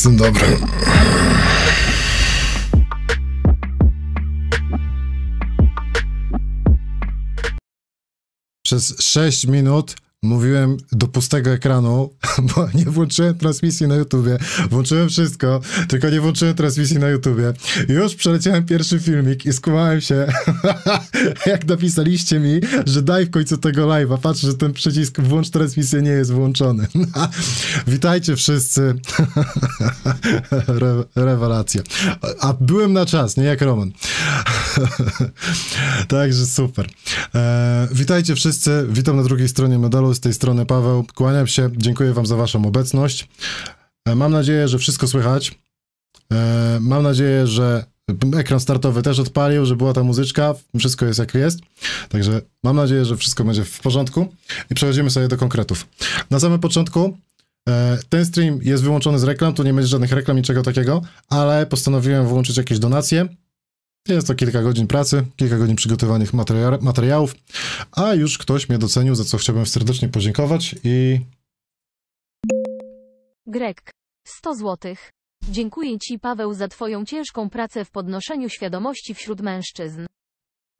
jestem dobry. Przez 6 minut mówiłem do pustego ekranu, bo nie włączyłem transmisji na YouTubie. Włączyłem wszystko, tylko nie włączyłem transmisji na YouTubie. Już przeleciałem pierwszy filmik i skumałem się. jak napisaliście mi, że daj w końcu tego live'a, Patrz, że ten przycisk włącz transmisję nie jest włączony. Witajcie wszyscy. Re rewelacja. A byłem na czas, nie jak Roman. Także super. E, witajcie wszyscy. Witam na drugiej stronie medalu. Z tej strony Paweł. Kłaniam się. Dziękuję wam za waszą obecność. E, mam nadzieję, że wszystko słychać. E, mam nadzieję, że Ekran startowy też odpalił, że była ta muzyczka, wszystko jest jak jest. Także mam nadzieję, że wszystko będzie w porządku i przechodzimy sobie do konkretów. Na samym początku e, ten stream jest wyłączony z reklam, tu nie będzie żadnych reklam, niczego takiego, ale postanowiłem włączyć jakieś donacje. Jest to kilka godzin pracy, kilka godzin przygotowanych materia materiałów, a już ktoś mnie docenił, za co chciałbym serdecznie podziękować i... Grek, 100 złotych. Dziękuję Ci Paweł za Twoją ciężką pracę w podnoszeniu świadomości wśród mężczyzn.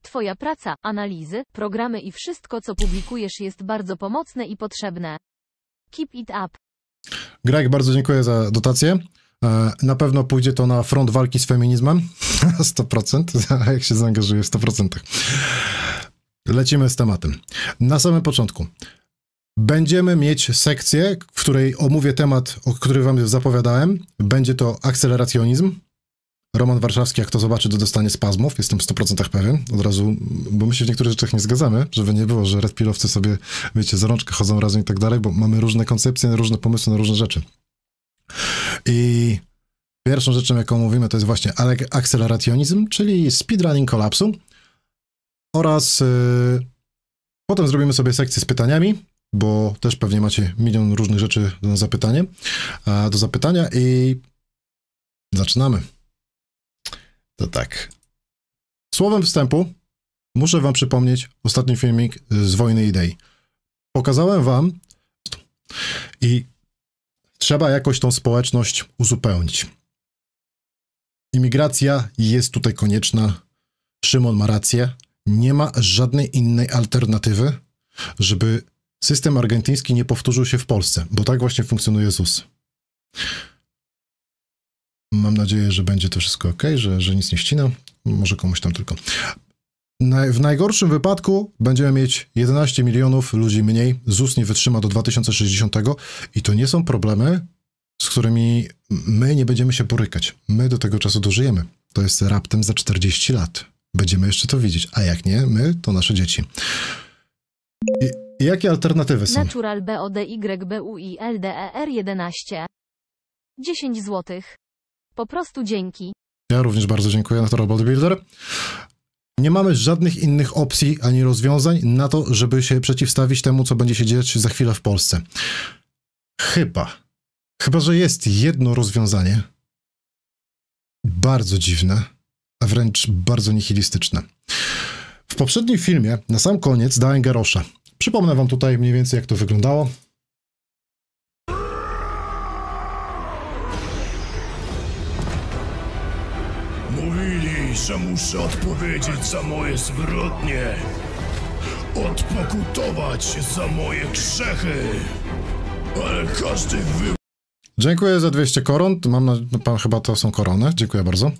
Twoja praca, analizy, programy i wszystko co publikujesz jest bardzo pomocne i potrzebne. Keep it up. Greg, bardzo dziękuję za dotację. E, na pewno pójdzie to na front walki z feminizmem. 100%, jak się zaangażuję w 100%. Lecimy z tematem. Na samym początku. Będziemy mieć sekcję, w której omówię temat, o który wam zapowiadałem. Będzie to akceleracjonizm. Roman Warszawski, jak to zobaczy, to dostanie spazmów, jestem w 100% pewien, od razu, bo my się w niektórych rzeczach nie zgadzamy, żeby nie było, że redpilowcy sobie, wiecie, za rączkę chodzą razem i tak dalej, bo mamy różne koncepcje, różne pomysły na różne rzeczy. I pierwszą rzeczą, jaką mówimy, to jest właśnie akceleracjonizm, czyli speedrunning kolapsu oraz yy, potem zrobimy sobie sekcję z pytaniami, bo też pewnie macie milion różnych rzeczy do zapytania, do zapytania i zaczynamy. To tak. Słowem wstępu muszę wam przypomnieć ostatni filmik z Wojny Idei. Pokazałem wam i trzeba jakoś tą społeczność uzupełnić. Imigracja jest tutaj konieczna. Szymon ma rację. Nie ma żadnej innej alternatywy, żeby system argentyński nie powtórzył się w Polsce, bo tak właśnie funkcjonuje ZUS. Mam nadzieję, że będzie to wszystko ok, że, że nic nie ścina. Może komuś tam tylko. W najgorszym wypadku będziemy mieć 11 milionów ludzi mniej. ZUS nie wytrzyma do 2060 i to nie są problemy, z którymi my nie będziemy się borykać. My do tego czasu dożyjemy. To jest raptem za 40 lat. Będziemy jeszcze to widzieć, a jak nie, my, to nasze dzieci. I Jakie alternatywy są? Natural BODYBUILDER 11. 10 zł. Po prostu dzięki. Ja również bardzo dziękuję, Natural Bodybuilder. Nie mamy żadnych innych opcji ani rozwiązań na to, żeby się przeciwstawić temu, co będzie się dziać za chwilę w Polsce. Chyba. Chyba, że jest jedno rozwiązanie. Bardzo dziwne, a wręcz bardzo nihilistyczne. W poprzednim filmie, na sam koniec, dałem Garosza. Przypomnę wam tutaj mniej więcej, jak to wyglądało. Mówili, że muszę odpowiedzieć za moje zbrodnie. Odpokutować za moje grzechy. Ale każdy wy... Dziękuję za 200 koron. Mam na... Pan chyba to są korony. Dziękuję bardzo.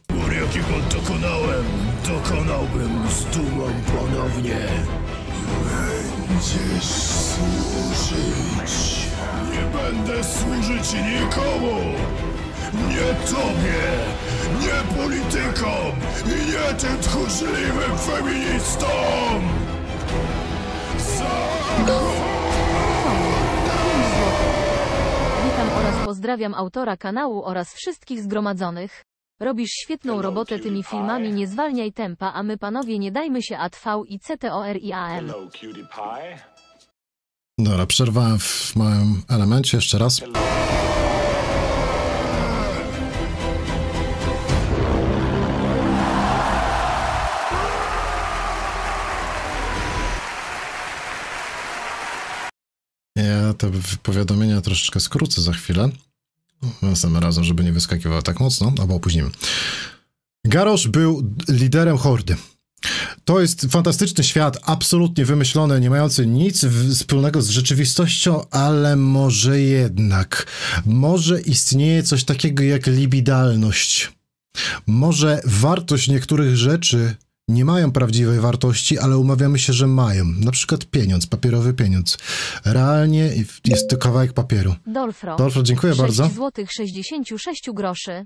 będę służyć nikomu! Nie tobie, nie politykom i nie tym tchórzliwym feministom! Witam oraz pozdrawiam autora kanału oraz wszystkich zgromadzonych. Robisz świetną robotę tymi filmami, nie zwalniaj tempa, a my panowie nie dajmy się ATV i CTOR i AM. Dobra, przerwałem w małym elemencie, jeszcze raz. Ja te powiadomienia troszeczkę skrócę za chwilę. Następnym razem, żeby nie wyskakiwało tak mocno, albo opóźnimy. Garosz był liderem hordy. To jest fantastyczny świat, absolutnie wymyślony, nie mający nic wspólnego z rzeczywistością, ale może jednak, może istnieje coś takiego jak libidalność. Może wartość niektórych rzeczy nie mają prawdziwej wartości, ale umawiamy się, że mają. Na przykład pieniądz, papierowy pieniądz. Realnie jest to kawałek papieru. Dolfro. Dolfro, dziękuję 6 bardzo. złotych 66 groszy.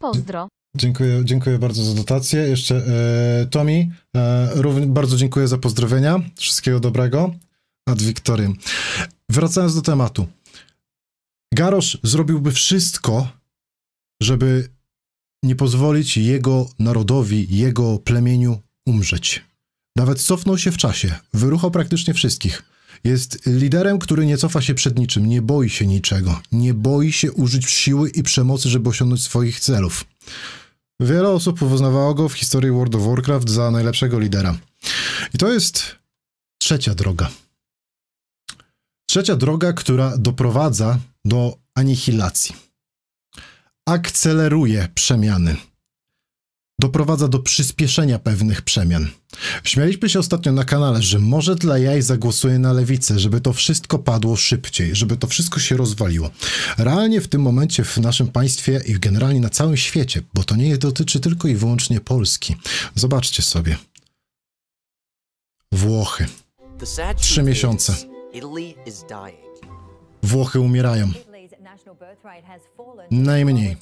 Pozdro. Dziękuję, dziękuję bardzo za dotację. Jeszcze e, Tomi, e, bardzo dziękuję za pozdrowienia. Wszystkiego dobrego. Ad Wiktorium. Wracając do tematu. Garosz zrobiłby wszystko, żeby nie pozwolić jego narodowi, jego plemieniu umrzeć. Nawet cofnął się w czasie, wyruchał praktycznie wszystkich. Jest liderem, który nie cofa się przed niczym, nie boi się niczego, nie boi się użyć siły i przemocy, żeby osiągnąć swoich celów. Wiele osób uznawało go w historii World of Warcraft za najlepszego lidera. I to jest trzecia droga. Trzecia droga, która doprowadza do anihilacji. Akceleruje przemiany doprowadza do przyspieszenia pewnych przemian. Śmialiśmy się ostatnio na kanale, że może dla jaj zagłosuję na lewicę, żeby to wszystko padło szybciej, żeby to wszystko się rozwaliło. Realnie w tym momencie w naszym państwie i generalnie na całym świecie, bo to nie dotyczy tylko i wyłącznie Polski. Zobaczcie sobie. Włochy. Trzy miesiące. Włochy umierają. Najmniej.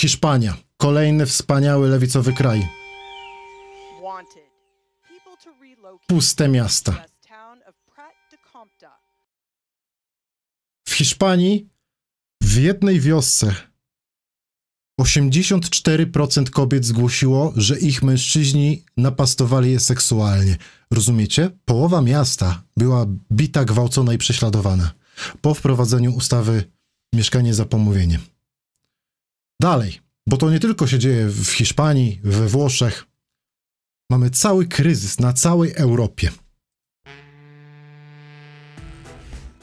Hiszpania. Kolejny wspaniały lewicowy kraj. Puste miasta. W Hiszpanii w jednej wiosce 84% kobiet zgłosiło, że ich mężczyźni napastowali je seksualnie. Rozumiecie? Połowa miasta była bita, gwałcona i prześladowana po wprowadzeniu ustawy Mieszkanie za pomówieniem dalej. Bo to nie tylko się dzieje w Hiszpanii, we Włoszech. Mamy cały kryzys na całej Europie.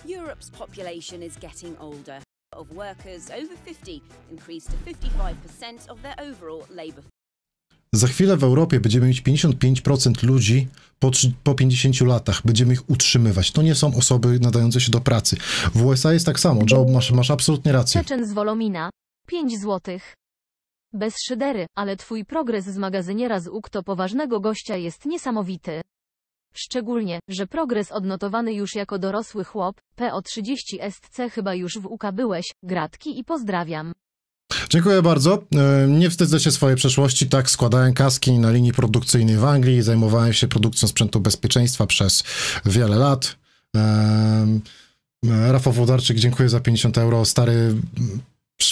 Europe's population is getting older. Of workers over 50 increased to 55% of their overall labor. Za chwilę w Europie będziemy mieć 55% ludzi po, po 50 latach. Będziemy ich utrzymywać. To nie są osoby nadające się do pracy. W USA jest tak samo. Job, masz, masz absolutnie rację. Czeczen z Wolomina, 5 złotych. Bez szydery, ale twój progres z magazyniera z UK to poważnego gościa jest niesamowity. Szczególnie, że progres odnotowany już jako dorosły chłop, PO30SC chyba już w UK byłeś, gratki i pozdrawiam. Dziękuję bardzo. E, nie wstydzę się swojej przeszłości. Tak, składałem kaski na linii produkcyjnej w Anglii, zajmowałem się produkcją sprzętu bezpieczeństwa przez wiele lat. E, Rafał Wodarczyk, dziękuję za 50 euro. Stary,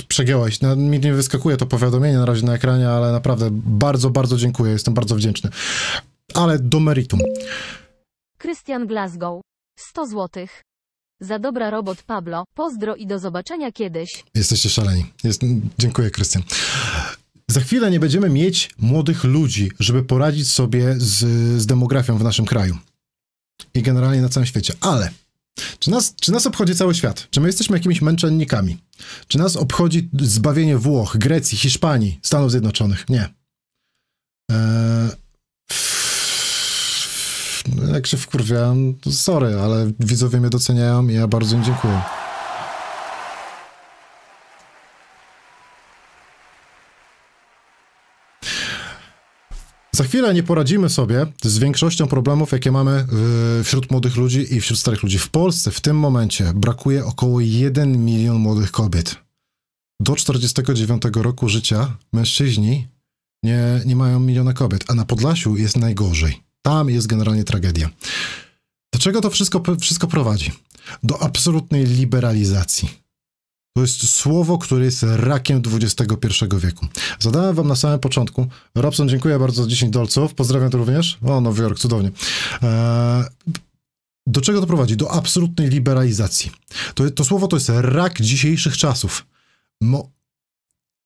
przegięłaś. No, mi nie wyskakuje to powiadomienie na razie na ekranie, ale naprawdę bardzo, bardzo dziękuję. Jestem bardzo wdzięczny. Ale do meritum. Krystian Glasgow. 100 złotych. Za dobra robot, Pablo. Pozdro i do zobaczenia kiedyś. Jesteście szaleni. Jest... Dziękuję, Krystian. Za chwilę nie będziemy mieć młodych ludzi, żeby poradzić sobie z, z demografią w naszym kraju. I generalnie na całym świecie. Ale czy nas, czy nas obchodzi cały świat? Czy my jesteśmy jakimiś męczennikami? Czy nas obchodzi zbawienie Włoch, Grecji, Hiszpanii, Stanów Zjednoczonych? Nie. Eee, jak się wkurwiam, sorry, ale widzowie mnie doceniają i ja bardzo im dziękuję. Za chwilę nie poradzimy sobie z większością problemów, jakie mamy e, wśród młodych ludzi i wśród starych ludzi. W Polsce w tym momencie brakuje około 1 milion młodych kobiet. Do 49 roku życia mężczyźni nie, nie mają miliona kobiet, a na Podlasiu jest najgorzej. Tam jest generalnie tragedia. Do czego to wszystko, wszystko prowadzi? Do absolutnej liberalizacji to jest słowo, które jest rakiem XXI wieku. Zadałem wam na samym początku. Robson, dziękuję bardzo za 10 dolców. Pozdrawiam to również. O, Nowy Jork, cudownie. Eee, do czego to prowadzi? Do absolutnej liberalizacji. To, to słowo to jest rak dzisiejszych czasów. Mo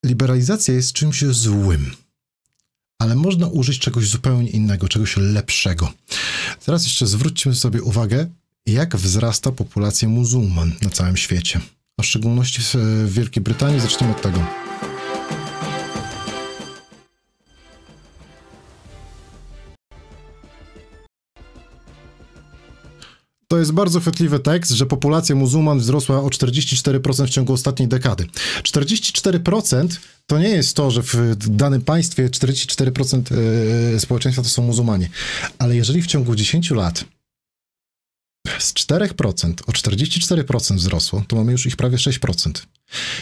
liberalizacja jest czymś złym. Ale można użyć czegoś zupełnie innego, czegoś lepszego. Teraz jeszcze zwróćmy sobie uwagę, jak wzrasta populacja muzułman na całym świecie a w szczególności w Wielkiej Brytanii. Zacznijmy od tego. To jest bardzo chwytliwy tekst, że populacja muzułman wzrosła o 44% w ciągu ostatniej dekady. 44% to nie jest to, że w danym państwie 44% e, społeczeństwa to są muzułmanie, ale jeżeli w ciągu 10 lat z 4% o 44% wzrosło, to mamy już ich prawie 6%.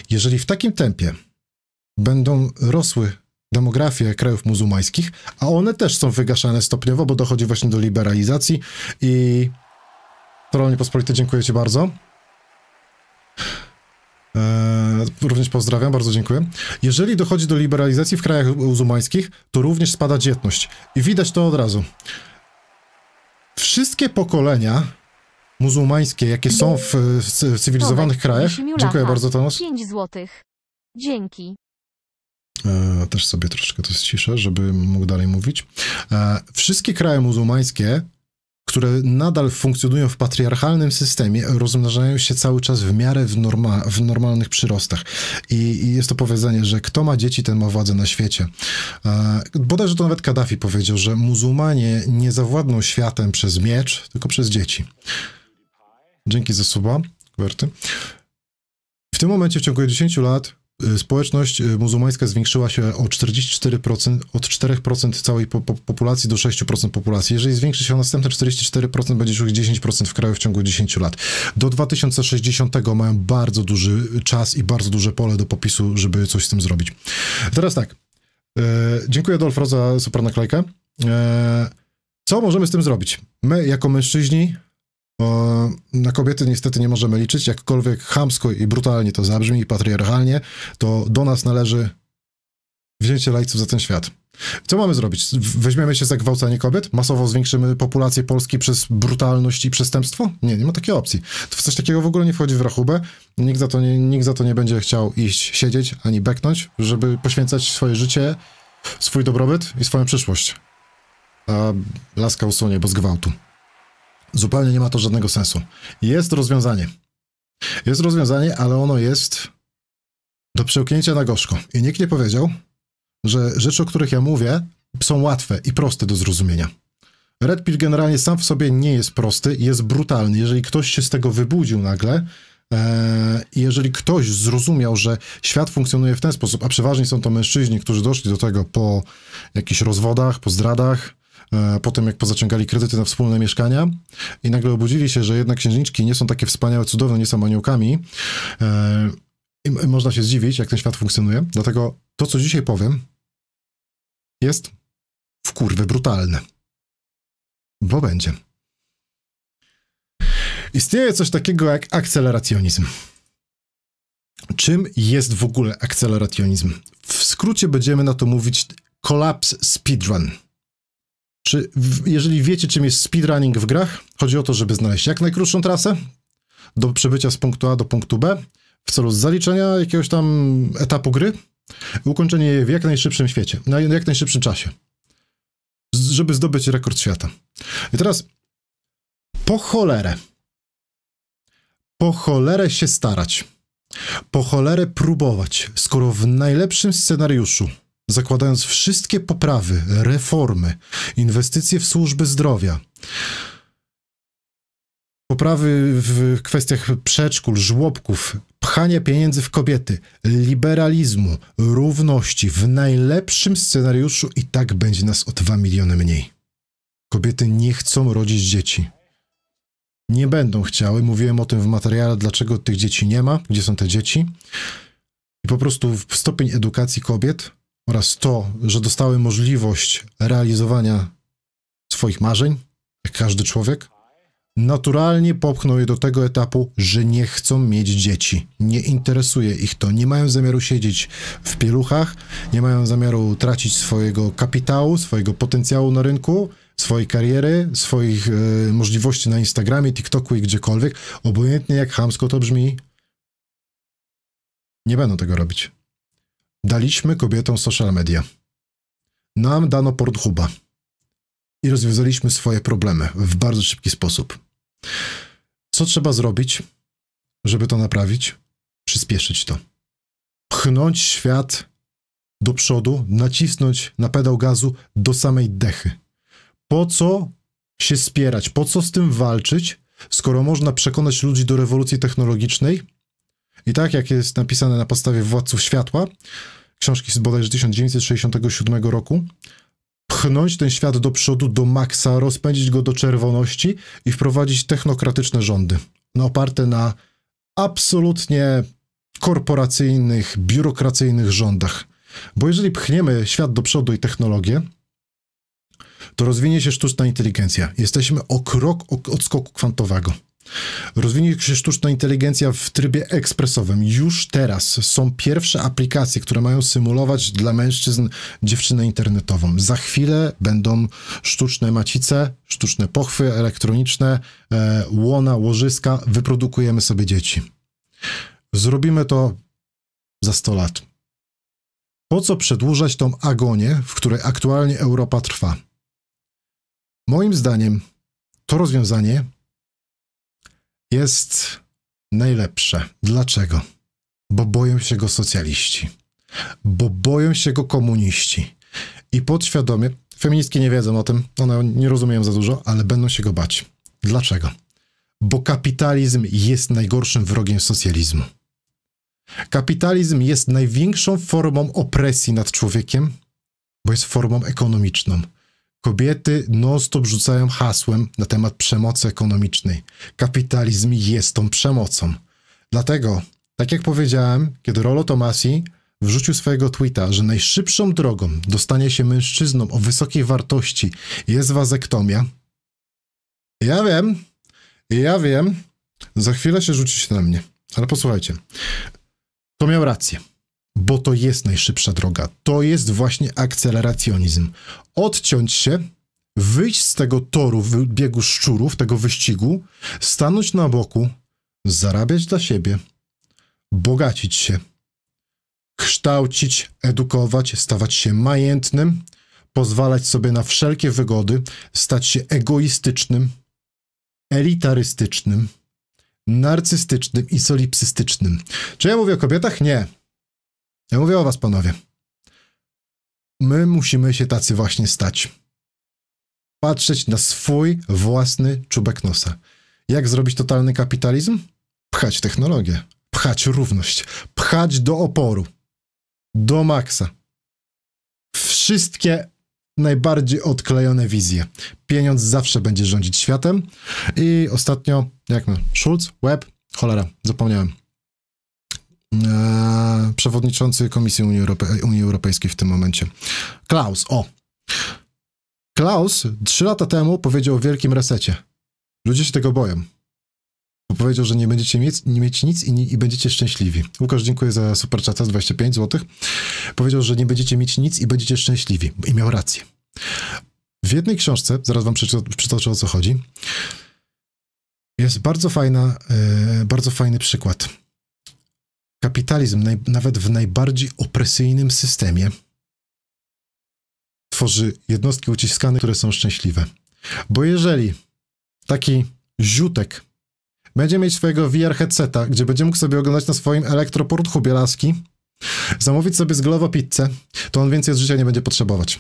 Jeżeli w takim tempie będą rosły demografie krajów muzułmańskich, a one też są wygaszane stopniowo, bo dochodzi właśnie do liberalizacji i Troll Niepospolity, dziękuję Ci bardzo. Eee, również pozdrawiam, bardzo dziękuję. Jeżeli dochodzi do liberalizacji w krajach muzułmańskich, to również spada dzietność. I widać to od razu. Wszystkie pokolenia muzułmańskie, jakie są w, w cywilizowanych Tomek, krajach. Dziękuję bardzo, Tomasz. 5 złotych. Dzięki. E, też sobie troszkę to ściszę, żeby mógł dalej mówić. E, wszystkie kraje muzułmańskie, które nadal funkcjonują w patriarchalnym systemie, rozmnażają się cały czas w miarę w, norma, w normalnych przyrostach. I, I, jest to powiedzenie, że kto ma dzieci, ten ma władzę na świecie. E, bodajże to nawet Kaddafi powiedział, że muzułmanie nie zawładną światem przez miecz, tylko przez dzieci. Dzięki za suba, Werty. W tym momencie w ciągu 10 lat y, społeczność y, muzułmańska zwiększyła się o 44%, od 4% całej po, po, populacji do 6% populacji. Jeżeli zwiększy się o następne 44%, będzie już 10% w kraju w ciągu 10 lat. Do 2060 mają bardzo duży czas i bardzo duże pole do popisu, żeby coś z tym zrobić. Teraz tak. E, dziękuję Dolfro za super naklejkę. E, co możemy z tym zrobić? My, jako mężczyźni, na kobiety niestety nie możemy liczyć, jakkolwiek chamsko i brutalnie to zabrzmi i patriarchalnie, to do nas należy wzięcie lajców za ten świat. Co mamy zrobić? Weźmiemy się za gwałcenie kobiet? Masowo zwiększymy populację Polski przez brutalność i przestępstwo? Nie, nie ma takiej opcji. W coś takiego w ogóle nie wchodzi w rachubę. Nikt za to nie, nikt za to nie będzie chciał iść siedzieć ani beknąć, żeby poświęcać swoje życie, swój dobrobyt i swoją przyszłość. A laska usunie, bo z gwałtu. Zupełnie nie ma to żadnego sensu. Jest rozwiązanie. Jest rozwiązanie, ale ono jest do przełknięcia na gorzko. I nikt nie powiedział, że rzeczy, o których ja mówię, są łatwe i proste do zrozumienia. Red Pill generalnie sam w sobie nie jest prosty, jest brutalny. Jeżeli ktoś się z tego wybudził nagle, e, i jeżeli ktoś zrozumiał, że świat funkcjonuje w ten sposób, a przeważnie są to mężczyźni, którzy doszli do tego po jakichś rozwodach, po zdradach, E, po tym, jak pozaciągali kredyty na wspólne mieszkania i nagle obudzili się, że jednak księżniczki nie są takie wspaniałe, cudowne, nie są aniołkami. E, I można się zdziwić, jak ten świat funkcjonuje. Dlatego to, co dzisiaj powiem, jest w kurwę brutalne. Bo będzie. Istnieje coś takiego jak akceleracjonizm. Czym jest w ogóle akceleracjonizm? W skrócie będziemy na to mówić kolaps speedrun. Czy w, jeżeli wiecie, czym jest speedrunning w grach, chodzi o to, żeby znaleźć jak najkrótszą trasę do przebycia z punktu A do punktu B w celu zaliczenia jakiegoś tam etapu gry, ukończenie jej w jak najszybszym świecie, na jak najszybszym czasie, żeby zdobyć rekord świata. I teraz po cholerę, po cholerę się starać, po cholerę próbować, skoro w najlepszym scenariuszu zakładając wszystkie poprawy, reformy, inwestycje w służby zdrowia, poprawy w kwestiach przedszkól, żłobków, pchanie pieniędzy w kobiety, liberalizmu, równości, w najlepszym scenariuszu i tak będzie nas o 2 miliony mniej. Kobiety nie chcą rodzić dzieci. Nie będą chciały, mówiłem o tym w materiale, dlaczego tych dzieci nie ma, gdzie są te dzieci. I po prostu w stopień edukacji kobiet oraz to, że dostały możliwość realizowania swoich marzeń, jak każdy człowiek, naturalnie popchnął je do tego etapu, że nie chcą mieć dzieci. Nie interesuje ich to. Nie mają zamiaru siedzieć w pieluchach, nie mają zamiaru tracić swojego kapitału, swojego potencjału na rynku, swojej kariery, swoich y, możliwości na Instagramie, TikToku i gdziekolwiek. Obojętnie jak hamsko to brzmi, nie będą tego robić. Daliśmy kobietom social media. Nam dano Pornhuba. I rozwiązaliśmy swoje problemy w bardzo szybki sposób. Co trzeba zrobić, żeby to naprawić? Przyspieszyć to. Pchnąć świat do przodu, nacisnąć na pedał gazu do samej dechy. Po co się spierać? Po co z tym walczyć, skoro można przekonać ludzi do rewolucji technologicznej, i tak jak jest napisane na podstawie Władców Światła, książki z bodajże 1967 roku, pchnąć ten świat do przodu, do maksa, rozpędzić go do czerwoności i wprowadzić technokratyczne rządy, no, oparte na absolutnie korporacyjnych, biurokracyjnych rządach. Bo jeżeli pchniemy świat do przodu i technologię, to rozwinie się sztuczna inteligencja. Jesteśmy o krok od skoku kwantowego. Rozwinie się sztuczna inteligencja w trybie ekspresowym. Już teraz są pierwsze aplikacje, które mają symulować dla mężczyzn dziewczynę internetową. Za chwilę będą sztuczne macice, sztuczne pochwy elektroniczne, e, łona, łożyska. Wyprodukujemy sobie dzieci. Zrobimy to za 100 lat. Po co przedłużać tą agonię, w której aktualnie Europa trwa? Moim zdaniem to rozwiązanie jest najlepsze. Dlaczego? Bo boją się go socjaliści, bo boją się go komuniści i podświadomie, feministki nie wiedzą o tym, one nie rozumieją za dużo, ale będą się go bać. Dlaczego? Bo kapitalizm jest najgorszym wrogiem socjalizmu. Kapitalizm jest największą formą opresji nad człowiekiem, bo jest formą ekonomiczną. Kobiety non-stop rzucają hasłem na temat przemocy ekonomicznej. Kapitalizm jest tą przemocą. Dlatego, tak jak powiedziałem, kiedy Rolo Tomasi wrzucił swojego tweeta, że najszybszą drogą dostania się mężczyzną o wysokiej wartości jest wazektomia, ja wiem, ja wiem, za chwilę się rzucić na mnie, ale posłuchajcie, to miał rację bo to jest najszybsza droga. To jest właśnie akceleracjonizm. Odciąć się, wyjść z tego toru, biegu szczurów, tego wyścigu, stanąć na boku, zarabiać dla siebie, bogacić się, kształcić, edukować, stawać się majętnym, pozwalać sobie na wszelkie wygody, stać się egoistycznym, elitarystycznym, narcystycznym i solipsystycznym. Czy ja mówię o kobietach? Nie. Ja mówię o was, panowie. My musimy się tacy właśnie stać. Patrzeć na swój własny czubek nosa. Jak zrobić totalny kapitalizm? Pchać technologię, pchać równość, pchać do oporu, do maksa. Wszystkie najbardziej odklejone wizje. Pieniądz zawsze będzie rządzić światem. I ostatnio, jak no, Schulz, Web, cholera, zapomniałem. E, przewodniczący Komisji Unii, Europe Unii Europejskiej w tym momencie. Klaus, o. Klaus trzy lata temu powiedział o wielkim resecie. Ludzie się tego boją. Bo powiedział, że nie będziecie mieć, nie mieć nic i, nie, i, będziecie szczęśliwi. Łukasz, dziękuję za superczata z 25 zł. Powiedział, że nie będziecie mieć nic i będziecie szczęśliwi. I miał rację. W jednej książce, zaraz wam przytoczę o co chodzi, jest bardzo fajna, e, bardzo fajny przykład Kapitalizm, naj, nawet w najbardziej opresyjnym systemie, tworzy jednostki uciskane, które są szczęśliwe. Bo jeżeli taki ziutek będzie mieć swojego VR headseta, gdzie będzie mógł sobie oglądać na swoim elektroportchu bielaski, zamówić sobie z Glovo pizzę, to on więcej od życia nie będzie potrzebować.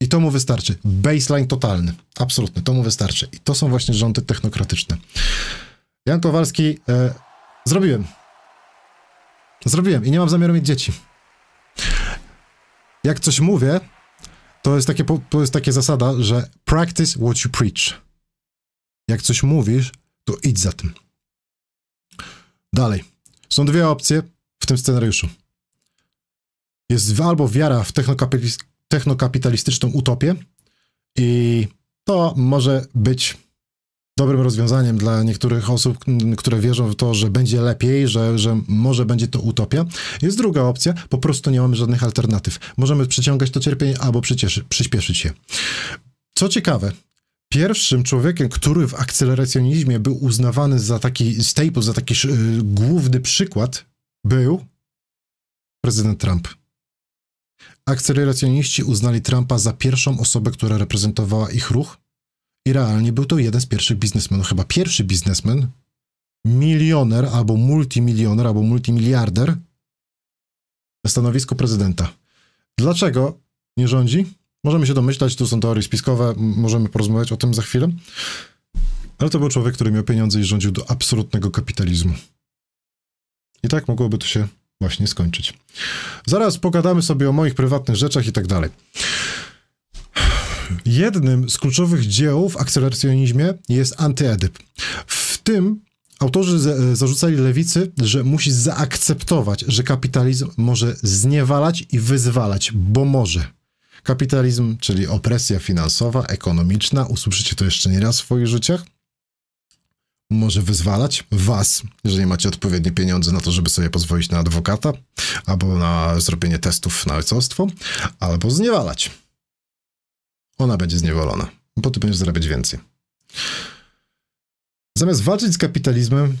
I to mu wystarczy. Baseline totalny. Absolutny. To mu wystarczy. I to są właśnie rządy technokratyczne. Jan Kowalski, e, zrobiłem. Zrobiłem i nie mam zamiaru mieć dzieci. Jak coś mówię, to jest, takie, to jest takie zasada, że practice what you preach. Jak coś mówisz, to idź za tym. Dalej. Są dwie opcje w tym scenariuszu. Jest albo wiara w technokapitalistyczną utopię i to może być dobrym rozwiązaniem dla niektórych osób, które wierzą w to, że będzie lepiej, że, że może będzie to utopia. Jest druga opcja, po prostu nie mamy żadnych alternatyw. Możemy przyciągać to cierpienie albo przyspieszyć je. Co ciekawe, pierwszym człowiekiem, który w akceleracjonizmie był uznawany za taki staple, za taki yy, główny przykład, był prezydent Trump. Akceleracjoniści uznali Trumpa za pierwszą osobę, która reprezentowała ich ruch i realnie był to jeden z pierwszych biznesmenów, chyba pierwszy biznesmen, milioner albo multimilioner albo multimiliarder na stanowisku prezydenta. Dlaczego nie rządzi? Możemy się domyślać, tu są teorie spiskowe, możemy porozmawiać o tym za chwilę. Ale to był człowiek, który miał pieniądze i rządził do absolutnego kapitalizmu. I tak mogłoby to się właśnie skończyć. Zaraz pogadamy sobie o moich prywatnych rzeczach i tak dalej. Jednym z kluczowych dzieł w akceleracjonizmie jest antyedyp. W tym autorzy zarzucali lewicy, że musi zaakceptować, że kapitalizm może zniewalać i wyzwalać, bo może. Kapitalizm, czyli opresja finansowa, ekonomiczna, usłyszycie to jeszcze nie raz w swoich życiach, może wyzwalać was, jeżeli macie odpowiednie pieniądze na to, żeby sobie pozwolić na adwokata, albo na zrobienie testów na ojcostwo, albo zniewalać ona będzie zniewolona, bo ty będziesz zarabiać więcej. Zamiast walczyć z kapitalizmem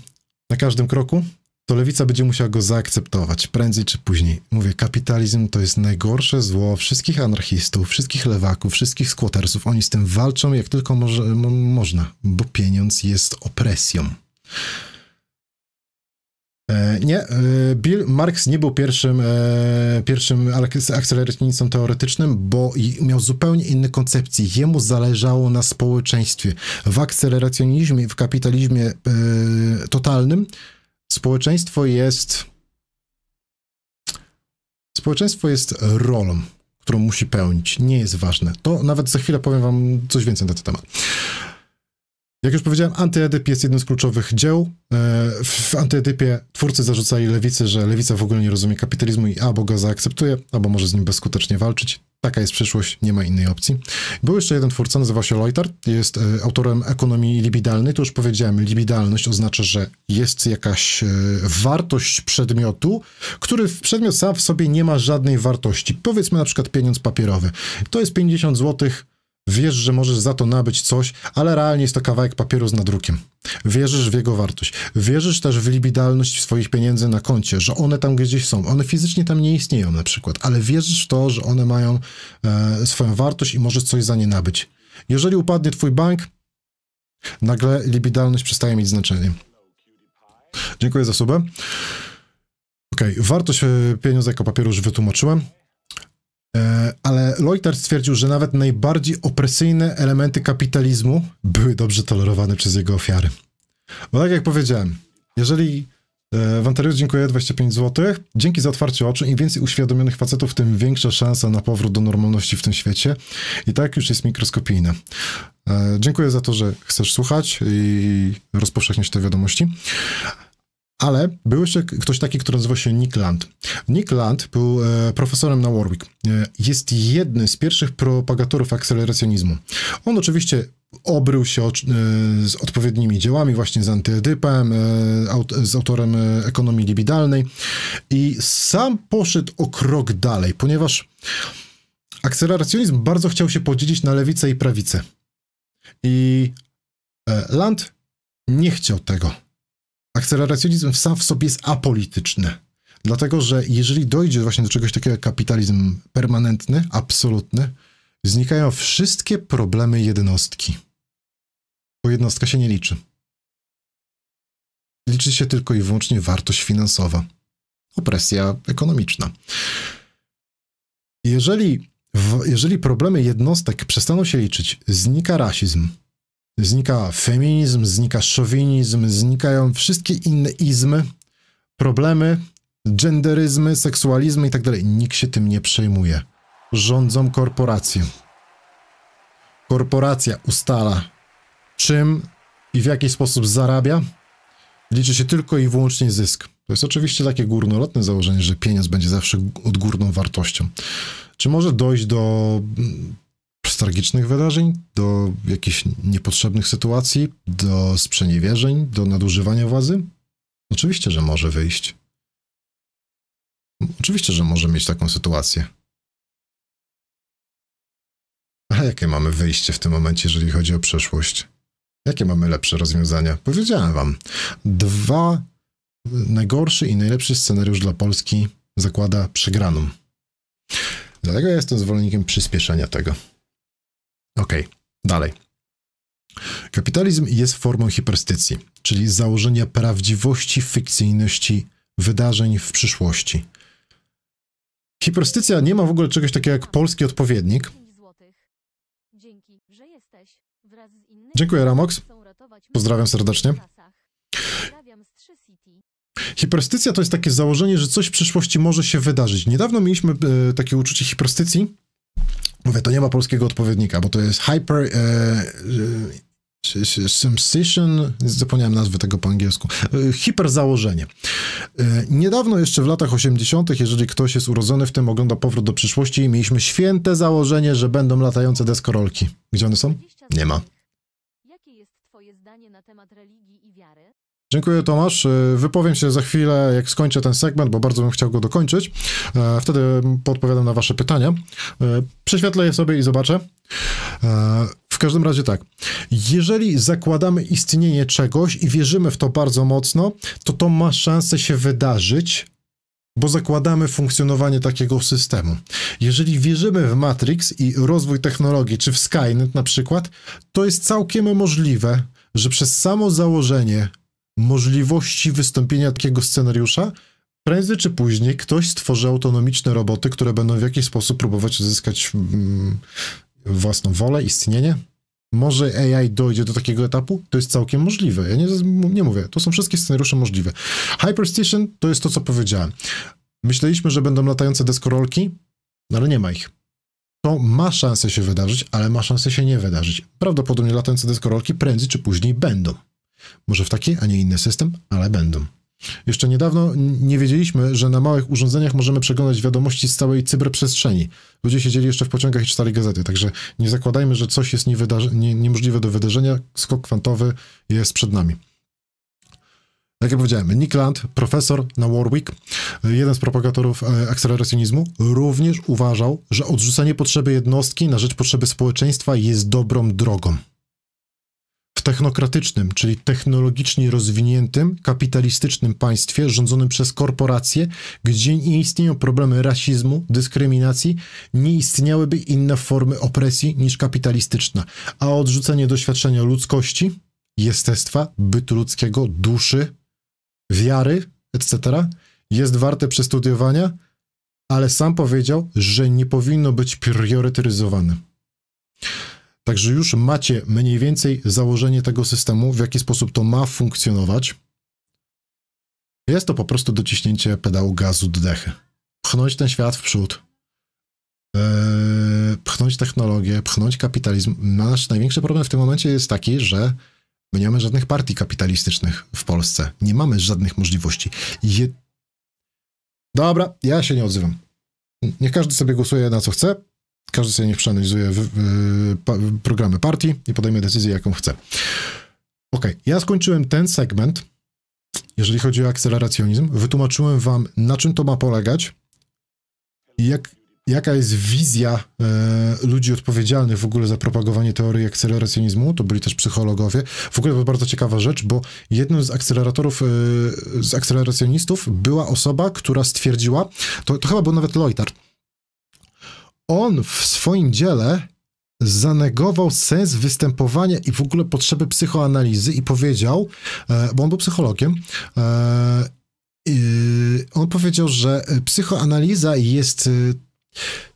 na każdym kroku, to lewica będzie musiała go zaakceptować prędzej czy później. Mówię, kapitalizm to jest najgorsze zło wszystkich anarchistów, wszystkich lewaków, wszystkich skłotersów. Oni z tym walczą jak tylko może, można, bo pieniądz jest opresją. E, nie, e, Bill Marx nie był pierwszym, e, pierwszym akceleracjonistą teoretycznym, bo miał zupełnie inne koncepcje. Jemu zależało na społeczeństwie. W akceleracjonizmie, w kapitalizmie totalnym społeczeństwo jest społeczeństwo jest rolą, którą musi pełnić. Nie jest ważne. To nawet za chwilę powiem wam coś więcej na ten temat. Jak już powiedziałem, Antyedyp jest jednym z kluczowych dzieł. E, w Antyedypie twórcy zarzucali lewicy, że lewica w ogóle nie rozumie kapitalizmu i albo go zaakceptuje, albo może z nim bezskutecznie walczyć. Taka jest przyszłość, nie ma innej opcji. Był jeszcze jeden twórca, nazywa się Leutard, jest e, autorem ekonomii libidalnej. Tu już powiedziałem, libidalność oznacza, że jest jakaś e, wartość przedmiotu, który w przedmiot sam w sobie nie ma żadnej wartości. Powiedzmy na przykład pieniądz papierowy. To jest 50 złotych Wiesz, że możesz za to nabyć coś, ale realnie jest to kawałek papieru z nadrukiem. Wierzysz w jego wartość. Wierzysz też w libidalność swoich pieniędzy na koncie, że one tam gdzieś są. One fizycznie tam nie istnieją na przykład, ale wierzysz w to, że one mają e, swoją wartość i możesz coś za nie nabyć. Jeżeli upadnie twój bank, nagle libidalność przestaje mieć znaczenie. Dziękuję za subę. Okej, okay, wartość e, pieniądza jako papieru już wytłumaczyłem. E, ale Loiter stwierdził, że nawet najbardziej opresyjne elementy kapitalizmu były dobrze tolerowane przez jego ofiary. Bo tak jak powiedziałem, jeżeli e, Wantariusz dziękuję 25 zł, dzięki za otwarcie oczu, im więcej uświadomionych facetów, tym większa szansa na powrót do normalności w tym świecie. I tak już jest mikroskopijne. E, dziękuję za to, że chcesz słuchać i rozpowszechniać te wiadomości. Ale był jeszcze ktoś taki, który nazywał się Nick Land. Nick Land był e, profesorem na Warwick. E, jest jednym z pierwszych propagatorów akceleracjonizmu. On oczywiście obrył się e, z odpowiednimi dziełami, właśnie z antyedypem, e, aut, z autorem e, ekonomii libidalnej i sam poszedł o krok dalej, ponieważ akceleracjonizm bardzo chciał się podzielić na lewicę i prawicę. I e, Land nie chciał tego Akceleracjonizm sam w sobie jest apolityczny. Dlatego, że jeżeli dojdzie właśnie do czegoś takiego jak kapitalizm permanentny, absolutny, znikają wszystkie problemy jednostki. Bo jednostka się nie liczy. Liczy się tylko i wyłącznie wartość finansowa, opresja ekonomiczna. Jeżeli, jeżeli problemy jednostek przestaną się liczyć, znika rasizm, Znika feminizm, znika szowinizm, znikają wszystkie inne izmy, problemy, genderyzmy, seksualizmy itd. Tak Nikt się tym nie przejmuje. Rządzą korporacje. Korporacja ustala, czym i w jaki sposób zarabia. Liczy się tylko i wyłącznie zysk. To jest oczywiście takie górnolotne założenie, że pieniądz będzie zawsze odgórną wartością. Czy może dojść do z tragicznych wydarzeń, do jakichś niepotrzebnych sytuacji, do sprzeniewierzeń, do nadużywania władzy? Oczywiście, że może wyjść. Oczywiście, że może mieć taką sytuację. A jakie mamy wyjście w tym momencie, jeżeli chodzi o przeszłość? Jakie mamy lepsze rozwiązania? Powiedziałem wam. Dwa najgorszy i najlepszy scenariusz dla Polski zakłada przegraną. Dlatego ja jestem zwolennikiem przyspieszenia tego. Okej, okay, dalej. Kapitalizm jest formą hiperstycji, czyli założenia prawdziwości, fikcyjności wydarzeń w przyszłości. Hiperstycja nie ma w ogóle czegoś takiego jak polski odpowiednik. Dziękuję, Ramox. Pozdrawiam serdecznie. Hiperstycja to jest takie założenie, że coś w przyszłości może się wydarzyć. Niedawno mieliśmy e, takie uczucie hiperstycji, Mówię, to nie ma polskiego odpowiednika, bo to jest hyper... E, e, zapomniałem nazwy tego po angielsku, e, hiperzałożenie. E, niedawno jeszcze w latach 80., jeżeli ktoś jest urodzony w tym, ogląda Powrót do przyszłości, mieliśmy święte założenie, że będą latające deskorolki. Gdzie one są? Nie ma. Jakie jest twoje zdanie na temat religii i wiary? Dziękuję Tomasz. E, wypowiem się za chwilę, jak skończę ten segment, bo bardzo bym chciał go dokończyć. E, wtedy podpowiadam na wasze pytania. E, prześwietlę je sobie i zobaczę. W każdym razie tak. Jeżeli zakładamy istnienie czegoś i wierzymy w to bardzo mocno, to to ma szansę się wydarzyć, bo zakładamy funkcjonowanie takiego systemu. Jeżeli wierzymy w Matrix i rozwój technologii, czy w Skynet na przykład, to jest całkiem możliwe, że przez samo założenie możliwości wystąpienia takiego scenariusza, prędzej czy później ktoś stworzy autonomiczne roboty, które będą w jakiś sposób próbować uzyskać mm, własną wolę, istnienie. Może AI dojdzie do takiego etapu? To jest całkiem możliwe. Ja nie, nie mówię, to są wszystkie scenariusze możliwe. Hyperstation to jest to, co powiedziałem. Myśleliśmy, że będą latające deskorolki, no ale nie ma ich. To ma szansę się wydarzyć, ale ma szansę się nie wydarzyć. Prawdopodobnie latające deskorolki prędzej czy później będą. Może w taki, a nie inny system, ale będą. Jeszcze niedawno nie wiedzieliśmy, że na małych urządzeniach możemy przeglądać wiadomości z całej cyberprzestrzeni. Ludzie siedzieli jeszcze w pociągach i czytali gazety, także nie zakładajmy, że coś jest nie niemożliwe do wydarzenia. Skok kwantowy jest przed nami. Jak ja powiedziałem, Nick Land, profesor na Warwick, jeden z propagatorów e, akceleracjonizmu, również uważał, że odrzucenie potrzeby jednostki na rzecz potrzeby społeczeństwa jest dobrą drogą technokratycznym, czyli technologicznie rozwiniętym, kapitalistycznym państwie rządzonym przez korporacje, gdzie nie istnieją problemy rasizmu, dyskryminacji, nie istniałyby inne formy opresji niż kapitalistyczna, a odrzucenie doświadczenia ludzkości, jestestwa, bytu ludzkiego, duszy, wiary, etc., jest warte przestudiowania, ale sam powiedział, że nie powinno być priorytetyzowane. Także już macie mniej więcej założenie tego systemu, w jaki sposób to ma funkcjonować. Jest to po prostu dociśnięcie pedału gazu do dechy. Pchnąć ten świat w przód. Eee, pchnąć technologię, pchnąć kapitalizm. Nasz największy problem w tym momencie jest taki, że my nie mamy żadnych partii kapitalistycznych w Polsce. Nie mamy żadnych możliwości. Je... Dobra, ja się nie odzywam. Niech każdy sobie głosuje na co chce każdy sobie niech przeanalizuje w, w, programy partii i podejmie decyzję, jaką chce. Ok, ja skończyłem ten segment, jeżeli chodzi o akceleracjonizm. Wytłumaczyłem wam, na czym to ma polegać i jak, jaka jest wizja e, ludzi odpowiedzialnych w ogóle za propagowanie teorii akceleracjonizmu, to byli też psychologowie. W ogóle to była bardzo ciekawa rzecz, bo jednym z akceleratorów, e, z akceleracjonistów była osoba, która stwierdziła, to, to chyba był nawet Loitard, on w swoim dziele zanegował sens występowania i w ogóle potrzeby psychoanalizy i powiedział, e, bo on był psychologiem, e, on powiedział, że psychoanaliza jest e,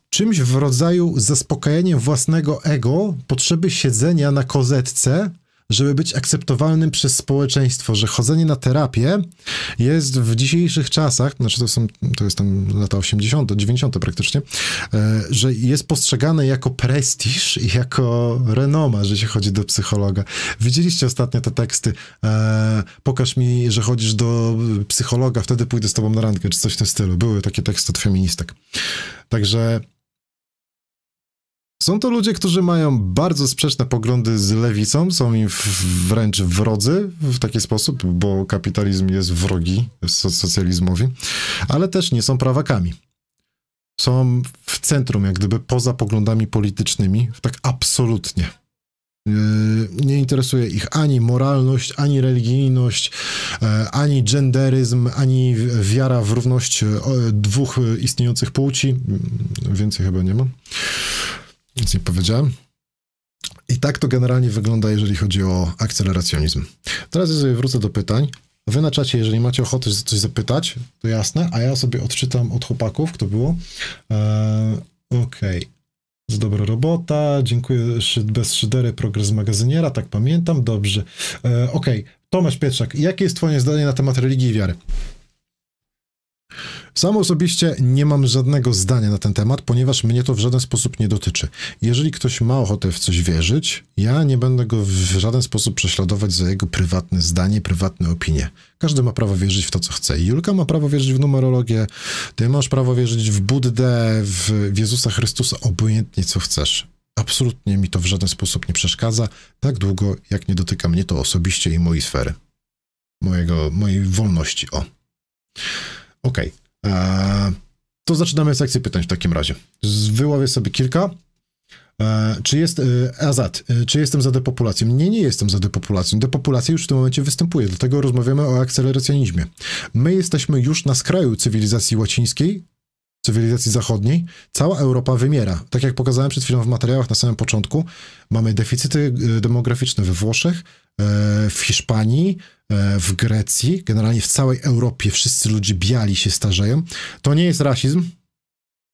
czymś w rodzaju zaspokajania własnego ego, potrzeby siedzenia na kozetce żeby być akceptowalnym przez społeczeństwo, że chodzenie na terapię jest w dzisiejszych czasach, znaczy to są, to jest tam lata 80., 90. praktycznie, e, że jest postrzegane jako prestiż i jako renoma, że się chodzi do psychologa. Widzieliście ostatnio te teksty, e, pokaż mi, że chodzisz do psychologa, wtedy pójdę z tobą na randkę, czy coś w tym stylu. Były takie teksty od feministek. Także są to ludzie, którzy mają bardzo sprzeczne poglądy z lewicą, są im wręcz wrodzy w taki sposób, bo kapitalizm jest wrogi socjalizmowi, ale też nie są prawakami. Są w centrum, jak gdyby poza poglądami politycznymi, tak absolutnie. E, nie interesuje ich ani moralność, ani religijność, e, ani genderyzm, ani wiara w równość e, dwóch istniejących płci. Więcej chyba nie ma. Nic nie powiedziałem. I tak to generalnie wygląda, jeżeli chodzi o akceleracjonizm. Teraz jeżeli wrócę do pytań. Wy na czacie, jeżeli macie ochotę coś zapytać, to jasne, a ja sobie odczytam od chłopaków, kto było. Eee, Okej. Okay. Z dobra robota, dziękuję, bez szydery, progres magazyniera, tak pamiętam, dobrze. Eee, Okej, okay. Tomasz Pietrzak, jakie jest twoje zdanie na temat religii i wiary? Sam osobiście nie mam żadnego zdania na ten temat, ponieważ mnie to w żaden sposób nie dotyczy. Jeżeli ktoś ma ochotę w coś wierzyć, ja nie będę go w żaden sposób prześladować za jego prywatne zdanie, prywatne opinie. Każdy ma prawo wierzyć w to, co chce. Julka ma prawo wierzyć w numerologię, ty masz prawo wierzyć w Buddę, w Jezusa Chrystusa, obojętnie co chcesz. Absolutnie mi to w żaden sposób nie przeszkadza, tak długo jak nie dotyka mnie to osobiście i mojej sfery. Mojego, mojej wolności, o. Okej. Okay. E, to zaczynamy sekcję pytań w takim razie. Zwyławię sobie kilka. E, czy jest, Azat? E, Azad, czy jestem za depopulacją? Nie, nie jestem za depopulacją. Depopulacja już w tym momencie występuje, dlatego rozmawiamy o akceleracjonizmie. My jesteśmy już na skraju cywilizacji łacińskiej, cywilizacji zachodniej, cała Europa wymiera. Tak jak pokazałem przed chwilą w materiałach na samym początku, mamy deficyty y, demograficzne we Włoszech, e, w Hiszpanii, e, w Grecji, generalnie w całej Europie wszyscy ludzie biali się starzeją. To nie jest rasizm,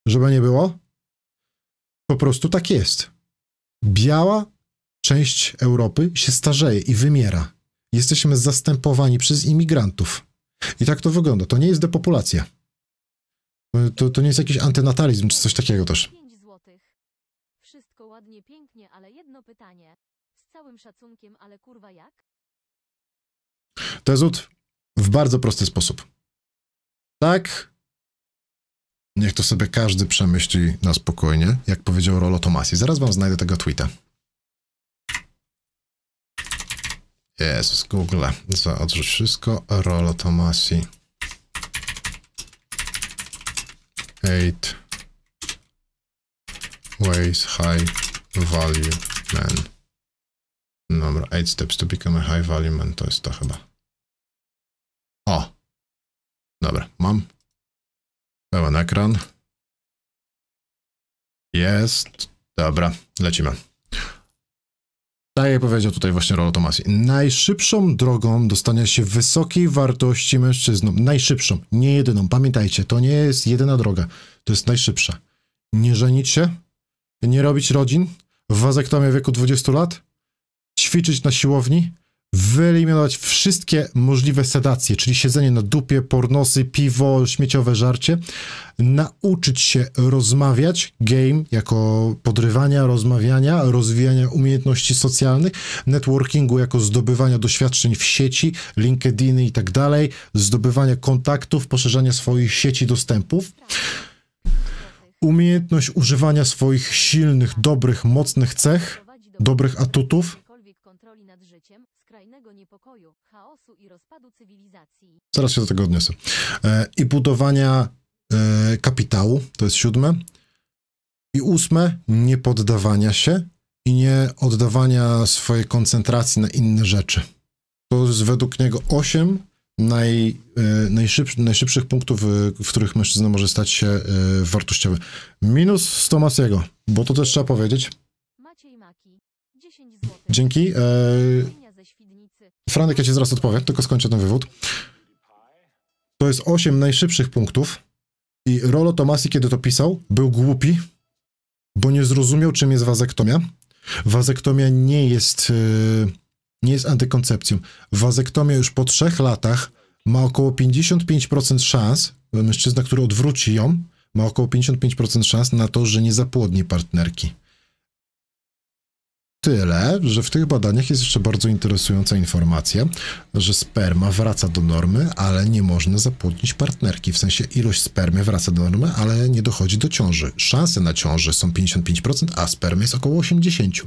żeby nie było. Po prostu tak jest. Biała część Europy się starzeje i wymiera. Jesteśmy zastępowani przez imigrantów. I tak to wygląda. To nie jest depopulacja. To, to nie jest jakiś antynatalizm czy coś takiego też. Wszystko ładnie, pięknie, ale jedno pytanie. Z całym szacunkiem, ale kurwa jak? Tezut w bardzo prosty sposób. Tak. Niech to sobie każdy przemyśli na spokojnie, jak powiedział Rolo Tomasi. Zaraz wam znajdę tego tweeta. Jezus, Google. Za odrzuć wszystko. Rolo Tomasi. eight ways high value man. Dobra, eight steps to become a high value man, to jest to chyba. O! Dobra, mam. Pełen ekran. Jest. Dobra, lecimy. Tak jak powiedział tutaj właśnie Rolo Tomasi, najszybszą drogą dostania się wysokiej wartości mężczyznom, najszybszą, nie jedyną, pamiętajcie, to nie jest jedyna droga, to jest najszybsza. Nie żenić się, nie robić rodzin, wazektomia w wieku 20 lat, ćwiczyć na siłowni, wyeliminować wszystkie możliwe sedacje, czyli siedzenie na dupie, pornosy, piwo, śmieciowe żarcie, nauczyć się rozmawiać, game jako podrywania, rozmawiania, rozwijania umiejętności socjalnych, networkingu jako zdobywania doświadczeń w sieci, LinkedIny i tak dalej, zdobywania kontaktów, poszerzania swoich sieci dostępów umiejętność używania swoich silnych, dobrych, mocnych cech, dobrych atutów, skrajnego niepokoju, chaosu i rozpadu cywilizacji. Zaraz się do tego odniosę. E, I budowania e, kapitału, to jest siódme. I ósme, nie poddawania się i nie oddawania swojej koncentracji na inne rzeczy. To jest według niego osiem naj, e, najszybszy, najszybszych punktów, e, w których mężczyzna może stać się e, wartościowy. Minus z Tomasiego, bo to też trzeba powiedzieć. Dzięki. E, Franek, ja ci zaraz odpowiem, tylko skończę ten wywód. To jest 8 najszybszych punktów i Rolo Tomasi, kiedy to pisał, był głupi, bo nie zrozumiał, czym jest wazektomia. Wazektomia nie jest, e, nie jest antykoncepcją. Wazektomia już po trzech latach ma około 55% szans, mężczyzna, który odwróci ją, ma około 55% szans na to, że nie zapłodni partnerki. Tyle, że w tych badaniach jest jeszcze bardzo interesująca informacja, że sperma wraca do normy, ale nie można zapłodnić partnerki. W sensie ilość spermy wraca do normy, ale nie dochodzi do ciąży. Szanse na ciąży są 55%, a spermy jest około 80%.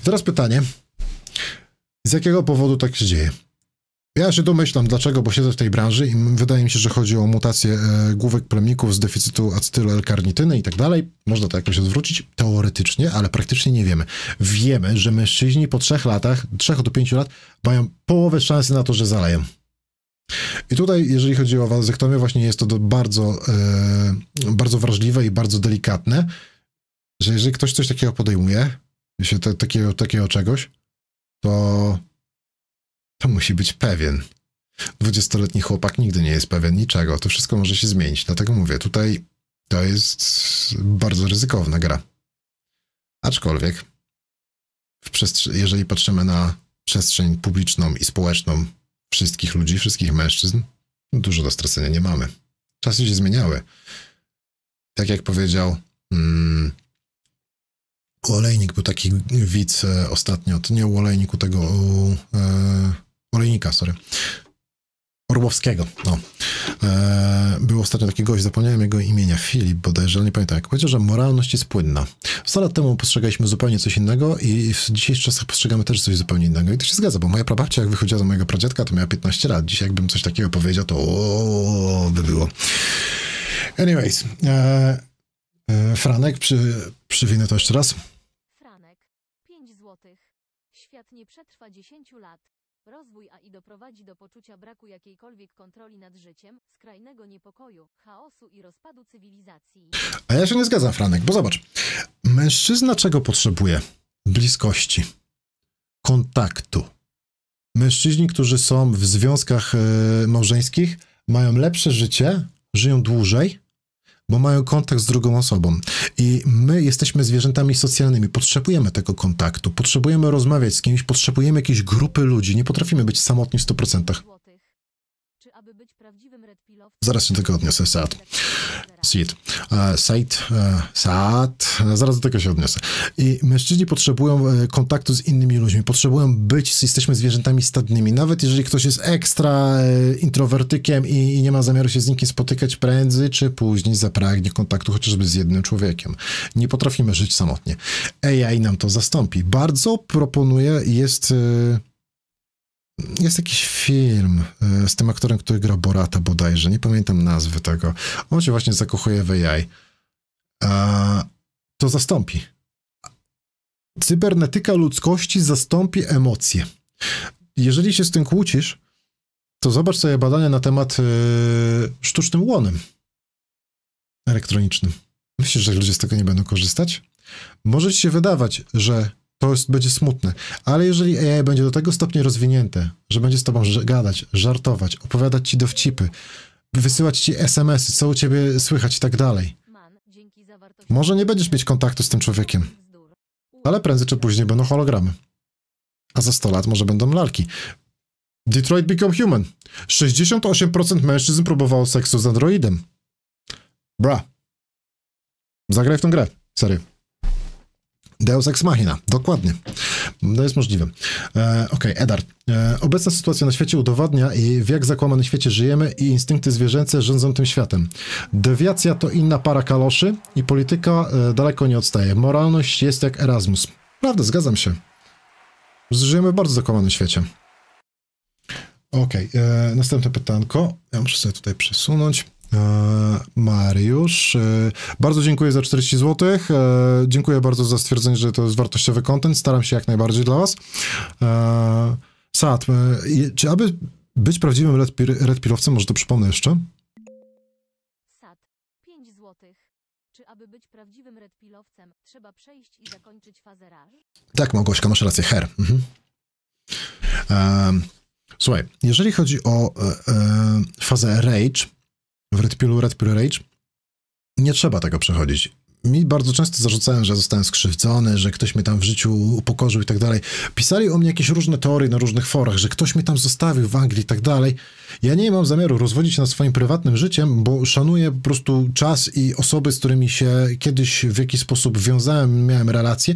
I teraz pytanie, z jakiego powodu tak się dzieje? Ja się domyślam dlaczego, bo siedzę w tej branży i wydaje mi się, że chodzi o mutację e, główek plemników z deficytu L-karnityny i tak dalej. Można to jakoś odwrócić teoretycznie, ale praktycznie nie wiemy. Wiemy, że mężczyźni po trzech latach, trzech do pięciu lat, mają połowę szansy na to, że zaleją. I tutaj, jeżeli chodzi o wazektomię, właśnie jest to bardzo, e, bardzo wrażliwe i bardzo delikatne, że jeżeli ktoś coś takiego podejmuje, się te, takiego, takiego czegoś, to to musi być pewien. Dwudziestoletni chłopak nigdy nie jest pewien niczego. To wszystko może się zmienić. Dlatego mówię, tutaj to jest bardzo ryzykowna gra. Aczkolwiek, jeżeli patrzymy na przestrzeń publiczną i społeczną wszystkich ludzi, wszystkich mężczyzn, no dużo do stracenia nie mamy. Czasy się zmieniały. Tak jak powiedział hmm, Olejnik był taki widz e, ostatnio, to nie u Olejniku, tego u e, Olejnika, sorry. Orłowskiego, no. E, był ostatnio taki gość, zapomniałem jego imienia, Filip bodajże, ale nie pamiętam, jak powiedział, że moralność jest płynna. 100 lat temu postrzegaliśmy zupełnie coś innego i w dzisiejszych czasach postrzegamy też coś zupełnie innego. I to się zgadza, bo moja prababcia, jak wychodziła za mojego pradziadka, to miała 15 lat. Dzisiaj jakbym coś takiego powiedział, to o, by było. Anyways, e, e, Franek, przy, przywinę to jeszcze raz. nie przetrwa 10 lat. Rozwój AI doprowadzi do poczucia braku jakiejkolwiek kontroli nad życiem, skrajnego niepokoju, chaosu i rozpadu cywilizacji. A ja się nie zgadzam, Franek, bo zobacz. Mężczyzna czego potrzebuje? Bliskości, kontaktu. Mężczyźni, którzy są w związkach e, małżeńskich, mają lepsze życie, żyją dłużej, bo mają kontakt z drugą osobą. I my jesteśmy zwierzętami socjalnymi, potrzebujemy tego kontaktu, potrzebujemy rozmawiać z kimś, potrzebujemy jakiejś grupy ludzi, nie potrafimy być samotni w 100%. Zaraz się do tego odniosę, Saad. Seed. E, Said, e, Saad, zaraz do tego się odniosę. I mężczyźni potrzebują e, kontaktu z innymi ludźmi, potrzebują być, jesteśmy zwierzętami stadnymi. Nawet jeżeli ktoś jest ekstra introwertykiem i, i nie ma zamiaru się z nikim spotykać prędzej czy później, zapragnie kontaktu chociażby z jednym człowiekiem. Nie potrafimy żyć samotnie. AI nam to zastąpi. Bardzo proponuję, jest jest jakiś film e, z tym aktorem, który gra Borata bodajże, nie pamiętam nazwy tego. On się właśnie zakochuje w AI. A, to zastąpi. Cybernetyka ludzkości zastąpi emocje. Jeżeli się z tym kłócisz, to zobacz sobie badania na temat yy, sztucznym łonem elektronicznym. Myślisz, że ludzie z tego nie będą korzystać? Może ci się wydawać, że to jest, będzie smutne. Ale jeżeli AI będzie do tego stopnia rozwinięte, że będzie z tobą gadać, żartować, opowiadać ci dowcipy, wysyłać ci SMS-y, co u ciebie słychać i tak dalej, może nie będziesz mieć kontaktu z tym człowiekiem. Ale prędzej czy później będą hologramy. A za 100 lat może będą lalki. Detroit Become Human. 68% mężczyzn próbowało seksu z androidem. Bra. Zagraj w tą grę. Serio. Deus Ex Machina, dokładnie. To jest możliwe. E, Okej, okay, Edar. E, obecna sytuacja na świecie udowadnia, w jak zakłamanym świecie żyjemy i instynkty zwierzęce rządzą tym światem. Dewiacja to inna para kaloszy i polityka e, daleko nie odstaje. Moralność jest jak Erasmus. Prawda, zgadzam się. Żyjemy w bardzo zakłamanym świecie. Okej, okay, e, następne pytanko. Ja muszę sobie tutaj przesunąć. E, Mariusz. E, bardzo dziękuję za 40 zł. E, dziękuję bardzo za stwierdzenie, że to jest wartościowy kontent. Staram się jak najbardziej dla Was. Sad, czy aby być prawdziwym redpilowcem, może to przypomnę jeszcze? Sad, 5 zł. Czy aby być prawdziwym redpilowcem, trzeba przejść i zakończyć fazę raż? Tak, Małgośka, masz rację, her. Mhm. słuchaj, jeżeli chodzi o e, e, fazę rage, w Red Pillu, Red Pill Rage. Nie trzeba tego przechodzić. Mi bardzo często zarzucają, że zostałem skrzywdzony, że ktoś mnie tam w życiu upokorzył i tak dalej. Pisali o mnie jakieś różne teorie na różnych forach, że ktoś mnie tam zostawił w Anglii i tak dalej. Ja nie mam zamiaru rozwodzić się nad swoim prywatnym życiem, bo szanuję po prostu czas i osoby, z którymi się kiedyś w jakiś sposób wiązałem, miałem relacje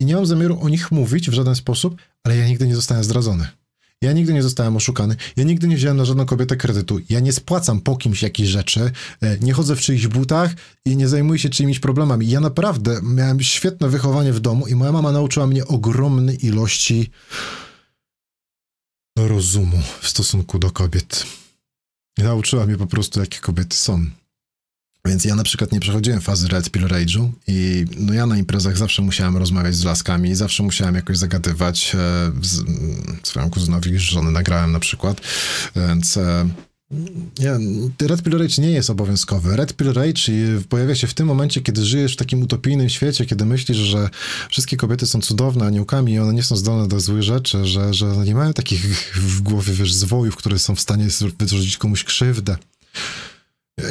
i nie mam zamiaru o nich mówić w żaden sposób, ale ja nigdy nie zostałem zdradzony. Ja nigdy nie zostałem oszukany. Ja nigdy nie wziąłem na żadną kobietę kredytu. Ja nie spłacam po kimś jakiejś rzeczy. E, nie chodzę w czyichś butach i nie zajmuję się czyimiś problemami. Ja naprawdę miałem świetne wychowanie w domu i moja mama nauczyła mnie ogromnej ilości rozumu w stosunku do kobiet. Nauczyła mnie po prostu, jakie kobiety są. Więc ja na przykład nie przechodziłem fazy Red Pill Rage'u i no ja na imprezach zawsze musiałem rozmawiać z laskami, zawsze musiałem jakoś zagadywać. E, z, mm, swoją kuzynowi żony nagrałem na przykład, więc... E, Red Pill Rage nie jest obowiązkowy. Red Pill Rage pojawia się w tym momencie, kiedy żyjesz w takim utopijnym świecie, kiedy myślisz, że wszystkie kobiety są cudowne aniołkami i one nie są zdolne do złych rzeczy, że, że nie mają takich w głowie, wiesz, zwojów, które są w stanie wyrzucić komuś krzywdę.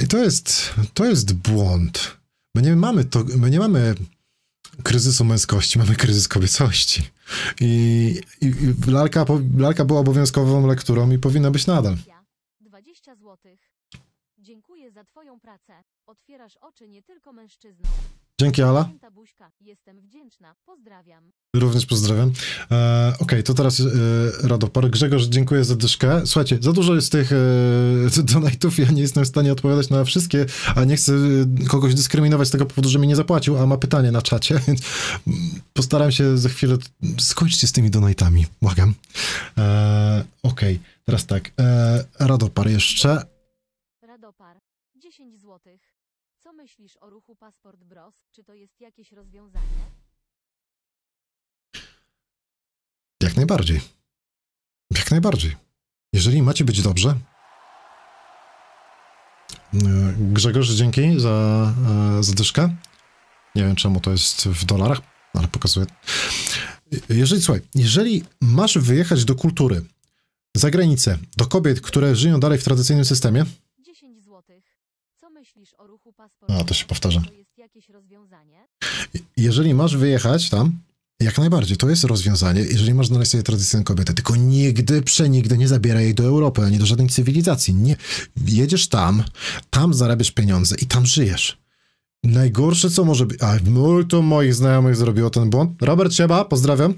I to jest, to jest błąd. My nie mamy, to, my nie mamy kryzysu męskości, mamy kryzys kobiecości. I, i, i lalka, lalka była obowiązkową lekturą i powinna być nadal. 20 zł. Dziękuję za Twoją pracę. Otwierasz oczy nie tylko mężczyznom. Dzięki, Ala. Jestem wdzięczna. Pozdrawiam. Również pozdrawiam. E, Okej, okay, to teraz e, Radopar. Grzegorz, dziękuję za dyszkę. Słuchajcie, za dużo jest tych e, donatów, ja nie jestem w stanie odpowiadać na wszystkie, a nie chcę e, kogoś dyskryminować z tego powodu, że mi nie zapłacił, a ma pytanie na czacie, więc postaram się za chwilę... Skończcie z tymi donatami, błagam. E, Okej, okay, teraz tak. E, Radopar jeszcze. Radopar, 10 złotych. Co myślisz o ruchu Paszport Bros? Czy to jest jakieś rozwiązanie? Jak najbardziej. Jak najbardziej. Jeżeli macie być dobrze. E, Grzegorz, dzięki za e, zadyszkę. Nie wiem, czemu to jest w dolarach, ale pokazuję. Jeżeli, słuchaj, jeżeli masz wyjechać do kultury, za granicę, do kobiet, które żyją dalej w tradycyjnym systemie, a no, to się powtarza. Jeżeli masz wyjechać tam, jak najbardziej, to jest rozwiązanie, jeżeli masz znaleźć sobie tradycyjną kobietę, tylko nigdy, przenigdy nie zabieraj jej do Europy, ani do żadnej cywilizacji. Nie. Jedziesz tam, tam zarabiasz pieniądze i tam żyjesz. Najgorsze, co może być, a multum moich znajomych zrobiło ten błąd, Robert Sieba, pozdrawiam,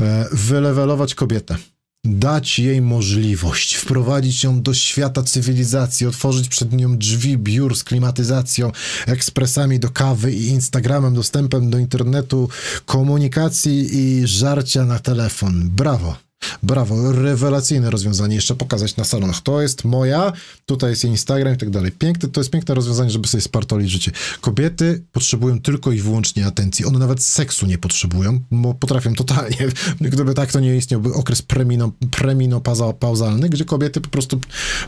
e, wylewelować kobietę dać jej możliwość, wprowadzić ją do świata cywilizacji, otworzyć przed nią drzwi biur z klimatyzacją, ekspresami do kawy i Instagramem, dostępem do internetu, komunikacji i żarcia na telefon. Brawo! Brawo, rewelacyjne rozwiązanie, jeszcze pokazać na salonach. To jest moja, tutaj jest jej Instagram i tak dalej. Piękne, to jest piękne rozwiązanie, żeby sobie spartolić życie. Kobiety potrzebują tylko i wyłącznie atencji. One nawet seksu nie potrzebują, bo potrafią totalnie, gdyby tak, to nie istniałby okres premino, preminopauzalny, gdzie kobiety po prostu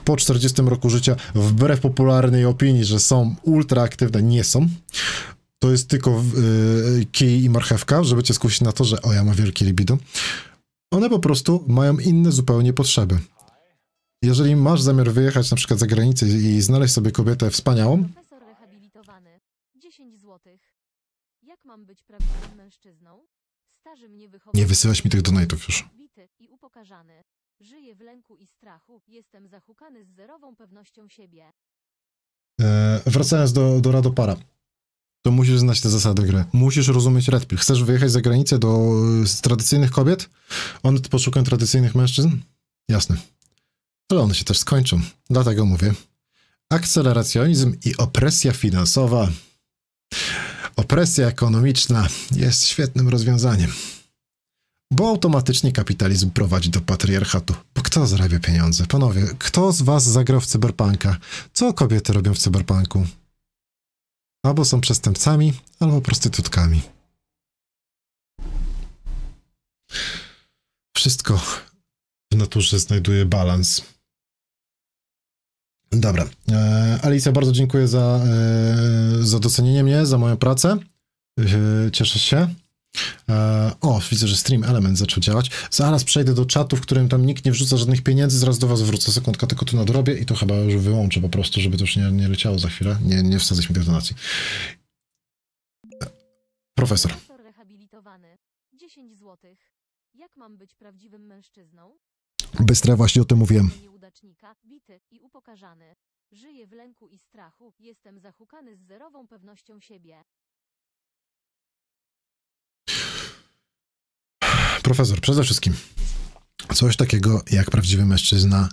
po 40 roku życia, wbrew popularnej opinii, że są ultraaktywne, nie są. To jest tylko yy, kij i marchewka, żeby cię skusić na to, że o, ja mam wielkie libido. One po prostu mają inne zupełnie potrzeby. Jeżeli masz zamiar wyjechać na przykład za granicę i znaleźć sobie kobietę wspaniałą, nie wysyłać mi tych donatów już. Żyję w lęku i strachu. Jestem zahukany z zerową pewnością siebie. E, wracając do, do Radopara to musisz znać te zasady gry. Musisz rozumieć Red Pill. Chcesz wyjechać za granicę do z tradycyjnych kobiet? One poszukają tradycyjnych mężczyzn? Jasne. Ale one się też skończą. Dlatego mówię. Akceleracjonizm i opresja finansowa. Opresja ekonomiczna jest świetnym rozwiązaniem. Bo automatycznie kapitalizm prowadzi do patriarchatu. Bo kto zarabia pieniądze? Panowie, kto z was zagrał w cyberpunka? Co kobiety robią w cyberpunku? Albo są przestępcami, albo prostytutkami. Wszystko w naturze znajduje balans. Dobra. E, Alicja, bardzo dziękuję za, e, za docenienie mnie, za moją pracę. E, cieszę się. E, o, widzę, że Stream Element zaczął działać. Zaraz przejdę do czatu, w którym tam nikt nie wrzuca żadnych pieniędzy, zaraz do was wrócę. Sekundka, tylko tu nadrobię i to chyba już wyłączę po prostu, żeby to już nie, nie leciało za chwilę. Nie, nie wsadzę śmiech donacji. Profesor. Profesor rehabilitowany. 10 zł. Jak mam być prawdziwym mężczyzną? Bystra, właśnie o tym mówiłem. Nieudacznika, bity i upokarzany. Żyję w lęku i strachu. Jestem zahukany z zerową pewnością siebie. Profesor, przede wszystkim coś takiego jak prawdziwy mężczyzna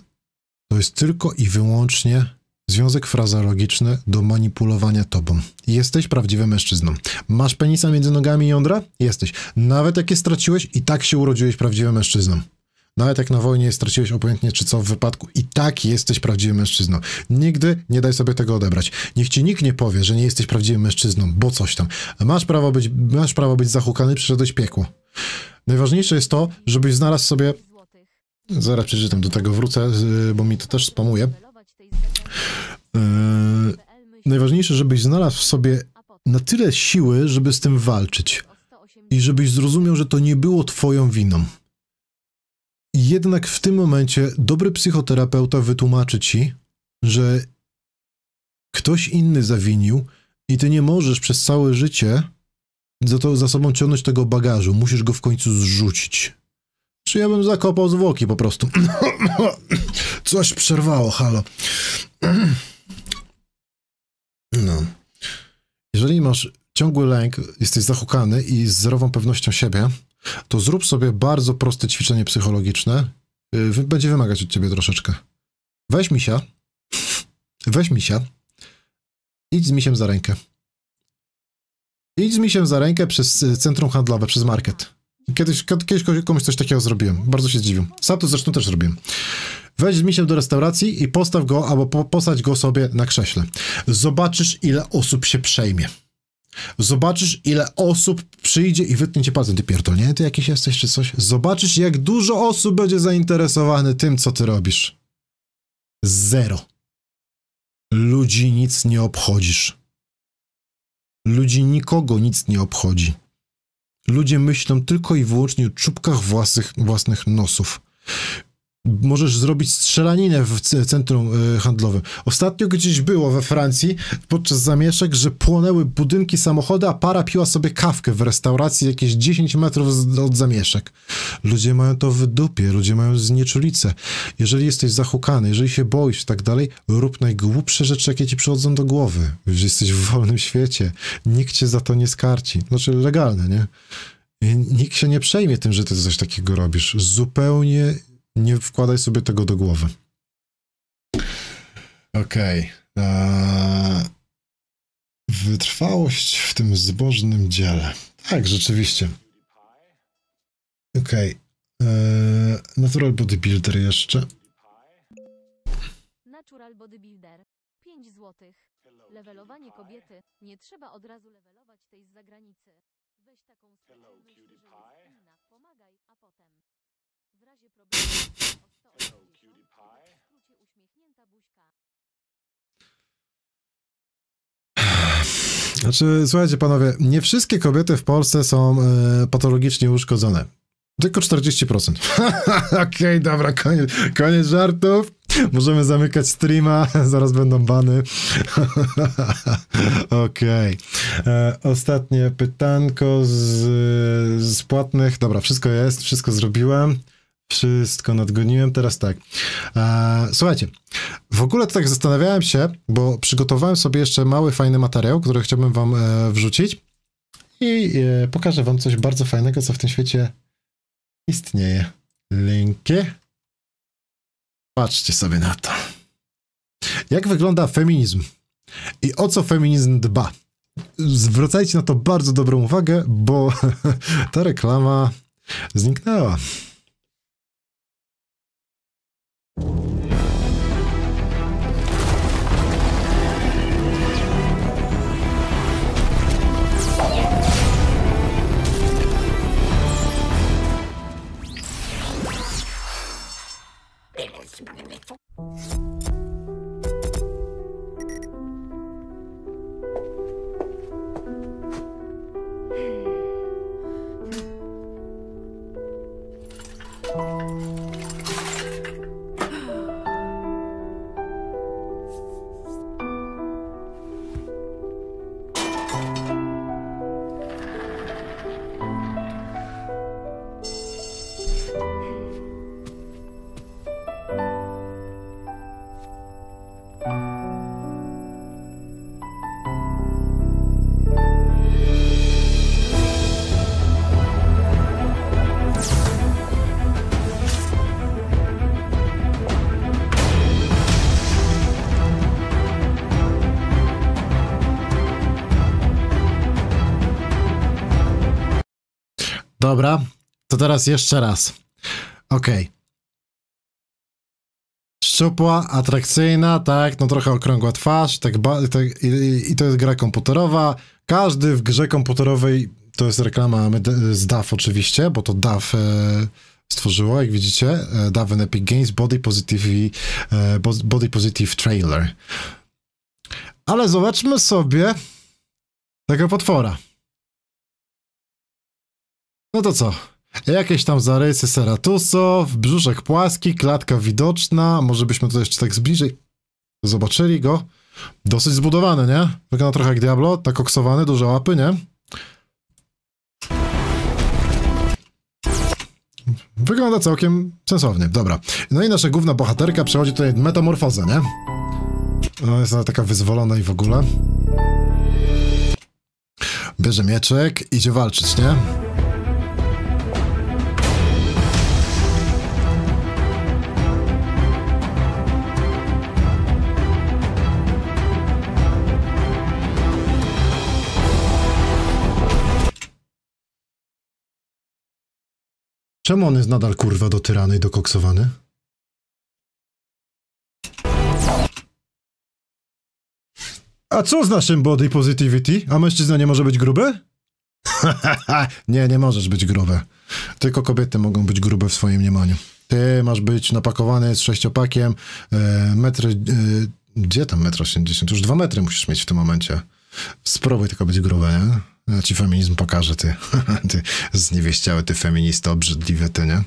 to jest tylko i wyłącznie związek frazeologiczny do manipulowania tobą. Jesteś prawdziwym mężczyzną. Masz penisa między nogami i jądra? Jesteś. Nawet jak je straciłeś, i tak się urodziłeś prawdziwym mężczyzną. Nawet no jak na wojnie straciłeś obojętnie czy co w wypadku, i tak jesteś prawdziwym mężczyzną. Nigdy nie daj sobie tego odebrać. Niech ci nikt nie powie, że nie jesteś prawdziwym mężczyzną, bo coś tam. Masz prawo być, masz prawo być zahukany, przyszedłeś piekło. Najważniejsze jest to, żebyś znalazł sobie... Zaraz przeczytam, do tego wrócę, bo mi to też spamuje. Yy... Najważniejsze, żebyś znalazł w sobie na tyle siły, żeby z tym walczyć. I żebyś zrozumiał, że to nie było twoją winą. Jednak w tym momencie dobry psychoterapeuta wytłumaczy ci, że ktoś inny zawinił i ty nie możesz przez całe życie za, to, za sobą ciągnąć tego bagażu. Musisz go w końcu zrzucić. Czy ja bym zakopał zwłoki po prostu? Coś przerwało, halo. No. Jeżeli masz ciągły lęk, jesteś zahukany i z zerową pewnością siebie, to zrób sobie bardzo proste ćwiczenie psychologiczne. Y, będzie wymagać od ciebie troszeczkę. Weź misia, weź misia, idź z misiem za rękę. Idź z misiem za rękę przez y, centrum handlowe, przez market. Kiedyś, kiedyś komuś coś takiego zrobiłem. Bardzo się zdziwił. Sam to zresztą też zrobiłem. Weź z misiem do restauracji i postaw go albo po, posadź go sobie na krześle. Zobaczysz, ile osób się przejmie. Zobaczysz, ile osób przyjdzie i wytnie cię palcem. Ty pierdolnięty jakiś jesteś czy coś? Zobaczysz, jak dużo osób będzie zainteresowane tym, co ty robisz. Zero. Ludzi nic nie obchodzisz. Ludzi nikogo nic nie obchodzi. Ludzie myślą tylko i wyłącznie o czubkach własnych, własnych nosów możesz zrobić strzelaninę w centrum y, handlowym. Ostatnio gdzieś było we Francji podczas zamieszek, że płonęły budynki, samochody, a para piła sobie kawkę w restauracji jakieś 10 metrów od zamieszek. Ludzie mają to w dupie, ludzie mają znieczulicę. Jeżeli jesteś zahukany, jeżeli się boisz i tak dalej, rób najgłupsze rzeczy, jakie ci przychodzą do głowy. Że jesteś w wolnym świecie. Nikt cię za to nie skarci. Znaczy legalne, nie? I nikt się nie przejmie tym, że ty coś takiego robisz. Zupełnie nie wkładaj sobie tego do głowy. Okej. Okay. Eee, wytrwałość w tym zbożnym dziele. Tak, rzeczywiście. Okej. Okay. Eee, natural Bodybuilder jeszcze. Natural Bodybuilder. 5 zł. Levelowanie kobiety. Nie trzeba od razu levelować tej z zagranicy. Weź taką... Hello, Znaczy, słuchajcie panowie, nie wszystkie kobiety w Polsce są y, patologicznie uszkodzone. Tylko 40%. Okej, okay, dobra, koniec, koniec żartów. Możemy zamykać streama, zaraz będą bany. Okej. Okay. E, ostatnie pytanko z, z płatnych. Dobra, wszystko jest, wszystko zrobiłem. Wszystko nadgoniłem, teraz tak. Eee, słuchajcie, w ogóle to tak zastanawiałem się, bo przygotowałem sobie jeszcze mały, fajny materiał, który chciałbym wam e, wrzucić i e, pokażę wam coś bardzo fajnego, co w tym świecie istnieje. Linki. Patrzcie sobie na to. Jak wygląda feminizm i o co feminizm dba? Zwracajcie na to bardzo dobrą uwagę, bo ta reklama zniknęła. フッ。To teraz jeszcze raz. Okej. Okay. Szczupła, atrakcyjna, tak, no trochę okrągła twarz, tak, tak i, i, to jest gra komputerowa. Każdy w grze komputerowej, to jest reklama z DAF oczywiście, bo to DAF e, stworzyło, jak widzicie, e, DAF Epic Games, Body Positive e, Body Positive Trailer. Ale zobaczmy sobie tego potwora. No to co? Jakieś tam zarysy Seratusow, brzuszek płaski, klatka widoczna. Może byśmy to jeszcze tak zbliżej zobaczyli go. Dosyć zbudowany, nie? Wygląda trochę jak Diablo, tak oksowany, duże łapy, nie? Wygląda całkiem sensownie, dobra. No i nasza główna bohaterka przechodzi tutaj metamorfozę, nie? No, ona jest taka wyzwolona i w ogóle. Bierze mieczek, idzie walczyć, nie? Czemu on jest nadal kurwa do tyrany i dokoksowany? A co z naszym body positivity? A mężczyzna nie może być gruby? nie, nie możesz być gruby. Tylko kobiety mogą być grube w swoim mniemaniu. Ty masz być napakowany z sześciopakiem, e, metry... E, gdzie tam metr 80? Już dwa metry musisz mieć w tym momencie. Spróbuj tylko być gruby, nie? No, ci feminizm pokaże, ty, ty zniewieściały, ty feministo obrzydliwe, ty, nie?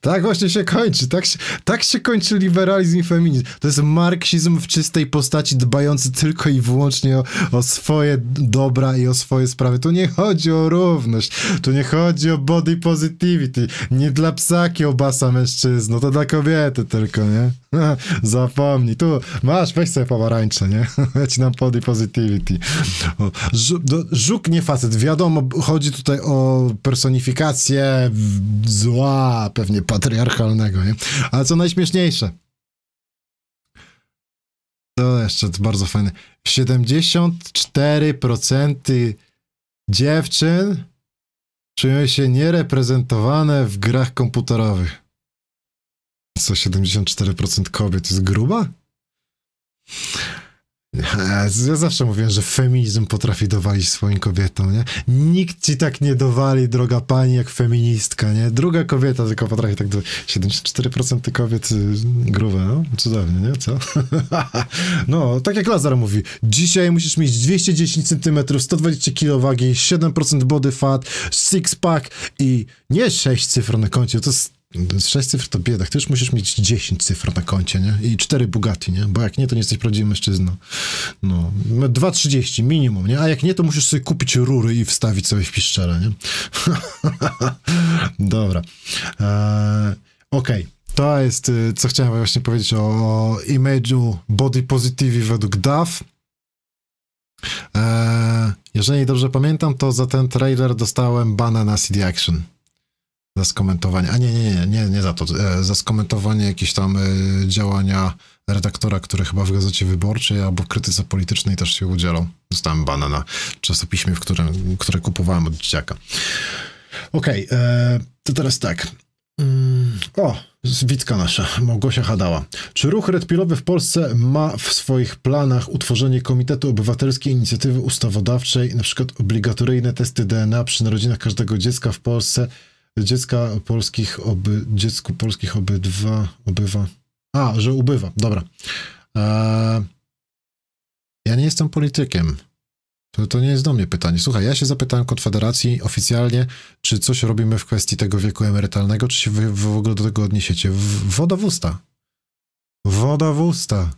Tak właśnie się kończy. Tak się, tak się kończy liberalizm i feminizm. To jest marksizm w czystej postaci, dbający tylko i wyłącznie o, o swoje dobra i o swoje sprawy. Tu nie chodzi o równość, tu nie chodzi o body positivity. Nie dla psa kiełbasa mężczyzno, to dla kobiety tylko, nie? Zapomnij. Tu masz, weź sobie pomarańcze, nie? Leci nam body positivity. Żuk, żuk nie facet. Wiadomo, chodzi tutaj o personifikację zła, pewnie patriarchalnego, nie? Ale co najśmieszniejsze, to jeszcze to bardzo fajne, 74% dziewczyn czują się niereprezentowane w grach komputerowych. Co 74% kobiet To jest gruba? Ja zawsze mówiłem, że feminizm potrafi dowalić swoim kobietom, nie? Nikt ci tak nie dowali, droga pani, jak feministka, nie? Druga kobieta tylko potrafi tak... Do... 74% kobiet y, grube, no? Cudownie, nie? Co? no, tak jak Lazar mówi, dzisiaj musisz mieć 210 cm, 120 kg wagi, 7% body fat, six pack i nie 6 cyfr na koncie, to jest 6 cyfr to biedak, ty już musisz mieć 10 cyfr na koncie, nie? I 4 Bugatti, nie? Bo jak nie, to nie jesteś prawdziwym mężczyzną. No, 2,30 minimum, nie? A jak nie, to musisz sobie kupić rury i wstawić sobie w piszczele, nie? Dobra. ok e, Okej. Okay. To jest, y, co chciałem właśnie powiedzieć o, image'u body positive według DAF. E, jeżeli dobrze pamiętam, to za ten trailer dostałem bana na CD Action za skomentowanie, a nie, nie, nie, nie, nie za to, e, za skomentowanie jakieś tam e, działania redaktora, który chyba w Gazecie Wyborczej albo krytyce politycznej też się udzielał. Dostałem bana na czasopiśmie, w którym, które kupowałem od dzieciaka. Okej, okay, e, to teraz tak. Mm, o, witka nasza, Małgosia Hadała. Czy ruch redpilowy w Polsce ma w swoich planach utworzenie Komitetu Obywatelskiej Inicjatywy Ustawodawczej, na przykład obligatoryjne testy DNA przy narodzinach każdego dziecka w Polsce, dziecka polskich oby, dziecku polskich obydwa, obywa, a, że ubywa, dobra. Eee, ja nie jestem politykiem. To, to nie jest do mnie pytanie. Słuchaj, ja się zapytałem Konfederacji oficjalnie, czy coś robimy w kwestii tego wieku emerytalnego, czy się wy, w ogóle do tego odniesiecie. W, woda w usta. Woda w usta.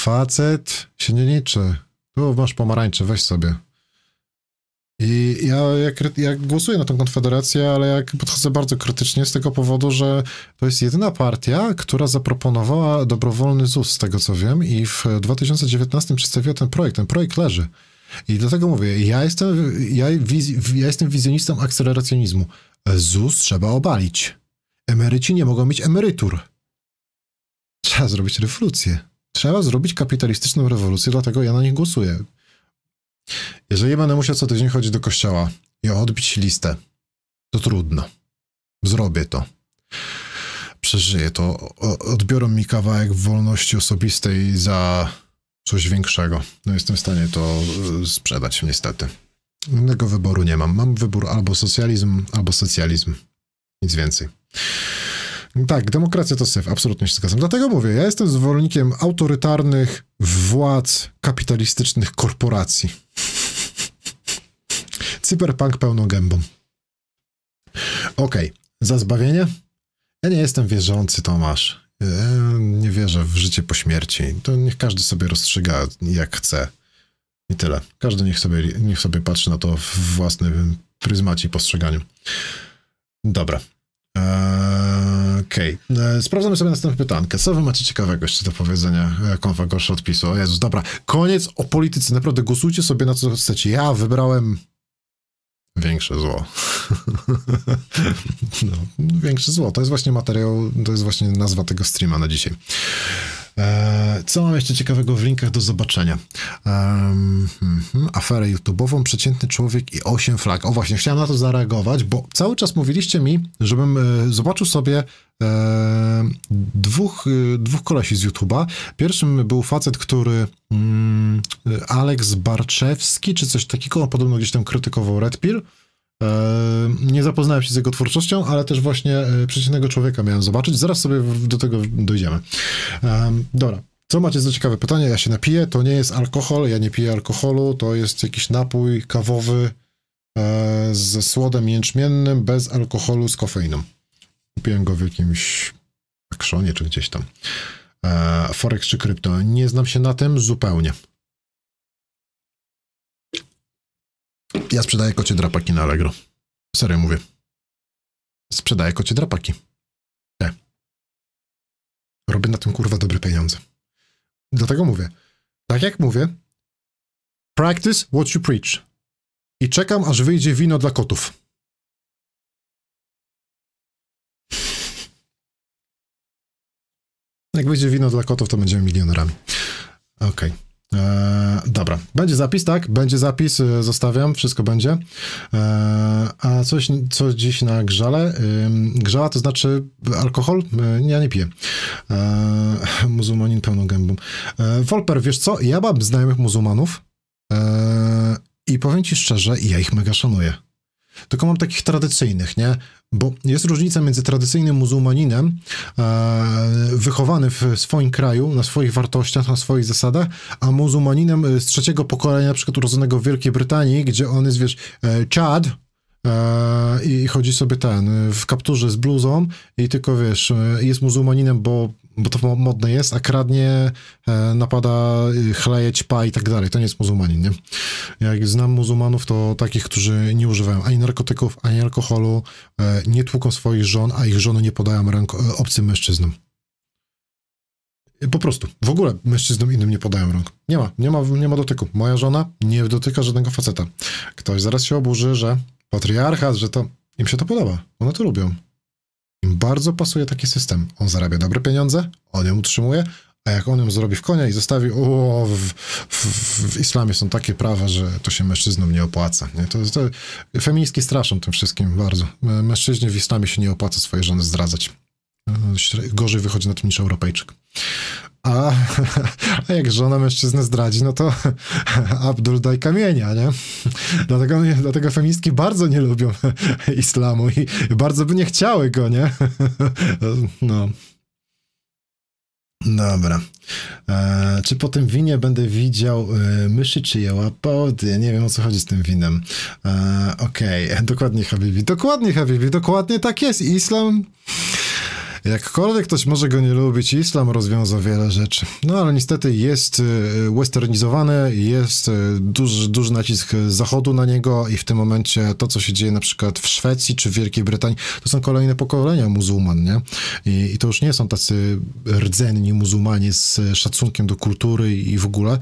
Facet się nie liczy. Tu masz pomarańcze, weź sobie. I ja, ja głosuję na tą konfederację, ale jak podchodzę bardzo krytycznie z tego powodu, że to jest jedyna partia, która zaproponowała dobrowolny ZUS, z tego co wiem, i w 2019 przedstawiła ten projekt. Ten projekt leży. I dlatego mówię, ja jestem, ja, wiz, ja jestem wizjonistą akceleracjonizmu. ZUS trzeba obalić. Emeryci nie mogą mieć emerytur. Trzeba zrobić rewolucję. Trzeba zrobić kapitalistyczną rewolucję, dlatego ja na nich głosuję. Jeżeli będę musiał co tydzień chodzić do kościoła i odbić listę, to trudno. Zrobię to. Przeżyję to. Odbiorą mi kawałek wolności osobistej za coś większego. No jestem w stanie to e, sprzedać, niestety. Innego wyboru nie mam. Mam wybór albo socjalizm, albo socjalizm. Nic więcej. Tak, demokracja to syf, absolutnie się zgadzam. Dlatego mówię, ja jestem zwolennikiem autorytarnych władz kapitalistycznych korporacji. Cyberpunk pełną gębą. Okej, okay. za zbawienie? Ja nie jestem wierzący, Tomasz. Ja nie wierzę w życie po śmierci. To niech każdy sobie rozstrzyga, jak chce. I tyle. Każdy niech sobie, niech sobie patrzy na to w własnym pryzmacie i postrzeganiu. Dobra, Eee, okej. Okay. Eee, sprawdzamy sobie następną pytankę. Co wy macie ciekawego jeszcze do powiedzenia? Konfa gorszy odpisu. O Jezus, dobra. Koniec o polityce. Naprawdę głosujcie sobie na co chcecie. Ja wybrałem większe zło. no, większe zło. To jest właśnie materiał, to jest właśnie nazwa tego streama na dzisiaj. E, co mam jeszcze ciekawego w linkach do zobaczenia? Hmm, hmm, aferę YouTube'ową, przeciętny człowiek i 8 flag. O właśnie, chciałem na to zareagować, bo cały czas mówiliście mi, żebym e, zobaczył sobie e, dwóch, dwóch kolesi z YouTube'a. Pierwszym był facet, który mm, Aleks Barczewski, czy coś takiego, on podobno gdzieś tam krytykował Red Pill. E, nie zapoznałem się z jego twórczością, ale też właśnie e, przeciętnego Człowieka miałem zobaczyć. Zaraz sobie do tego dojdziemy. E, dobra. Co macie za ciekawe pytanie? Ja się napiję. To nie jest alkohol. Ja nie piję alkoholu. To jest jakiś napój kawowy ze słodem jęczmiennym, bez alkoholu, z kofeiną. Kupiłem go w jakimś akszonie czy gdzieś tam. Forex czy krypto. Nie znam się na tym zupełnie. Ja sprzedaję kocie drapaki na Allegro. Serio mówię. Sprzedaję kocie drapaki. Nie. Robię na tym kurwa dobre pieniądze. Dlatego mówię. Tak jak mówię, practice what you preach. I czekam, aż wyjdzie wino dla kotów. Jak wyjdzie wino dla kotów, to będziemy milionerami. Okej. Okay. E, dobra, będzie zapis, tak? Będzie zapis, e, zostawiam, wszystko będzie. E, a coś, co dziś na grzale? E, grzała to znaczy alkohol? ja nie piję. muzułmanin pełną gębą. Wolper, wiesz co? Ja mam znajomych muzułmanów i powiem ci szczerze, ja ich mega szanuję. Tylko mam takich tradycyjnych, nie? Bo jest różnica między tradycyjnym muzułmaninem, e, wychowany w swoim kraju, na swoich wartościach, na swoich zasadach, a muzułmaninem z trzeciego pokolenia, na przykład urodzonego w Wielkiej Brytanii, gdzie on jest, wiesz, e, Chad, e, i chodzi sobie ten w kapturze z bluzą i tylko wiesz, e, jest muzułmaninem, bo bo to modne jest, a kradnie, e, napada, y, chleje, ćpa i tak dalej. To nie jest muzułmanin, nie? Jak znam muzułmanów, to takich, którzy nie używają ani narkotyków, ani alkoholu, e, nie tłuką swoich żon, a ich żony nie podają ręk e, obcym mężczyznom. Po prostu. W ogóle mężczyznom innym nie podają rąk. Nie ma, nie ma, nie ma dotyku. Moja żona nie dotyka żadnego faceta. Ktoś zaraz się oburzy, że patriarchat, że to... Im się to podoba. One to lubią. Im bardzo pasuje taki system. On zarabia dobre pieniądze, on ją utrzymuje, a jak on ją zrobi w konia i zostawi, o, w, w, w, islamie są takie prawa, że to się mężczyznom nie opłaca. Nie? To, to, feministki straszą tym wszystkim bardzo. Mężczyźnie w islamie się nie opłaca swojej żony zdradzać. Gorzej wychodzi na tym niż Europejczyk. A, a jak żona mężczyznę zdradzi, no to Abdul daj kamienia, nie? Dlatego, dlatego feministki bardzo nie lubią islamu i bardzo by nie chciały go, nie? No. Dobra. E, czy po tym winie będę widział e, myszy czy jeła? Pody. Nie wiem o co chodzi z tym winem. E, Okej, okay. dokładnie Habibi. Dokładnie Habibi, dokładnie tak jest. Islam Jakkolwiek ktoś może go nie lubić, islam rozwiąza wiele rzeczy. No ale niestety jest y, westernizowany, jest y, duży, duży nacisk zachodu na niego i w tym momencie to, co się dzieje na przykład w Szwecji czy w Wielkiej Brytanii, to są kolejne pokolenia muzułman, nie? I, i to już nie są tacy rdzenni muzułmanie z szacunkiem do kultury i w ogóle.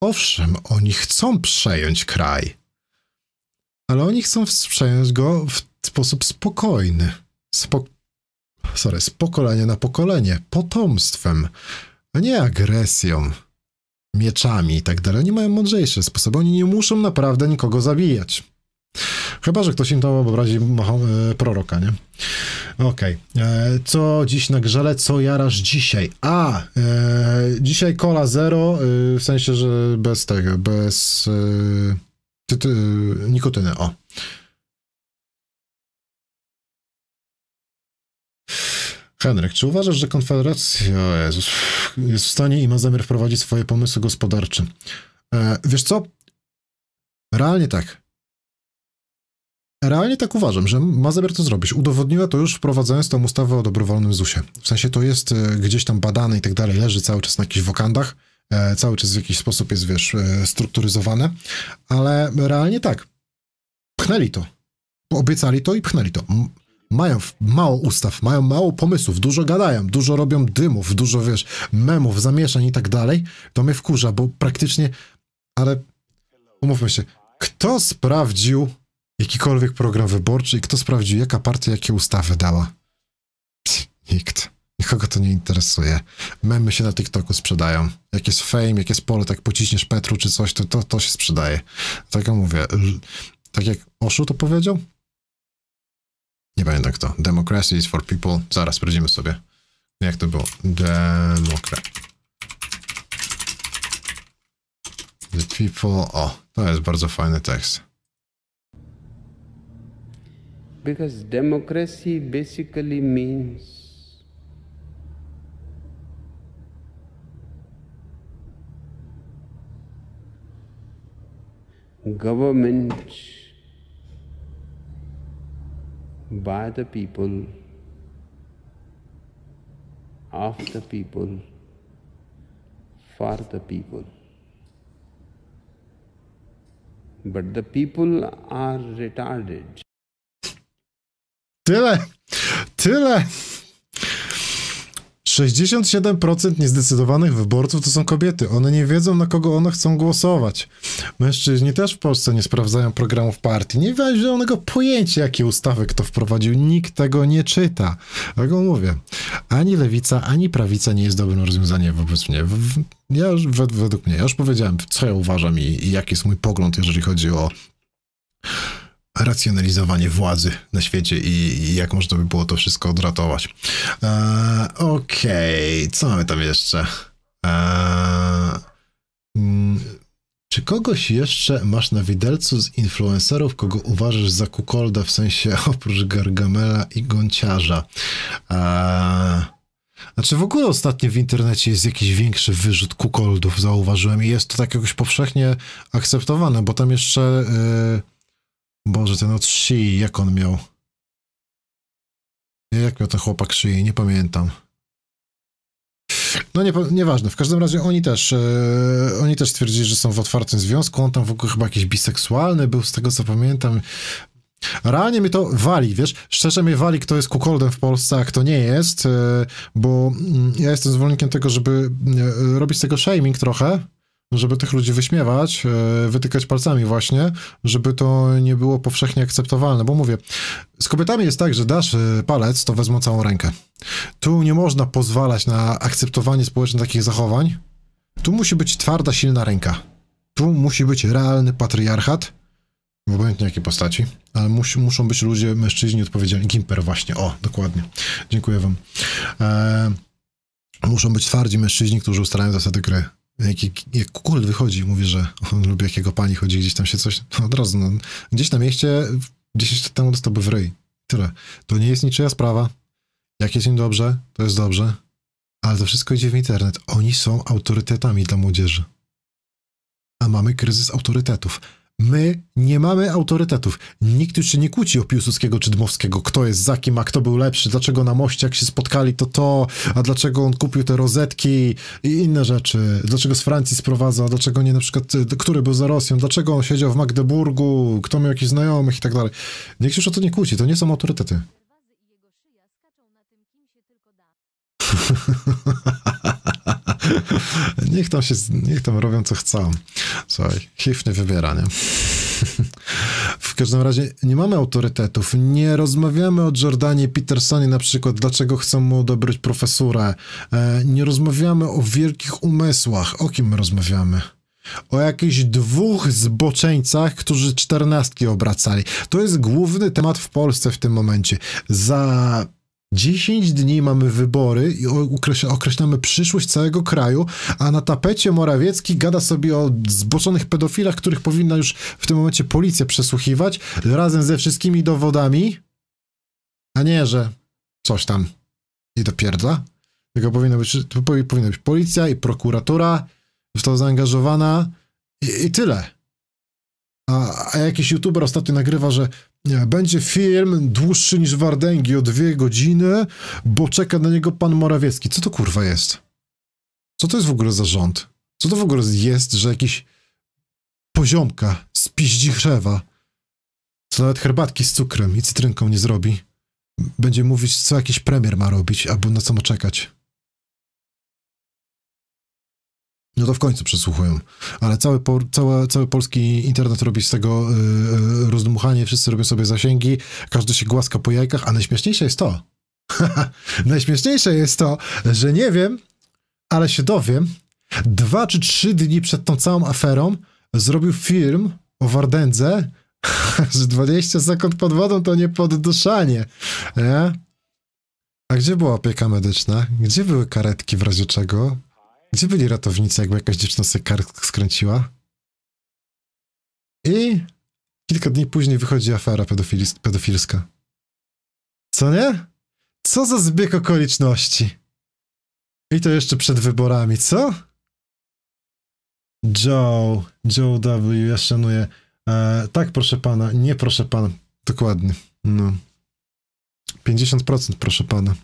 Owszem, oni chcą przejąć kraj, ale oni chcą przejąć go w sposób spokojny. Spok sorry, z pokolenia na pokolenie, potomstwem, a nie agresją, mieczami i tak dalej. Oni mają mądrzejsze sposoby, oni nie muszą naprawdę nikogo zabijać. Chyba, że ktoś im to wyobrazi e, proroka, nie? Okej. Okay. E, co dziś na grzele, co jarasz dzisiaj? A, e, dzisiaj kola zero, e, w sensie, że bez tego, bez y, ty, ty, nikotyny, o. Henryk, czy uważasz, że Konfederacja Jezus, jest w stanie i ma zamiar wprowadzić swoje pomysły gospodarcze? E, wiesz co? Realnie tak. Realnie tak uważam, że ma zamiar to zrobić. Udowodniła to już wprowadzając tą ustawę o dobrowolnym ZUS-ie. W sensie to jest e, gdzieś tam badane i tak dalej, leży cały czas na jakichś wokandach, e, cały czas w jakiś sposób jest, wiesz, e, strukturyzowane, ale realnie tak. Pchnęli to. Obiecali to i pchnęli to mają mało ustaw, mają mało pomysłów, dużo gadają, dużo robią dymów, dużo, wiesz, memów, zamieszań i tak dalej, to mnie wkurza, bo praktycznie, ale umówmy się, kto sprawdził jakikolwiek program wyborczy i kto sprawdził, jaka partia jakie ustawy dała? nikt. Nikogo to nie interesuje. Memy się na TikToku sprzedają. Jak jest fame, jak jest pole, tak pociśniesz Petru czy coś, to, to, to się sprzedaje. Tak jak mówię, tak jak Oszu to powiedział, nie pamiętam kto. Democracy is for people. Zaraz sprawdzimy sobie. Jak to było? Demokracja. The people... O, to jest bardzo fajny tekst. Because democracy basically means government by the people, of the people, for the people. But the people are retarded. Tyle, tyle. 67% niezdecydowanych wyborców to są kobiety. One nie wiedzą, na kogo one chcą głosować. Mężczyźni też w Polsce nie sprawdzają programów partii. Nie mają żadnego pojęcia, jakie ustawy kto wprowadził. Nikt tego nie czyta. Dlatego tak mówię, ani lewica, ani prawica nie jest dobrym rozwiązaniem wobec mnie. ja już, według mnie, ja już powiedziałem, co ja uważam i, i jaki jest mój pogląd, jeżeli chodzi o racjonalizowanie władzy na świecie i, i, jak można by było to wszystko odratować. Eee, Okej, okay. co mamy tam jeszcze? Eee, mm, czy kogoś jeszcze masz na widelcu z influencerów, kogo uważasz za kukolda, w sensie oprócz Gargamela i Gonciarza? Eee, znaczy w ogóle ostatnio w internecie jest jakiś większy wyrzut kukoldów, zauważyłem i jest to tak jakoś powszechnie akceptowane, bo tam jeszcze... Yy, Boże, ten od szyi, jak on miał? Jak miał ten chłopak szyi? Nie pamiętam. No nie, nieważne, w każdym razie oni też, yy, oni też twierdzili, że są w otwartym związku, on tam w ogóle chyba jakiś biseksualny był, z tego co pamiętam. Realnie mnie to wali, wiesz, szczerze mnie wali, kto jest kukoldem w Polsce, a kto nie jest, yy, bo mm, ja jestem zwolennikiem tego, żeby e, robić z tego shaming trochę, żeby tych ludzi wyśmiewać, e, wytykać palcami właśnie, żeby to nie było powszechnie akceptowalne. Bo mówię, z kobietami jest tak, że dasz e, palec, to wezmą całą rękę. Tu nie można pozwalać na akceptowanie społeczne takich zachowań. Tu musi być twarda, silna ręka. Tu musi być realny patriarchat, w obojętnie jakiej postaci, ale mus, muszą być ludzie, mężczyźni odpowiedzialni. Gimper właśnie, o, dokładnie. Dziękuję wam. E, muszą być twardzi mężczyźni, którzy ustalają zasady gry jak, jak, jak kul wychodzi, mówi, że on lubi jakiego pani chodzi, gdzieś tam się coś, od razu, no, gdzieś na mieście 10 lat temu dostałby w ryj. Tyle. To nie jest niczyja sprawa. Jak jest im dobrze, to jest dobrze. Ale to wszystko idzie w internet. Oni są autorytetami dla młodzieży. A mamy kryzys autorytetów. My nie mamy autorytetów. Nikt już się nie kłóci o Piłsudskiego czy Dmowskiego, kto jest za kim, a kto był lepszy, dlaczego na moście, jak się spotkali, to to, a dlaczego on kupił te rozetki i inne rzeczy, dlaczego z Francji sprowadza, dlaczego nie na przykład, y, który był za Rosją, dlaczego on siedział w Magdeburgu, kto miał jakichś znajomych i tak dalej. Nikt już o to nie kłóci, to nie są autorytety. niech tam się, niech tam robią co chcą. Słuchaj, HIV nie wybiera, nie? W każdym razie nie mamy autorytetów, nie rozmawiamy o Jordanie Petersonie na przykład, dlaczego chcą mu odebrać profesurę, e, nie rozmawiamy o wielkich umysłach. O kim rozmawiamy? O jakichś dwóch zboczeńcach, którzy czternastki obracali. To jest główny temat w Polsce w tym momencie. Za 10 dni mamy wybory i określamy przyszłość całego kraju, a na tapecie Morawiecki gada sobie o zboczonych pedofilach, których powinna już w tym momencie policja przesłuchiwać, razem ze wszystkimi dowodami, a nie, że coś tam i dopierdza. Tylko powinna być, powinna być policja i prokuratura w to zaangażowana i, i tyle. A, a jakiś youtuber ostatnio nagrywa, że nie, będzie film dłuższy niż Wardęgi o dwie godziny, bo czeka na niego pan Morawiecki. Co to kurwa jest? Co to jest w ogóle za rząd? Co to w ogóle jest, że jakiś poziomka spiździ chrzewa, co nawet herbatki z cukrem i cytrynką nie zrobi, będzie mówić, co jakiś premier ma robić, albo na co ma czekać. no to w końcu przesłuchują. Ale cały, po, cały polski internet robi z tego yy, rozdmuchanie, wszyscy robią sobie zasięgi, każdy się głaska po jajkach, a najśmieszniejsze jest to, najśmieszniejsze jest to, że nie wiem, ale się dowiem, dwa czy trzy dni przed tą całą aferą zrobił film o Wardędze, że 20 sekund pod wodą to nie podduszanie, nie? A gdzie była opieka medyczna? Gdzie były karetki w razie czego? Gdzie byli ratownicy, jakby jakaś dziewczyna sobie kark skręciła? I kilka dni później wychodzi afera pedofilska. Co nie? Co za zbieg okoliczności? I to jeszcze przed wyborami, co? Joe, Joe W, ja szanuję. E, tak, proszę pana, nie proszę pana. Dokładnie. No. 50% proszę pana.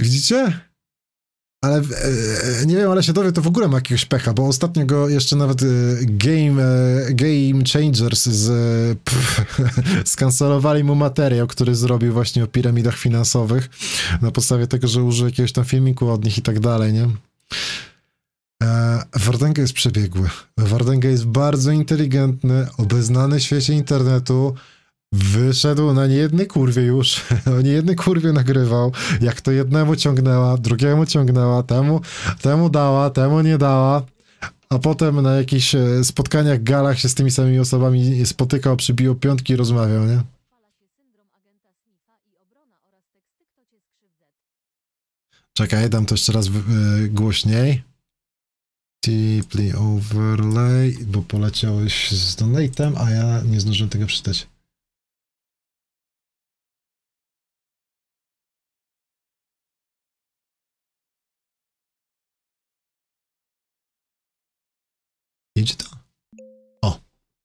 Widzicie? Ale e, e, nie wiem, ale się dowie, to w ogóle ma jakiegoś pecha, bo ostatnio go jeszcze nawet e, Game, e, game Changers z, e, pff, skancelowali mu materiał, który zrobił właśnie o piramidach finansowych na podstawie tego, że użył jakiegoś tam filmiku od nich i tak dalej, nie? E, Wardenga jest przebiegły. Wardenga jest bardzo inteligentny, obeznany w świecie internetu. Wyszedł na niejednej kurwie już, o niejednej kurwie nagrywał, jak to jednemu ciągnęła, drugiemu ciągnęła, temu, temu dała, temu nie dała, a potem na jakichś e, spotkaniach, galach się z tymi samymi osobami spotykał, przybił piątki i rozmawiał, nie? Czekaj, dam to jeszcze raz yy, głośniej. Deeply overlay, bo poleciałeś z donatem, a ja nie zdążyłem tego przeczytać. O.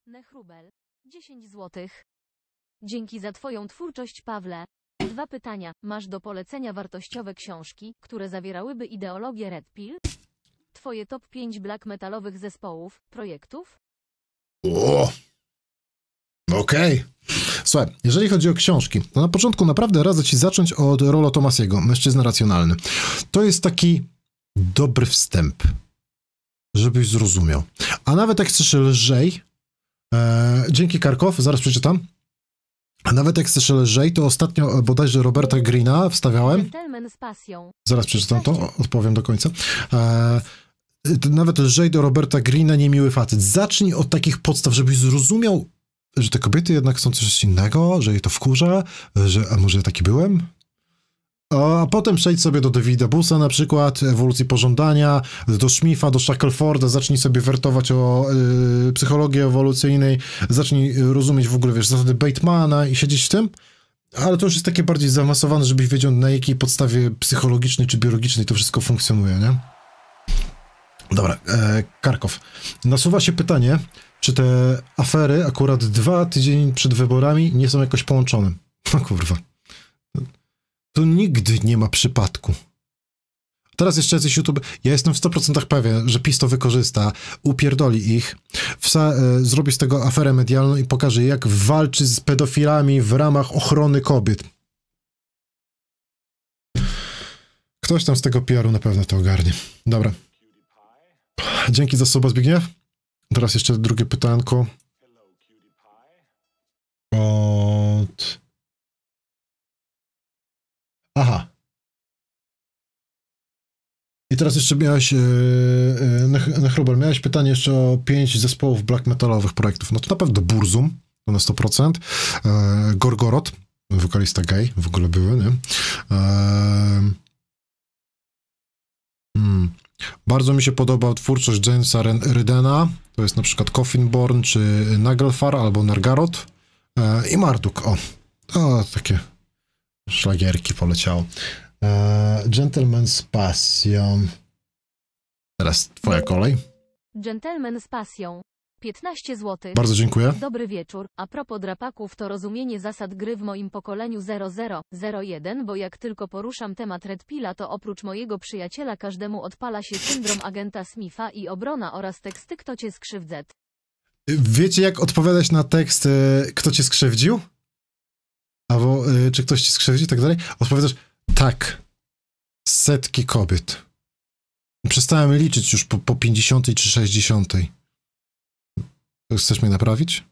Nechrubel, 10 złotych. Dzięki za twoją twórczość, Pawle. Dwa pytania. Masz do polecenia wartościowe książki, które zawierałyby ideologię Red Pill? Twoje top 5 black metalowych zespołów, projektów? O! Okej. Okay. Słuchaj, jeżeli chodzi o książki, to na początku naprawdę radzę ci zacząć od Rolo Tomasiego, Mężczyzna Racjonalny. To jest taki dobry wstęp żebyś zrozumiał. A nawet jak chcesz lżej, e, dzięki Karkow, zaraz przeczytam. A nawet jak chcesz lżej, to ostatnio e, bodajże Roberta Greena wstawiałem. Zaraz przeczytam to, odpowiem do końca. E, nawet lżej do Roberta Greena, niemiły facet. Zacznij od takich podstaw, żebyś zrozumiał, że te kobiety jednak są coś innego, że je to wkurza, że a może ja taki byłem? A potem przejdź sobie do Davida Busa na przykład, ewolucji pożądania, do Szmifa, do Shackleforda, zacznij sobie wertować o y, psychologii ewolucyjnej, zacznij y, rozumieć w ogóle, wiesz, zasady Batemana i siedzieć w tym. Ale to już jest takie bardziej zaawansowane, żebyś wiedział na jakiej podstawie psychologicznej czy biologicznej to wszystko funkcjonuje, nie? Dobra, e, Karkow. Nasuwa się pytanie, czy te afery akurat dwa tydzień przed wyborami nie są jakoś połączone? No kurwa. Tu nigdy nie ma przypadku. Teraz jeszcze jacyś YouTube. Ja jestem w 100% pewien, że PiS to wykorzysta, upierdoli ich, wsa, e, zrobi z tego aferę medialną i pokaże, jak walczy z pedofilami w ramach ochrony kobiet. Ktoś tam z tego PR-u na pewno to ogarnie. Dobra. Dzięki za słowa, Zbigniew. Teraz jeszcze drugie pytanko. Aha. I teraz jeszcze miałeś, yy, e, e, na Chruber, miałeś pytanie jeszcze o pięć zespołów black metalowych projektów. No to na pewno Burzum, to na 100%, yy, e, Gorgorod, wokalista gay, w ogóle były, nie? Yy, hmm. Bardzo mi się podoba twórczość Jamesa Rydena, to jest na przykład Coffinborn, czy Nagelfar, albo Nergarot i Marduk, o. O, takie szlagierki poleciało. E, Gentleman z pasją. Teraz twoja no. kolej. Gentleman z pasją. 15 zł. Bardzo dziękuję. Dobry wieczór. A propos drapaków, to rozumienie zasad gry w moim pokoleniu 0001, bo jak tylko poruszam temat Red Pilla, to oprócz mojego przyjaciela każdemu odpala się syndrom agenta Smitha i obrona oraz teksty kto cię skrzywdzet. Wiecie jak odpowiadać na tekst kto cię skrzywdził? albo y, czy ktoś ci skrzywdzi i tak dalej, odpowiadasz tak, setki kobiet. Przestałem liczyć już po, po 50 czy 60. Chcesz mnie naprawić?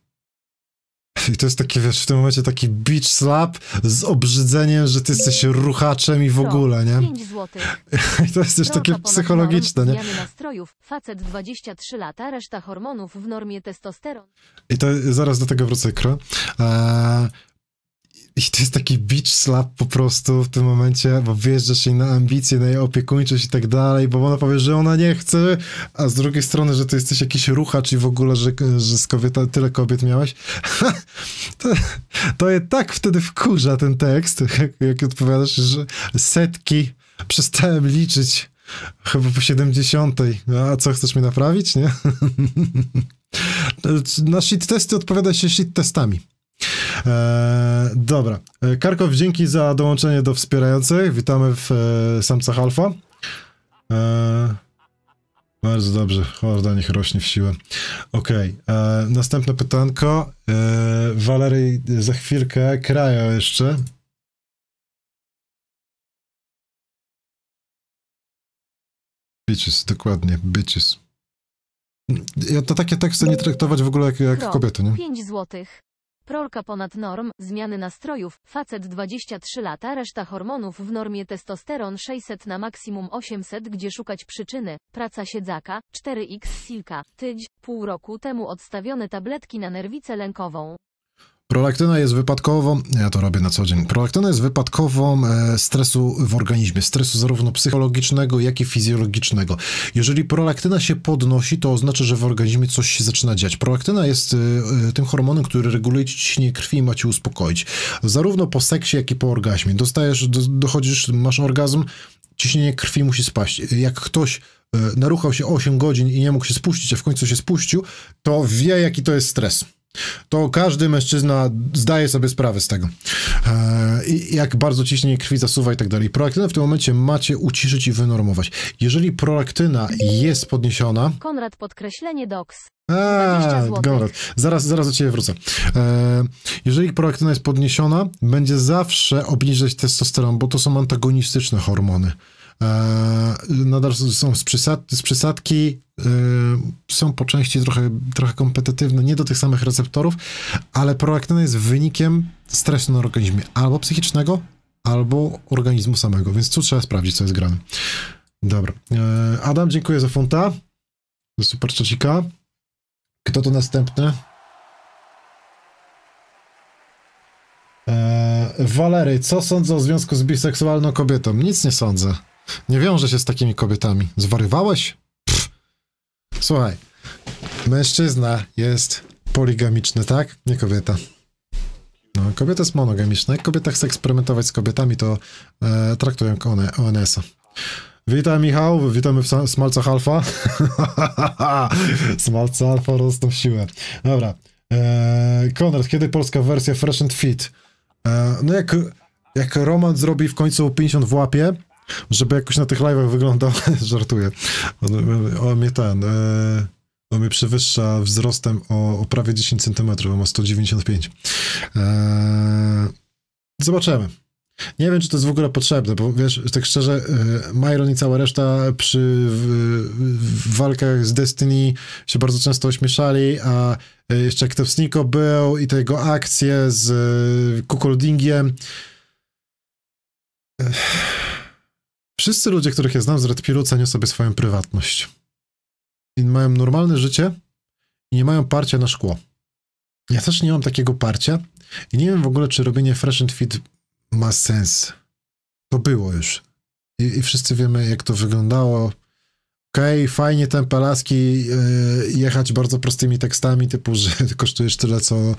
I to jest taki, wiesz, w tym momencie taki beach slap z obrzydzeniem, że ty jesteś ruchaczem i w ogóle, nie? 5 złotych. I to jest też takie psychologiczne, nie? nastrojów, facet 23 lata, reszta hormonów w normie testosteron. I to zaraz do tego wrócę, Kro. Eee, i to jest taki beach slap po prostu w tym momencie, bo wjeżdżasz jej na ambicje, na jej opiekuńczość i tak dalej, bo ona powie, że ona nie chce, a z drugiej strony, że ty jesteś jakiś ruchacz i w ogóle, że, że z kobieta, tyle kobiet miałeś. to, to je tak wtedy wkurza ten tekst, jak, jak odpowiadasz, że setki, przestałem liczyć chyba po 70. No, a co, chcesz mnie naprawić, nie? na shit testy odpowiada się shit testami. E, dobra. E, Karkow, dzięki za dołączenie do wspierających. Witamy w e, samcach alfa. E, bardzo dobrze, horda niech rośnie w siłę. Okej, okay. E, następne pytanko. E, za chwilkę, Krajo jeszcze. Bitches, dokładnie, bitches. Ja to takie teksty nie traktować w ogóle jak, jak kobiety, nie? 5 złotych. Prorka ponad norm, zmiany nastrojów, facet 23 lata, reszta hormonów w normie testosteron 600 na maksimum 800, gdzie szukać przyczyny, praca siedzaka, 4x silka, tydzień, pół roku temu odstawione tabletki na nerwicę lękową. Prolaktyna jest wypadkową, ja to robię na co dzień, prolaktyna jest wypadkową e, stresu w organizmie, stresu zarówno psychologicznego, jak i fizjologicznego. Jeżeli prolaktyna się podnosi, to oznacza, że w organizmie coś się zaczyna dziać. Prolaktyna jest e, e, tym hormonem, który reguluje ciśnienie krwi i ma cię uspokoić. Zarówno po seksie, jak i po orgazmie. Dostajesz, dochodzisz, masz orgazm, ciśnienie krwi musi spaść. Jak ktoś naruchał się 8 godzin i nie mógł się spuścić, a w końcu się spuścił, to wie, jaki to jest stres. To każdy mężczyzna zdaje sobie sprawę z tego. E, I jak bardzo ciśnienie krwi zasuwa i tak dalej. Prolaktynę w tym momencie macie uciszyć i wynormować. Jeżeli prolaktyna jest podniesiona... Konrad podkreślenie doks. A, Konrad. Zaraz, zaraz do ciebie wrócę. E, jeżeli prolaktyna jest podniesiona, będzie zawsze obniżać testosteron, bo to są antagonistyczne hormony. E, nadal są z, przysad, z przysadki, e, są po części trochę, trochę kompetytywne, nie do tych samych receptorów, ale prolaktyna jest wynikiem stresu na organizmie, albo psychicznego, albo organizmu samego, więc tu trzeba sprawdzić, co jest grane. Dobra. E, Adam, dziękuję za funta, za super czasika. Kto to następny? Walery, co sądzę o związku z biseksualną kobietą? Nic nie sądzę. Nie wiąże się z takimi kobietami. Zwarywałeś? Pff. Słuchaj, mężczyzna jest poligamiczny, tak? Nie kobieta. No, kobieta jest monogamiczna. Jak kobieta chce eksperymentować z kobietami, to e, traktują one, ONS-a. Witam Michał, witamy w Smalcach Alfa. Smalca Alfa rosną w siłę. Dobra. E, Konrad, kiedy polska wersja Fresh and Fit? E, no jak, jak Roman zrobi w końcu 50 w łapie, żeby jakoś na tych live'ach wyglądał, żartuję, on, on mnie ten, e, on mnie przewyższa wzrostem o, o prawie 10 cm, bo ma 195. Eee, zobaczymy. Nie wiem, czy to jest w ogóle potrzebne, bo wiesz, tak szczerze, e, Myron i cała reszta przy w, w walkach z Destiny się bardzo często ośmieszali, a jeszcze jak Sneako był i te jego akcje z e, Kukoldingiem. Wszyscy ludzie, których ja znam z Red Pillu, cenią sobie swoją prywatność. I mają normalne życie i nie mają parcia na szkło. Ja też nie mam takiego parcia i nie wiem w ogóle, czy robienie Fresh and Fit ma sens. To było już. I, i wszyscy wiemy, jak to wyglądało, okej, okay, fajnie ten Pelaski y, jechać bardzo prostymi tekstami, typu, że kosztujesz tyle, co y,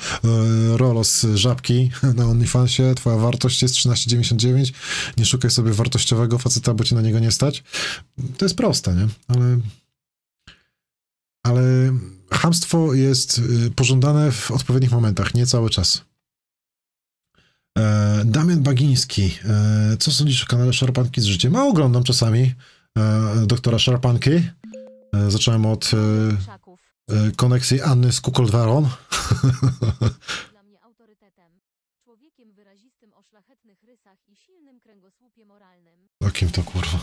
rolos żabki na OnlyFansie, twoja wartość jest 13,99, nie szukaj sobie wartościowego faceta, bo cię na niego nie stać. To jest proste, nie? Ale... Ale hamstwo jest y, pożądane w odpowiednich momentach, nie cały czas. E, Damian Bagiński. E, co sądzisz o kanale Szarpanki z życiem? Ma oglądam czasami. E, doktora Szarpanki. E, zacząłem od e, koneksji Anny z Kukoldwarą. Dla mnie autorytetem, człowiekiem wyrazistym o szlachetnych rysach i silnym kręgosłupie moralnym. O kim to kurwa?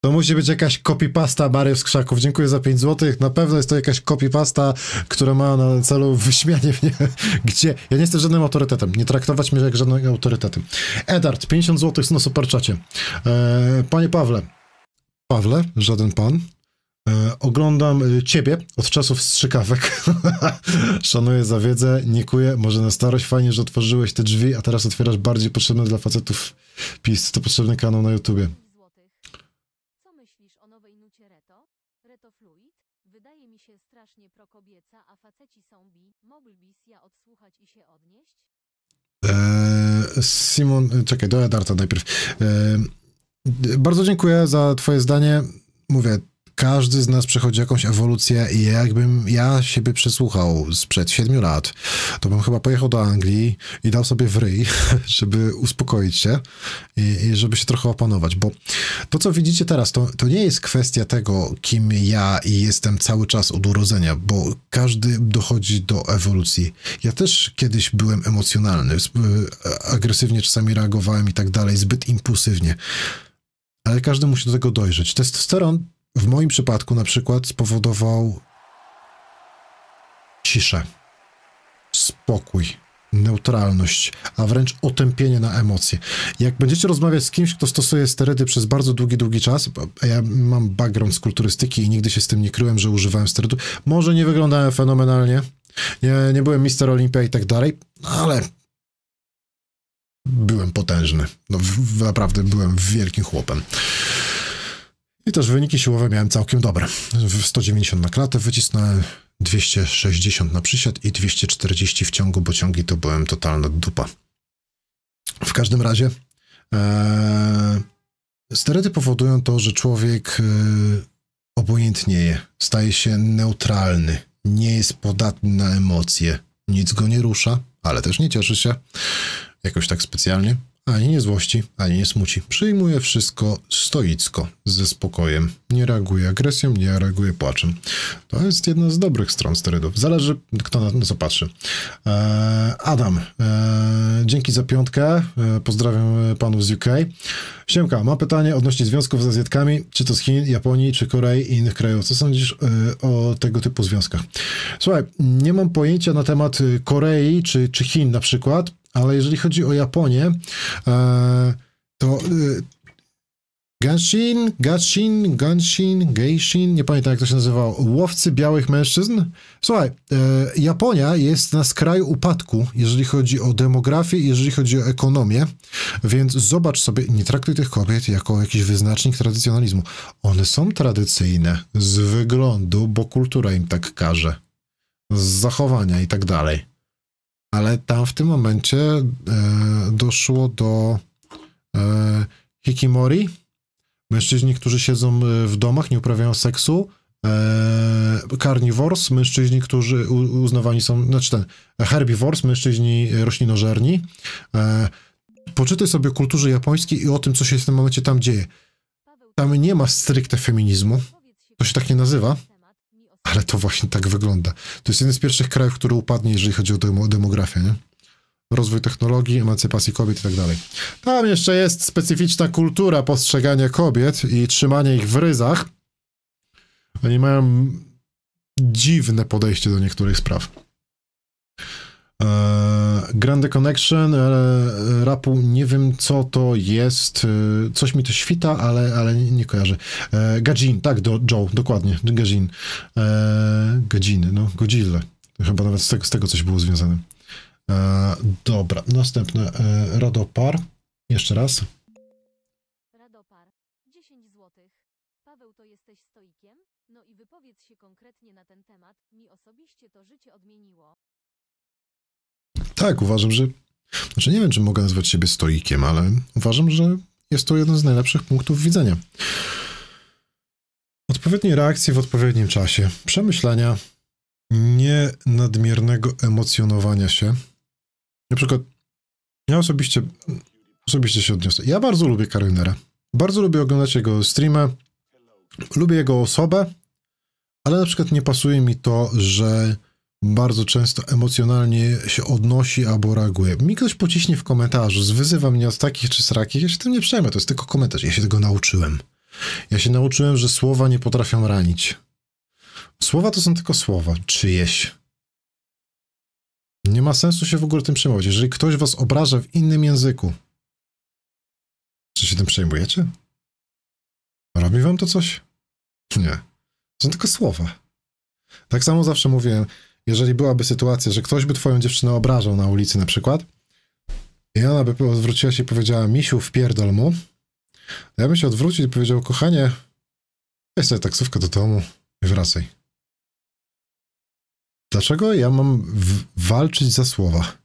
To musi być jakaś kopipasta Mary z Krzaków. Dziękuję za 5 zł. Na pewno jest to jakaś kopipasta, która ma na celu wyśmianie mnie. Gdzie? Ja nie jestem żadnym autorytetem. Nie traktować mnie jak żadnym autorytetem. Edard, 50 zł na superczacie. Eee, panie Pawle. Pawle, żaden pan. E, oglądam e, ciebie od czasów strzykawek. Szanuję za wiedzę, nikuję, może na starość. Fajnie, że otworzyłeś te drzwi, a teraz otwierasz bardziej potrzebny dla facetów PiS. To potrzebny kanał na YouTubie. E, Simon, e, czekaj, do Edarta najpierw. E, bardzo dziękuję za Twoje zdanie. Mówię, każdy z nas przechodzi jakąś ewolucję i jakbym ja siebie przesłuchał sprzed siedmiu lat, to bym chyba pojechał do Anglii i dał sobie wryj, żeby uspokoić się i, i żeby się trochę opanować, bo to, co widzicie teraz, to, to nie jest kwestia tego, kim ja jestem cały czas od urodzenia, bo każdy dochodzi do ewolucji. Ja też kiedyś byłem emocjonalny, e, agresywnie czasami reagowałem i tak dalej, zbyt impulsywnie ale każdy musi do tego dojrzeć. Testosteron w moim przypadku na przykład spowodował ciszę, spokój, neutralność, a wręcz otępienie na emocje. Jak będziecie rozmawiać z kimś, kto stosuje sterydy przez bardzo długi, długi czas, ja mam background z kulturystyki i nigdy się z tym nie kryłem, że używałem sterydów. Może nie wyglądałem fenomenalnie, nie, nie byłem mister Olimpia i tak dalej, ale byłem potężny. No, naprawdę byłem wielkim chłopem. I też wyniki siłowe miałem całkiem dobre. 190 na klatę wycisnąłem, 260 na przysiad i 240 w ciągu, bo ciągi to byłem totalna dupa. W każdym razie e, powodują to, że człowiek e, obojętnieje, staje się neutralny, nie jest podatny na emocje, nic go nie rusza, ale też nie cieszy się jakoś tak specjalnie, ani nie złości, ani nie smuci. Przyjmuje wszystko stoicko, ze spokojem. Nie reaguje agresją, nie reaguje płaczem. To jest jedna z dobrych stron sterydów. Zależy, kto na co patrzy. Eee, Adam, eee, dzięki za piątkę. Eee, pozdrawiam panów z UK. Siemka, ma pytanie odnośnie związków z Azjatkami, czy to z Chin, Japonii, czy Korei i innych krajów. Co sądzisz e, o tego typu związkach? Słuchaj, nie mam pojęcia na temat e, Korei czy, czy Chin na przykład ale jeżeli chodzi o Japonię, e, to Genshin, Ganshin, Ganshin, Geishin, nie pamiętam jak to się nazywało, łowcy białych mężczyzn. Słuchaj, e, Japonia jest na skraju upadku, jeżeli chodzi o demografię, jeżeli chodzi o ekonomię, więc zobacz sobie, nie traktuj tych kobiet jako jakiś wyznacznik tradycjonalizmu. One są tradycyjne z wyglądu, bo kultura im tak każe, z zachowania i tak dalej ale tam w tym momencie e, doszło do e, hikimori. Mężczyźni, którzy siedzą e, w domach, nie uprawiają seksu. E, carnivores, mężczyźni, którzy uznawani są, znaczy ten, herbivores, mężczyźni roślinożerni. E, poczytaj sobie o kulturze japońskiej i o tym, co się w tym momencie tam dzieje. Tam nie ma stricte feminizmu. To się tak nie nazywa ale to właśnie tak wygląda. To jest jeden z pierwszych krajów, który upadnie, jeżeli chodzi o demografię, nie? Rozwój technologii, emancypacji kobiet i tak dalej. Tam jeszcze jest specyficzna kultura postrzegania kobiet i trzymania ich w ryzach. Oni mają dziwne podejście do niektórych spraw. E, Grande Connection, e, rapu nie wiem co to jest, e, coś mi to świta, ale, ale nie kojarzę. Gadzin, tak, do, Joe, dokładnie, Gadzin. Gadziny, no, Godzilla. Chyba nawet z tego, z tego coś było związane. Dobra, następne, Rodopar, jeszcze raz. Tak, uważam, że. Znaczy, nie wiem, czy mogę nazwać siebie stoikiem, ale uważam, że jest to jeden z najlepszych punktów widzenia. Odpowiednie reakcje w odpowiednim czasie, przemyślenia, nie nadmiernego emocjonowania się. Na przykład, ja osobiście, osobiście się odniosę. Ja bardzo lubię Karynera. Bardzo lubię oglądać jego streamy, lubię jego osobę, ale na przykład nie pasuje mi to, że bardzo często emocjonalnie się odnosi albo reaguje. Mi ktoś pociśnie w komentarzu, zwyzywa mnie od takich czy srakich, ja się tym nie przejmę, to jest tylko komentarz. Ja się tego nauczyłem. Ja się nauczyłem, że słowa nie potrafią ranić. Słowa to są tylko słowa, czyjeś. Nie ma sensu się w ogóle tym przejmować. Jeżeli ktoś was obraża w innym języku, czy się tym przejmujecie? Robi wam to coś? Nie. To są tylko słowa. Tak samo zawsze mówiłem, jeżeli byłaby sytuacja, że ktoś by twoją dziewczynę obrażał na ulicy na przykład i ona by odwróciła się i powiedziała misiu, wpierdol mu, ja bym się odwrócił i powiedział, kochanie, weź sobie taksówkę do domu i wracaj. Dlaczego ja mam walczyć za słowa?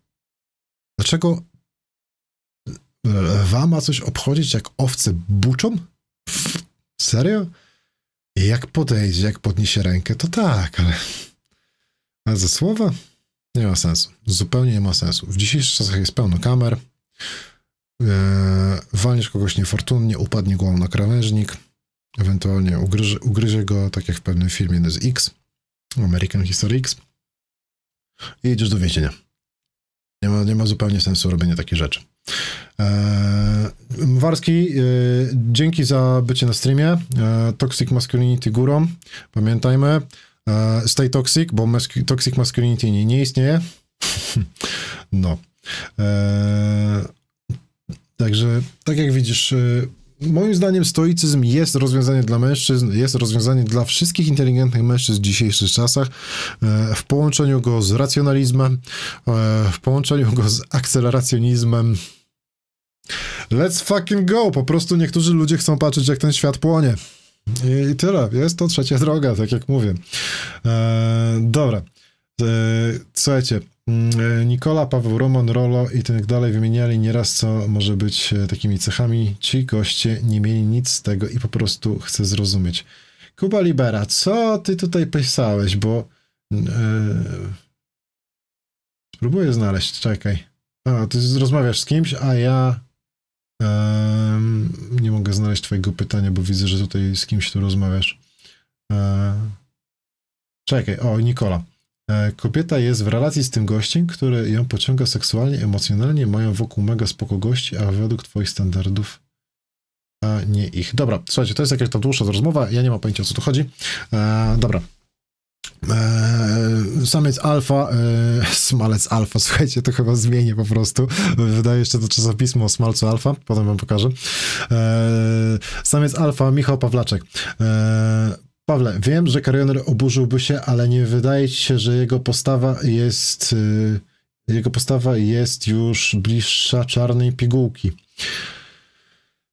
Dlaczego e, Wam ma coś obchodzić, jak owce buczą? Serio? Jak podejdzie, jak podniesie rękę, to tak, ale... A ze słowa? Nie ma sensu. Zupełnie nie ma sensu. W dzisiejszych czasach jest pełno kamer. Yy, walniesz kogoś niefortunnie, upadnie głową na krawężnik, ewentualnie ugryzie, ugryzie go, tak jak w pewnym filmie z X, American History X i idziesz do więzienia. Nie ma, nie ma zupełnie sensu robienia takich rzeczy. Eee, Warski, e, dzięki za bycie na streamie. E, Toxic Masculinity górą. Pamiętajmy, E, stay toxic, bo mask- toxic masculinity nie, nie istnieje. no. E, także, tak jak widzisz, e, moim zdaniem stoicyzm jest rozwiązaniem dla mężczyzn, jest rozwiązaniem dla wszystkich inteligentnych mężczyzn w dzisiejszych czasach, w połączeniu go z racjonalizmem, w połączeniu go z akceleracjonizmem. Let's fucking go! Po prostu niektórzy ludzie chcą patrzeć, jak ten świat płonie. I, tyle. Jest to trzecia droga, tak jak mówię. E, dobra. E, słuchajcie, mm, e, Nikola, Paweł Roman, Rolo i tak dalej wymieniali nieraz, co może być e, takimi cechami. Ci goście nie mieli nic z tego i po prostu chcę zrozumieć. Kuba Libera, co ty tutaj pisałeś, bo mm, e, spróbuję znaleźć, czekaj. A, ty rozmawiasz z kimś, a ja nie mogę znaleźć twojego pytania, bo widzę, że tutaj z kimś tu rozmawiasz. E, czekaj, o, Nikola. E, kobieta jest w relacji z tym gościem, który ją pociąga seksualnie, emocjonalnie, mają wokół mega spoko gości, a według twoich standardów a nie ich. Dobra, słuchajcie, to jest jakaś tam dłuższa rozmowa, ja nie mam pojęcia o co tu chodzi. E, dobra, Eee, samiec alfa, eee, smalec alfa, słuchajcie, to chyba zmienię po prostu. Wydaje że to czasopismo o smalcu alfa, potem wam pokażę. Eee, samiec alfa, Michał Pawlaczek. E, Pawle, wiem, że karioner oburzyłby się, ale nie wydaje ci się, że jego postawa jest e, jego postawa jest już bliższa czarnej pigułki.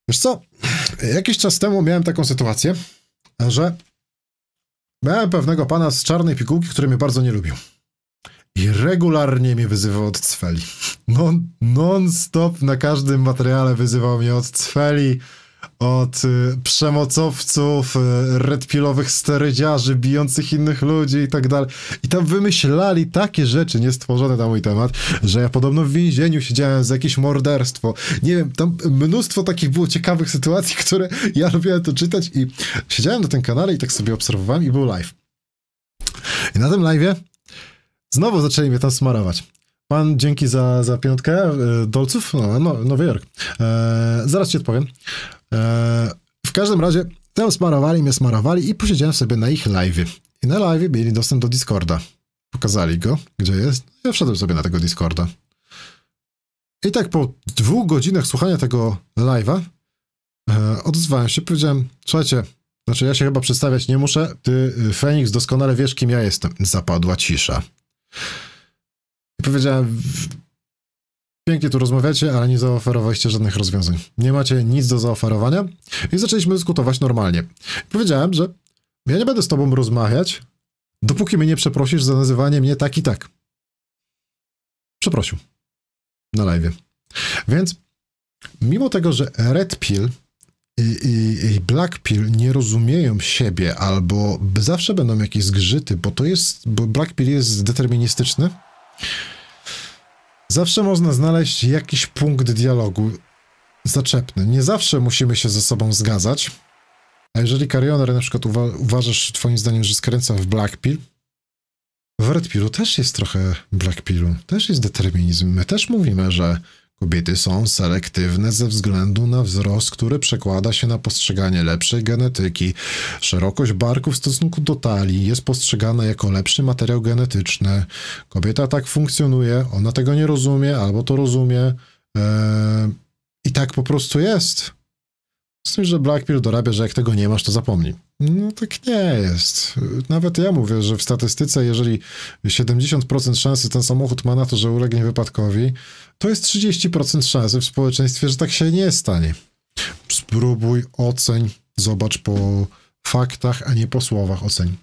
Wiesz co, jakiś czas temu miałem taką sytuację, że Miałem pewnego pana z czarnej pigułki, który mnie bardzo nie lubił. I regularnie mnie wyzywał od cweli. Non, non stop na każdym materiale wyzywał mnie od cweli od y, przemocowców, y, redpilowych sterydziarzy, bijących innych ludzi i tak dalej. I tam wymyślali takie rzeczy niestworzone na mój temat, że ja podobno w więzieniu siedziałem za jakieś morderstwo. Nie wiem, tam mnóstwo takich było ciekawych sytuacji, które ja lubiłem to czytać i siedziałem na tym kanale i tak sobie obserwowałem i był live. I na tym live'ie znowu zaczęli mnie tam smarować. Pan, dzięki za, za piątkę y, dolców, no, no, Nowy Jork. Eee, zaraz ci odpowiem. E, w każdym razie tam smarowali mnie, smarowali i posiedziałem sobie na ich live. I na live mieli dostęp do Discorda. Pokazali go, gdzie jest. No, ja wszedłem sobie na tego Discorda. I tak po dwóch godzinach słuchania tego live'a e, odzywałem się, powiedziałem, słuchajcie, znaczy ja się chyba przedstawiać nie muszę, ty, y, Feniks, doskonale wiesz, kim ja jestem. Zapadła cisza. I powiedziałem, Pięknie tu rozmawiacie, ale nie zaoferowaliście żadnych rozwiązań. Nie macie nic do zaoferowania i zaczęliśmy dyskutować normalnie. Powiedziałem, że ja nie będę z tobą rozmawiać, dopóki mnie nie przeprosisz za nazywanie mnie tak i tak. Przeprosił. Na live. Więc mimo tego, że Red Pill i, i, i Black Pill nie rozumieją siebie albo zawsze będą jakieś zgrzyty, bo to jest, bo Black Pill jest deterministyczny, Zawsze można znaleźć jakiś punkt dialogu zaczepny. Nie zawsze musimy się ze sobą zgadzać. A jeżeli Carrioner na przykład uwa uważasz twoim zdaniem, że skręca w Blackpill, w Redpillu też jest trochę Blackpillu. też jest determinizm. My też mówimy, że Kobiety są selektywne ze względu na wzrost, który przekłada się na postrzeganie lepszej genetyki. Szerokość barku w stosunku do talii jest postrzegana jako lepszy materiał genetyczny. Kobieta tak funkcjonuje, ona tego nie rozumie albo to rozumie. E, I tak po prostu jest. Słyszę, że Blackbeard dorabia, że jak tego nie masz, to zapomnij. No tak nie jest. Nawet ja mówię, że w statystyce, jeżeli 70% szansy ten samochód ma na to, że ulegnie wypadkowi, to jest 30% szansy w społeczeństwie, że tak się nie stanie. Spróbuj, oceń, zobacz po faktach, a nie po słowach oceń.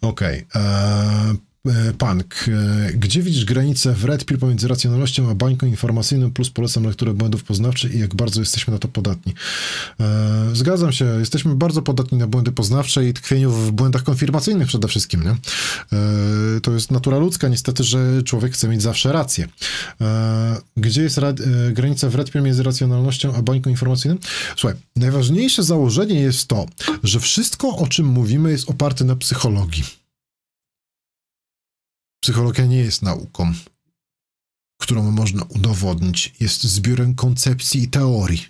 Okej. Okay. Eee, E, punk. E, gdzie widzisz granicę w Red Pill pomiędzy racjonalnością a bańką informacyjną, plus polecam lekturę błędów poznawczych i jak bardzo jesteśmy na to podatni? E, zgadzam się, jesteśmy bardzo podatni na błędy poznawcze i tkwieniu w błędach konfirmacyjnych przede wszystkim, nie? To jest natura ludzka, niestety, że człowiek chce mieć zawsze rację. Gdzie jest granica w Red Pill między racjonalnością a bańką informacyjną? Słuchaj, najważniejsze założenie jest to, że wszystko, o czym mówimy, jest oparte na psychologii. Psychologia nie jest nauką, którą można udowodnić. Jest zbiorem koncepcji i teorii.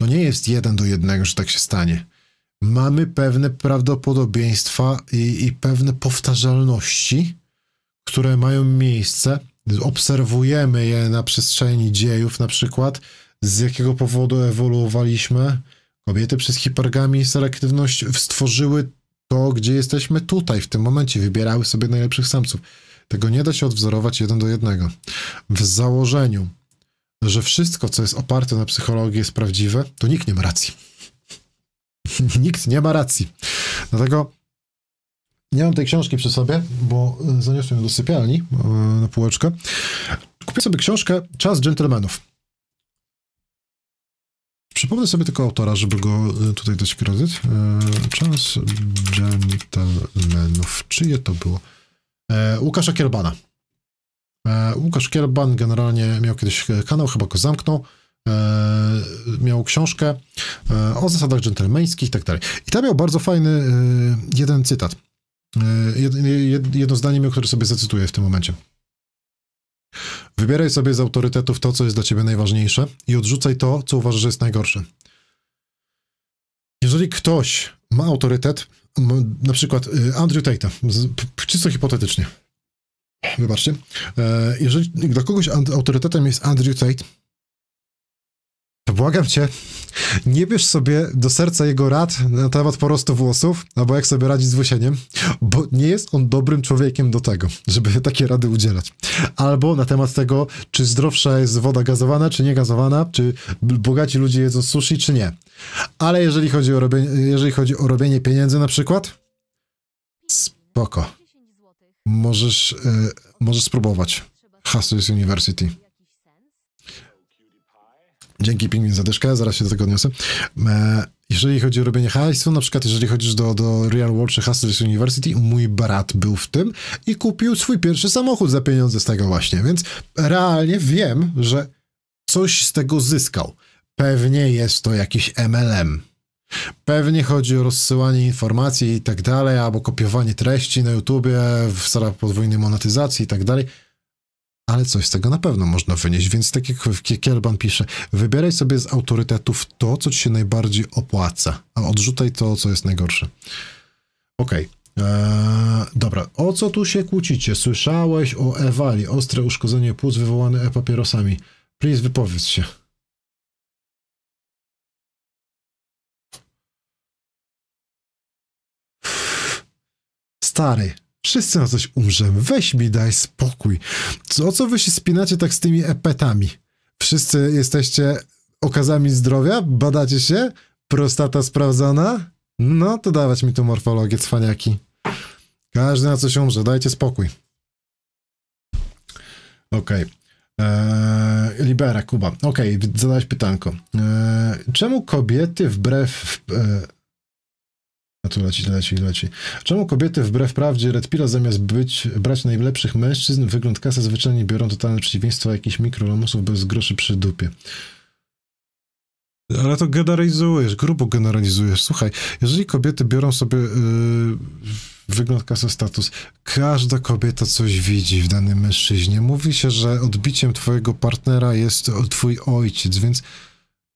No nie jest jeden do jednego, że tak się stanie. Mamy pewne prawdopodobieństwa i, i pewne powtarzalności, które mają miejsce. Obserwujemy je na przestrzeni dziejów, na przykład z jakiego powodu ewoluowaliśmy. Kobiety przez hipargami i selektywność stworzyły to, gdzie jesteśmy tutaj w tym momencie, wybierały sobie najlepszych samców. Tego nie da się odwzorować jeden do jednego. W założeniu, że wszystko, co jest oparte na psychologii, jest prawdziwe, to nikt nie ma racji. nikt nie ma racji. Dlatego nie mam tej książki przy sobie, bo zaniosłem ją do sypialni e, na półeczkę. Kupię sobie książkę Czas dżentelmenów. Przypomnę sobie tylko autora, żeby go y, tutaj dać kredyt. E, Charles Gentlemanów. Czyje to było? E, Łukasza Kierbana. E, Łukasz Kierban generalnie miał kiedyś kanał, chyba go zamknął. Miał książkę o zasadach dżentelmeńskich i tak dalej. I tam miał bardzo fajny jeden cytat. Jedno zdanie, które sobie zacytuję w tym momencie. Wybieraj sobie z autorytetów to, co jest dla ciebie najważniejsze i odrzucaj to, co uważasz, że jest najgorsze. Jeżeli ktoś ma autorytet, na przykład y, Andrew Tate, czysto hipotetycznie, wybaczcie, e, jeżeli dla kogoś autorytetem jest Andrew Tate, to błagam cię, nie bierz sobie do serca jego rad na temat porostu włosów, albo jak sobie radzić z wysieniem, bo nie jest on dobrym człowiekiem do tego, żeby takie rady udzielać. Albo na temat tego, czy zdrowsza jest woda gazowana, czy nie gazowana, czy bogaci ludzie jedzą sushi, czy nie. Ale jeżeli chodzi o robienie, jeżeli chodzi o robienie pieniędzy na przykład, spoko. Możesz, yy, możesz spróbować. Hustle University. Dzięki Pingwin za dyszkę, zaraz się do tego odniosę. E, jeżeli chodzi o robienie hajsu, na przykład jeżeli chodzisz do, do Real World czy Hustlers University, mój brat był w tym i kupił swój pierwszy samochód za pieniądze z tego właśnie, więc realnie wiem, że coś z tego zyskał. Pewnie jest to jakiś MLM. Pewnie chodzi o rozsyłanie informacji i tak dalej, albo kopiowanie treści na YouTubie w celach podwójnej monetyzacji i tak dalej ale coś z tego na pewno można wynieść. Więc tak jak Kielban pisze, wybieraj sobie z autorytetów to, co ci się najbardziej opłaca, a odrzucaj to, co jest najgorsze. Okej. Okay. Eee, dobra, o co tu się kłócicie? Słyszałeś o Ewali, ostre uszkodzenie płuc wywołane e-papierosami. Please wypowiedz się. Stary, Wszyscy na coś umrzemy. Weź mi daj spokój. o co wy się spinacie tak z tymi epetami? Wszyscy jesteście okazami zdrowia? Badacie się? Prostata sprawdzona? No to dawać mi tu morfologię, cwaniaki. Każdy na coś umrze, dajcie spokój. Okej. Okay. Eee, Libera, Kuba. Okej, okay, zadałeś pytanko. Eee, czemu kobiety wbrew... W, e, a tu leci, leci, leci. Czemu kobiety wbrew prawdzie Red Pilla zamiast być, brać najlepszych mężczyzn, wygląd kasy zwyczajnie biorą totalne przeciwieństwo jakichś mikrolomusów bez groszy przy dupie? Ale to generalizujesz, grubo generalizujesz. Słuchaj, jeżeli kobiety biorą sobie yy, wygląd kasy status, każda kobieta coś widzi w danym mężczyźnie. Mówi się, że odbiciem twojego partnera jest twój ojciec, więc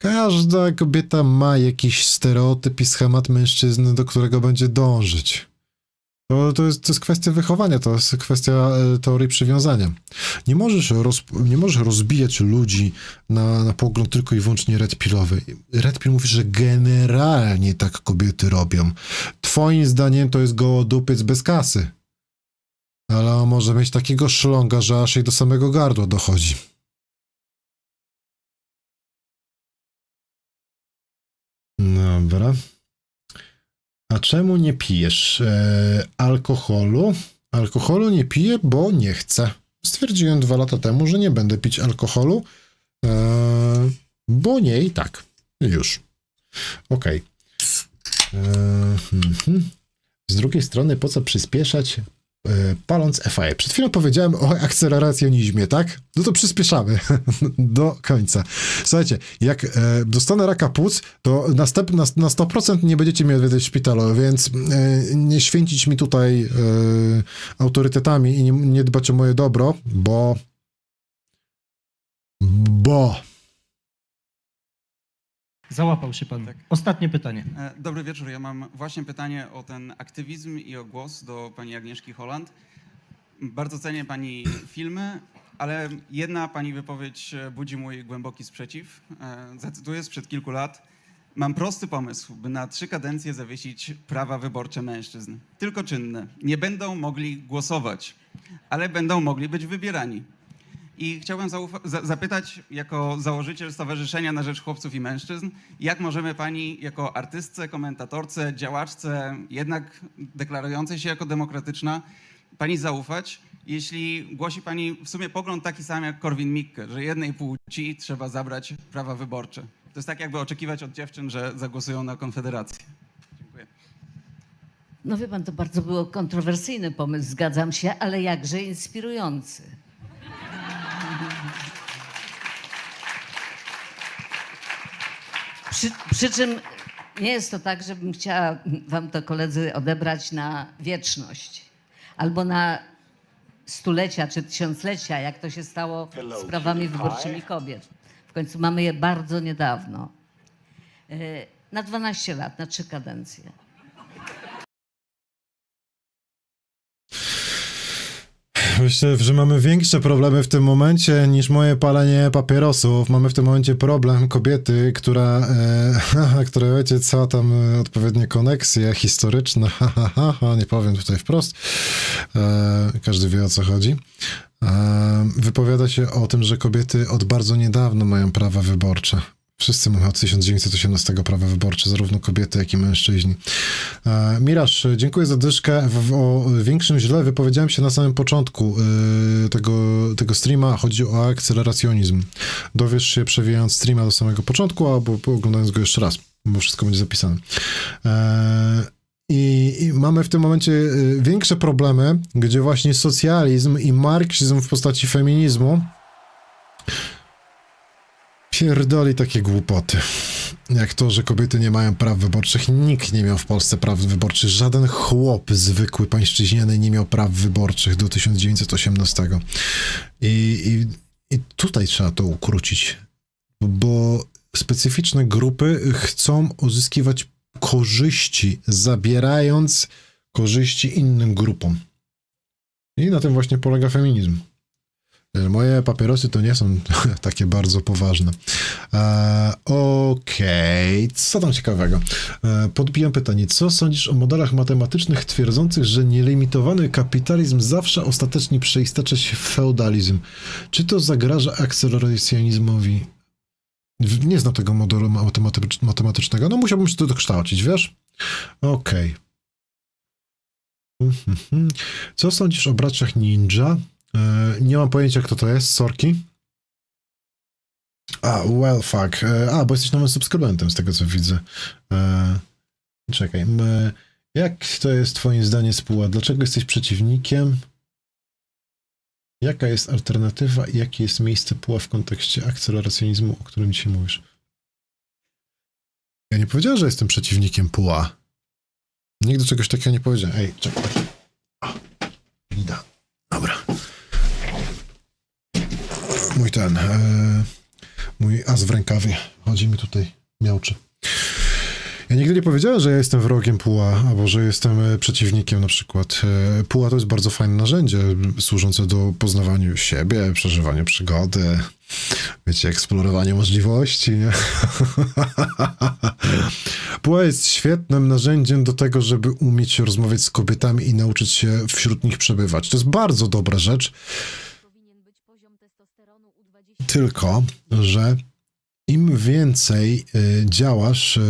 Każda kobieta ma jakiś stereotyp i schemat mężczyzny, do którego będzie dążyć. To, to, jest, to jest kwestia wychowania, to jest kwestia e, teorii przywiązania. Nie możesz, roz, nie możesz rozbijać ludzi na, na pogląd tylko i wyłącznie redpilowy. Redpil mówi, że generalnie tak kobiety robią. Twoim zdaniem to jest gołodupiec bez kasy. Ale on może mieć takiego szląga, że aż jej do samego gardła dochodzi. Dobra. A czemu nie pijesz e, alkoholu? Alkoholu nie piję, bo nie chcę. Stwierdziłem dwa lata temu, że nie będę pić alkoholu, e, bo nie i tak. Już. Okej. Okay. E, hmm, hmm. Z drugiej strony, po co przyspieszać E, paląc FAE. Przed chwilą powiedziałem o akceleracjonizmie, tak? No to przyspieszamy do końca. Słuchajcie, jak e, dostanę raka płuc, to na, na, na 100% nie będziecie mnie odwiedzać w szpitalu, więc e, nie święcić mi tutaj autorytetami i nie, nie dbać o moje dobro, bo... Bo... Załapał się pan. Tak. Ostatnie pytanie. E, dobry wieczór. Ja mam właśnie pytanie o ten aktywizm i o głos do pani Agnieszki Holland. Bardzo cenię pani filmy, ale jedna pani wypowiedź e, budzi mój głęboki sprzeciw. E, zacytuję sprzed kilku lat. Mam prosty pomysł, by na trzy kadencje zawiesić prawa wyborcze mężczyzn. Tylko czynne. Nie będą mogli głosować, ale będą mogli być wybierani. I chciałbym zapytać, jako założyciel Stowarzyszenia na Rzecz Chłopców i Mężczyzn, jak możemy Pani, jako artystce, komentatorce, działaczce, jednak deklarującej się jako demokratyczna, Pani zaufać, jeśli głosi Pani w sumie pogląd taki sam jak Korwin-Mikke, że jednej płci trzeba zabrać prawa wyborcze? To jest tak, jakby oczekiwać od dziewczyn, że zagłosują na Konfederację. Dziękuję. No wie pan, to bardzo było kontrowersyjny pomysł, zgadzam się, ale jakże inspirujący. Przy, przy czym nie jest to tak, żebym chciała wam to koledzy odebrać na wieczność albo na stulecia czy tysiąclecia, jak to się stało z prawami wyborczymi kobiet. W końcu mamy je bardzo niedawno. E, na 12 lat, na trzy kadencje. Myślę, że mamy większe problemy w tym momencie niż moje palenie papierosów. Mamy w tym momencie problem kobiety, która, e, która wiecie, cała tam e, odpowiednie koneksje historyczne, ha, ha, ha, ha nie powiem tutaj wprost. E, każdy wie o co chodzi. E, wypowiada się o tym, że kobiety od bardzo niedawno mają prawa wyborcze. Wszyscy mówią od 1918 prawa wyborcze, zarówno kobiety, jak i mężczyźni. E, Miraż, dziękuję za dyszkę. W, o większym źle wypowiedziałem się na samym początku y, tego, tego streama. Chodzi o akceleracjonizm. Dowiesz się przewijając streama do samego początku, albo oglądając go jeszcze raz, bo wszystko będzie zapisane. E, i, I, mamy w tym momencie e, większe problemy, gdzie właśnie socjalizm i marksizm w postaci feminizmu pierdoli takie głupoty. Jak to, że kobiety nie mają praw wyborczych. Nikt nie miał w Polsce praw wyborczych. Żaden chłop zwykły pańszczyźniany nie miał praw wyborczych do 1918. I, i, i tutaj trzeba to ukrócić, bo specyficzne grupy chcą uzyskiwać korzyści, zabierając korzyści innym grupom. I na tym właśnie polega feminizm. Moje papierosy to nie są takie bardzo poważne. E, Okej, okay. co tam ciekawego? E, podbijam pytanie. Co sądzisz o modelach matematycznych twierdzących, że nielimitowany kapitalizm zawsze ostatecznie przeistacza się w feudalizm? Czy to zagraża akceleracjonizmowi? Nie znam tego modelu matematycz matematycznego. No musiałbym się to dokształcić, wiesz? Okej. Okay. Mhm, mhm. Co sądzisz o braciach ninja? E, nie mam pojęcia, kto to jest. Sorki. A, well fuck. E, a, bo jesteś nowym subskrybentem, z tego co widzę. E, czekaj. jak to jest zdanie z spółka? Dlaczego jesteś przeciwnikiem? Jaka jest alternatywa i jakie jest miejsce puła w kontekście akceleracjonizmu, o którym dzisiaj mówisz? Ja nie powiedziałem, że jestem przeciwnikiem puła. Nigdy czegoś takiego nie powiedziałem. Ej, czekaj. O, Dobra mój ten, e, mój as w rękawie. Chodzi mi tutaj, miałczy. Ja nigdy nie powiedziałem, że ja jestem wrogiem Puła, albo że jestem e, przeciwnikiem na przykład. E, Puła to jest bardzo fajne narzędzie służące do poznawania siebie, przeżywania przygody, wiecie, eksplorowanie możliwości, nie? Puła jest świetnym narzędziem do tego, żeby umieć rozmawiać z kobietami i nauczyć się wśród nich przebywać. To jest bardzo dobra rzecz tylko, że im więcej y, działasz y,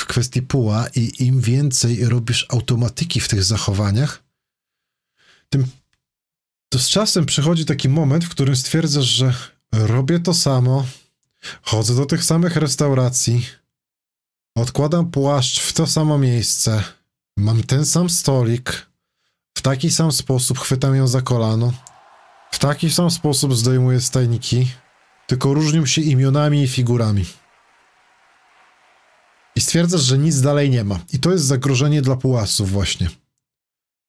w kwestii puła i im więcej robisz automatyki w tych zachowaniach, tym to z czasem przychodzi taki moment, w którym stwierdzasz, że robię to samo, chodzę do tych samych restauracji, odkładam płaszcz w to samo miejsce, mam ten sam stolik, w taki sam sposób chwytam ją za kolano w taki sam sposób zdejmuje stajniki, tylko różnią się imionami i figurami. I stwierdzasz, że nic dalej nie ma. I to jest zagrożenie dla pułasów właśnie.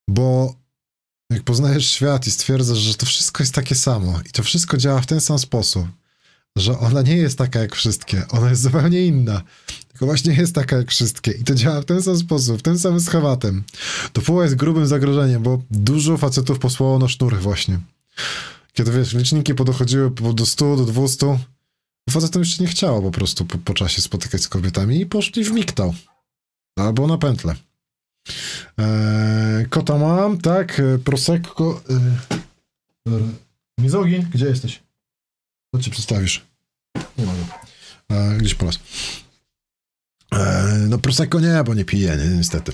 Bo jak poznajesz świat i stwierdzasz, że to wszystko jest takie samo i to wszystko działa w ten sam sposób, że ona nie jest taka jak wszystkie, ona jest zupełnie inna, tylko właśnie jest taka jak wszystkie i to działa w ten sam sposób, w tym samym schematem, to puła jest grubym zagrożeniem, bo dużo facetów posłało na sznury właśnie. Kiedy wiesz, liczniki podchodziły do 100, do 200, to jeszcze nie chciało po prostu po, po, czasie spotykać z kobietami i poszli w miktał. Albo na pętle. Eee, kota mam, tak, e, prosekko. Eee, Mizogin, gdzie jesteś? Co ci przedstawisz. Nie eee, gdzieś po raz. E, no Prosecco nie, bo nie piję, nie, niestety.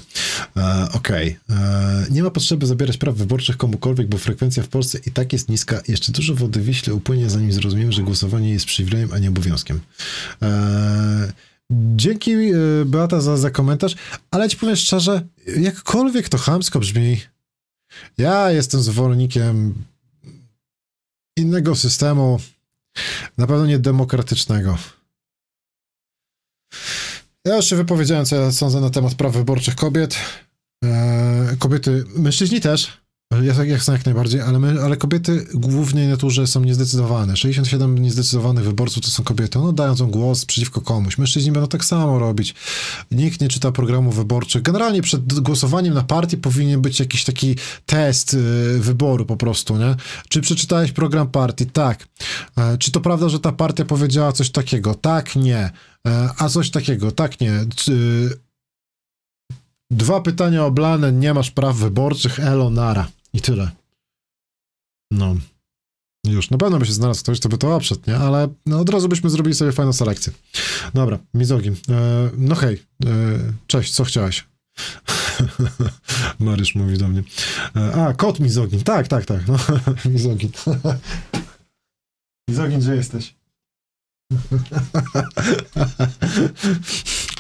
E, Okej. Okay. E, nie ma potrzeby zabierać praw wyborczych komukolwiek, bo frekwencja w Polsce i tak jest niska. Jeszcze dużo wody wiśle upłynie, zanim zrozumiemy, że głosowanie jest przywilejem, a nie obowiązkiem. E, dzięki e, Beata za, za komentarz, ale ci powiem szczerze, jakkolwiek to chamsko brzmi, ja jestem zwolennikiem innego systemu, na pewno nie demokratycznego. Ja już się wypowiedziałem, co ja sądzę na temat praw wyborczych kobiet. E, kobiety, mężczyźni też. Ja, tak jak, jak najbardziej, ale, my, ale kobiety głównie naturze są niezdecydowane. 67 niezdecydowanych wyborców to są kobiety. One dają głos przeciwko komuś. Mężczyźni będą tak samo robić. Nikt nie czyta programów wyborczych. Generalnie przed głosowaniem na partii powinien być jakiś taki test y, wyboru po prostu, nie? Czy przeczytałeś program partii? Tak. E, czy to prawda, że ta partia powiedziała coś takiego? Tak, nie. E, a coś takiego? Tak, nie. Czy... Dwa pytania oblane, nie masz praw wyborczych, Elonara. I tyle. No. Już, na pewno by się znalazł ktoś, kto by to obszedł, nie? Ale no, od razu byśmy zrobili sobie fajną selekcję. Dobra, Mizogin. E, no hej, e, cześć, co chciałaś? Marysz mówi do mnie. E, a, kot Mizogin, tak, tak, tak. No, mizogin. mizogin, gdzie jesteś?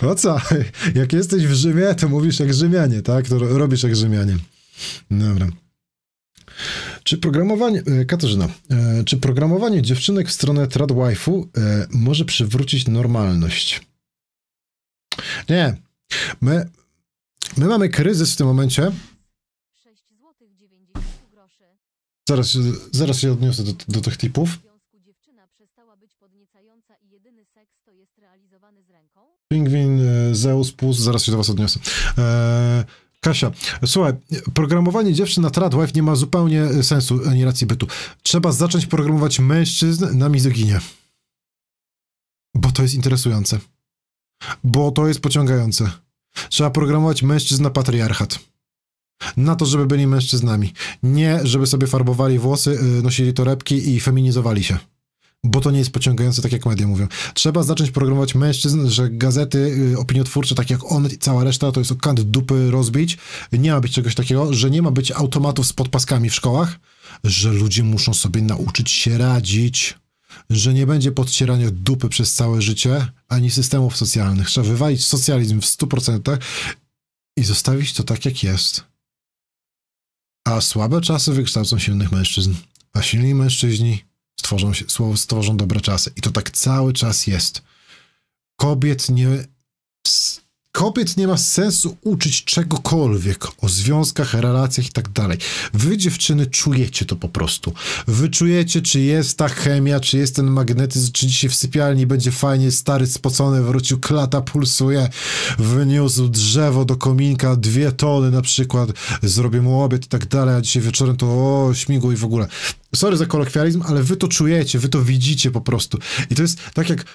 o co? Jak jesteś w Rzymie, to mówisz jak Rzymianie, tak? To robisz jak Rzymianie. Dobra. Czy programowanie, e, Katarzyna, e, czy programowanie dziewczynek w stronę tradwifu e, może przywrócić normalność? Nie. My, my mamy kryzys w tym momencie. Zaraz, zaraz się odniosę do, do tych typów. Pingwin, Zeus, Puls, zaraz się do was odniosę. Eee, Kasia, słuchaj, programowanie dziewczyn na Tradwife nie ma zupełnie e, sensu ani racji bytu. Trzeba zacząć programować mężczyzn na mizoginie. Bo to jest interesujące. Bo to jest pociągające. Trzeba programować mężczyzn na patriarchat. Na to, żeby byli mężczyznami. Nie, żeby sobie farbowali włosy, e, nosili torebki i feminizowali się bo to nie jest pociągające, tak jak media mówią. Trzeba zacząć programować mężczyzn, że gazety y, opiniotwórcze, tak jak on i cała reszta, to jest o kant dupy rozbić. Nie ma być czegoś takiego, że nie ma być automatów z podpaskami w szkołach, że ludzie muszą sobie nauczyć się radzić, że nie będzie podcierania dupy przez całe życie, ani systemów socjalnych. Trzeba wywalić socjalizm w 100% i zostawić to tak, jak jest. A słabe czasy wykształcą silnych mężczyzn, a silni mężczyźni stworzą, się, stworzą dobre czasy. I to tak cały czas jest. Kobiet nie, kobiet nie ma sensu uczyć czegokolwiek o związkach, relacjach i tak dalej. Wy, dziewczyny, czujecie to po prostu. Wy czujecie, czy jest ta chemia, czy jest ten magnetyzm, czy dzisiaj w sypialni będzie fajnie, stary spocony wrócił, klata pulsuje, wyniósł drzewo do kominka, dwie tony na przykład, zrobię mu obiad i tak dalej, a dzisiaj wieczorem to o, śmigło i w ogóle sorry za kolokwializm, ale wy to czujecie, wy to widzicie po prostu. I to jest tak jak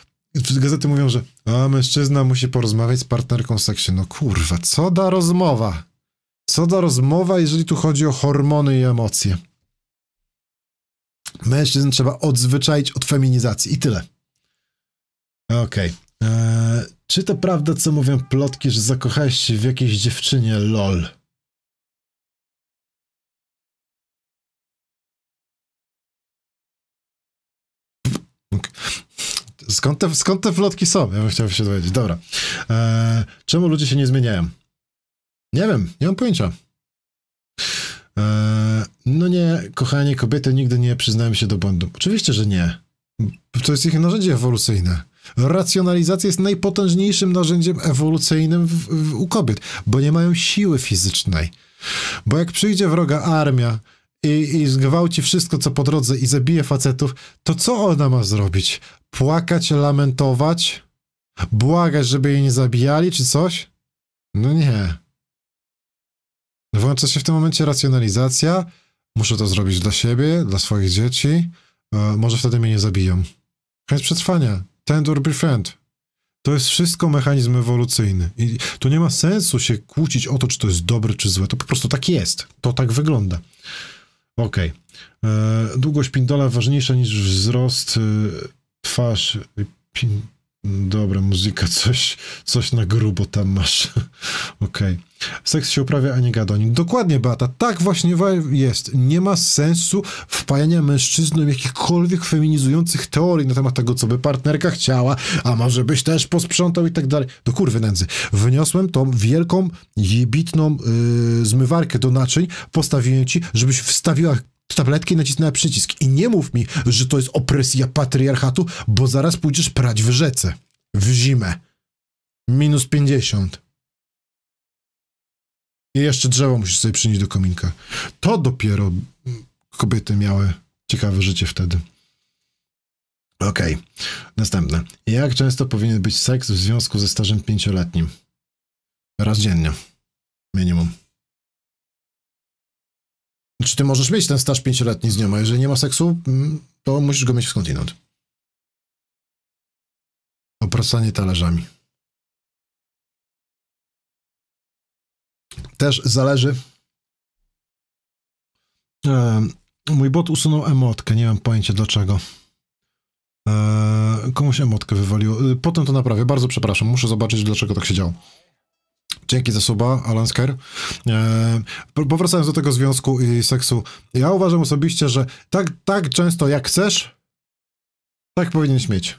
gazety mówią, że a mężczyzna musi porozmawiać z partnerką w seksie. No kurwa, co da rozmowa? Co da rozmowa, jeżeli tu chodzi o hormony i emocje? Mężczyzn trzeba odzwyczaić od feminizacji i tyle. Okej. Okay. Eee, czy to prawda, co mówią plotki, że zakochałeś się w jakiejś dziewczynie, lol? Skąd te, skąd te są? Ja bym chciał się dowiedzieć. Dobra. E, czemu ludzie się nie zmieniają? Nie wiem, nie mam pojęcia. E, no nie, kochanie, kobiety nigdy nie przyznają się do błędu. Oczywiście, że nie. To jest ich narzędzie ewolucyjne. Racjonalizacja jest najpotężniejszym narzędziem ewolucyjnym w, w, u kobiet, bo nie mają siły fizycznej. Bo jak przyjdzie wroga armia, i, i zgwałci wszystko, co po drodze i zabije facetów, to co ona ma zrobić? Płakać, lamentować? Błagać, żeby jej nie zabijali, czy coś? No nie. Włącza się w tym momencie racjonalizacja. Muszę to zrobić dla siebie, dla swoich dzieci. E, może wtedy mnie nie zabiją. Chęć przetrwania. Tend or befriend. To jest wszystko mechanizm ewolucyjny. I tu nie ma sensu się kłócić o to, czy to jest dobre, czy złe. To po prostu tak jest. To tak wygląda. Okej. Okay. E, długość pindola ważniejsza niż wzrost e, twarz. E, Dobra, muzyka, coś, coś na grubo tam masz. Okej. Okay. Seks się uprawia, a nie gadonik. Dokładnie, Beata, tak właśnie jest. Nie ma sensu wpajania mężczyznom jakichkolwiek feminizujących teorii na temat tego, co by partnerka chciała, a może byś też posprzątał i tak dalej. Do kurwy nędzy. Wniosłem tą wielką, jebitną yy, zmywarkę do naczyń, postawiłem ci, żebyś wstawiła tabletki nacisnęła przycisk. I nie mów mi, że to jest opresja patriarchatu, bo zaraz pójdziesz prać w rzece. W zimę. Minus 50. I jeszcze drzewo musisz sobie przynieść do kominka. To dopiero kobiety miały ciekawe życie wtedy. Okej, okay. następne. Jak często powinien być seks w związku ze stażem pięcioletnim? Raz dziennie. Minimum. Czy ty możesz mieć ten staż pięcioletni z nią, a jeżeli nie ma seksu, mm, to musisz go mieć skądinąd. Opracanie talerzami. Też zależy. mój bot usunął emotkę, nie mam pojęcia dlaczego. Eee, komuś emotkę wywalił. Y, potem to naprawię. Bardzo przepraszam, muszę zobaczyć, dlaczego tak się działo. Dzięki za suba, Alan Sker. Eee, powracając do tego związku i seksu, ja uważam osobiście, że tak, tak często jak chcesz, tak powinieneś mieć.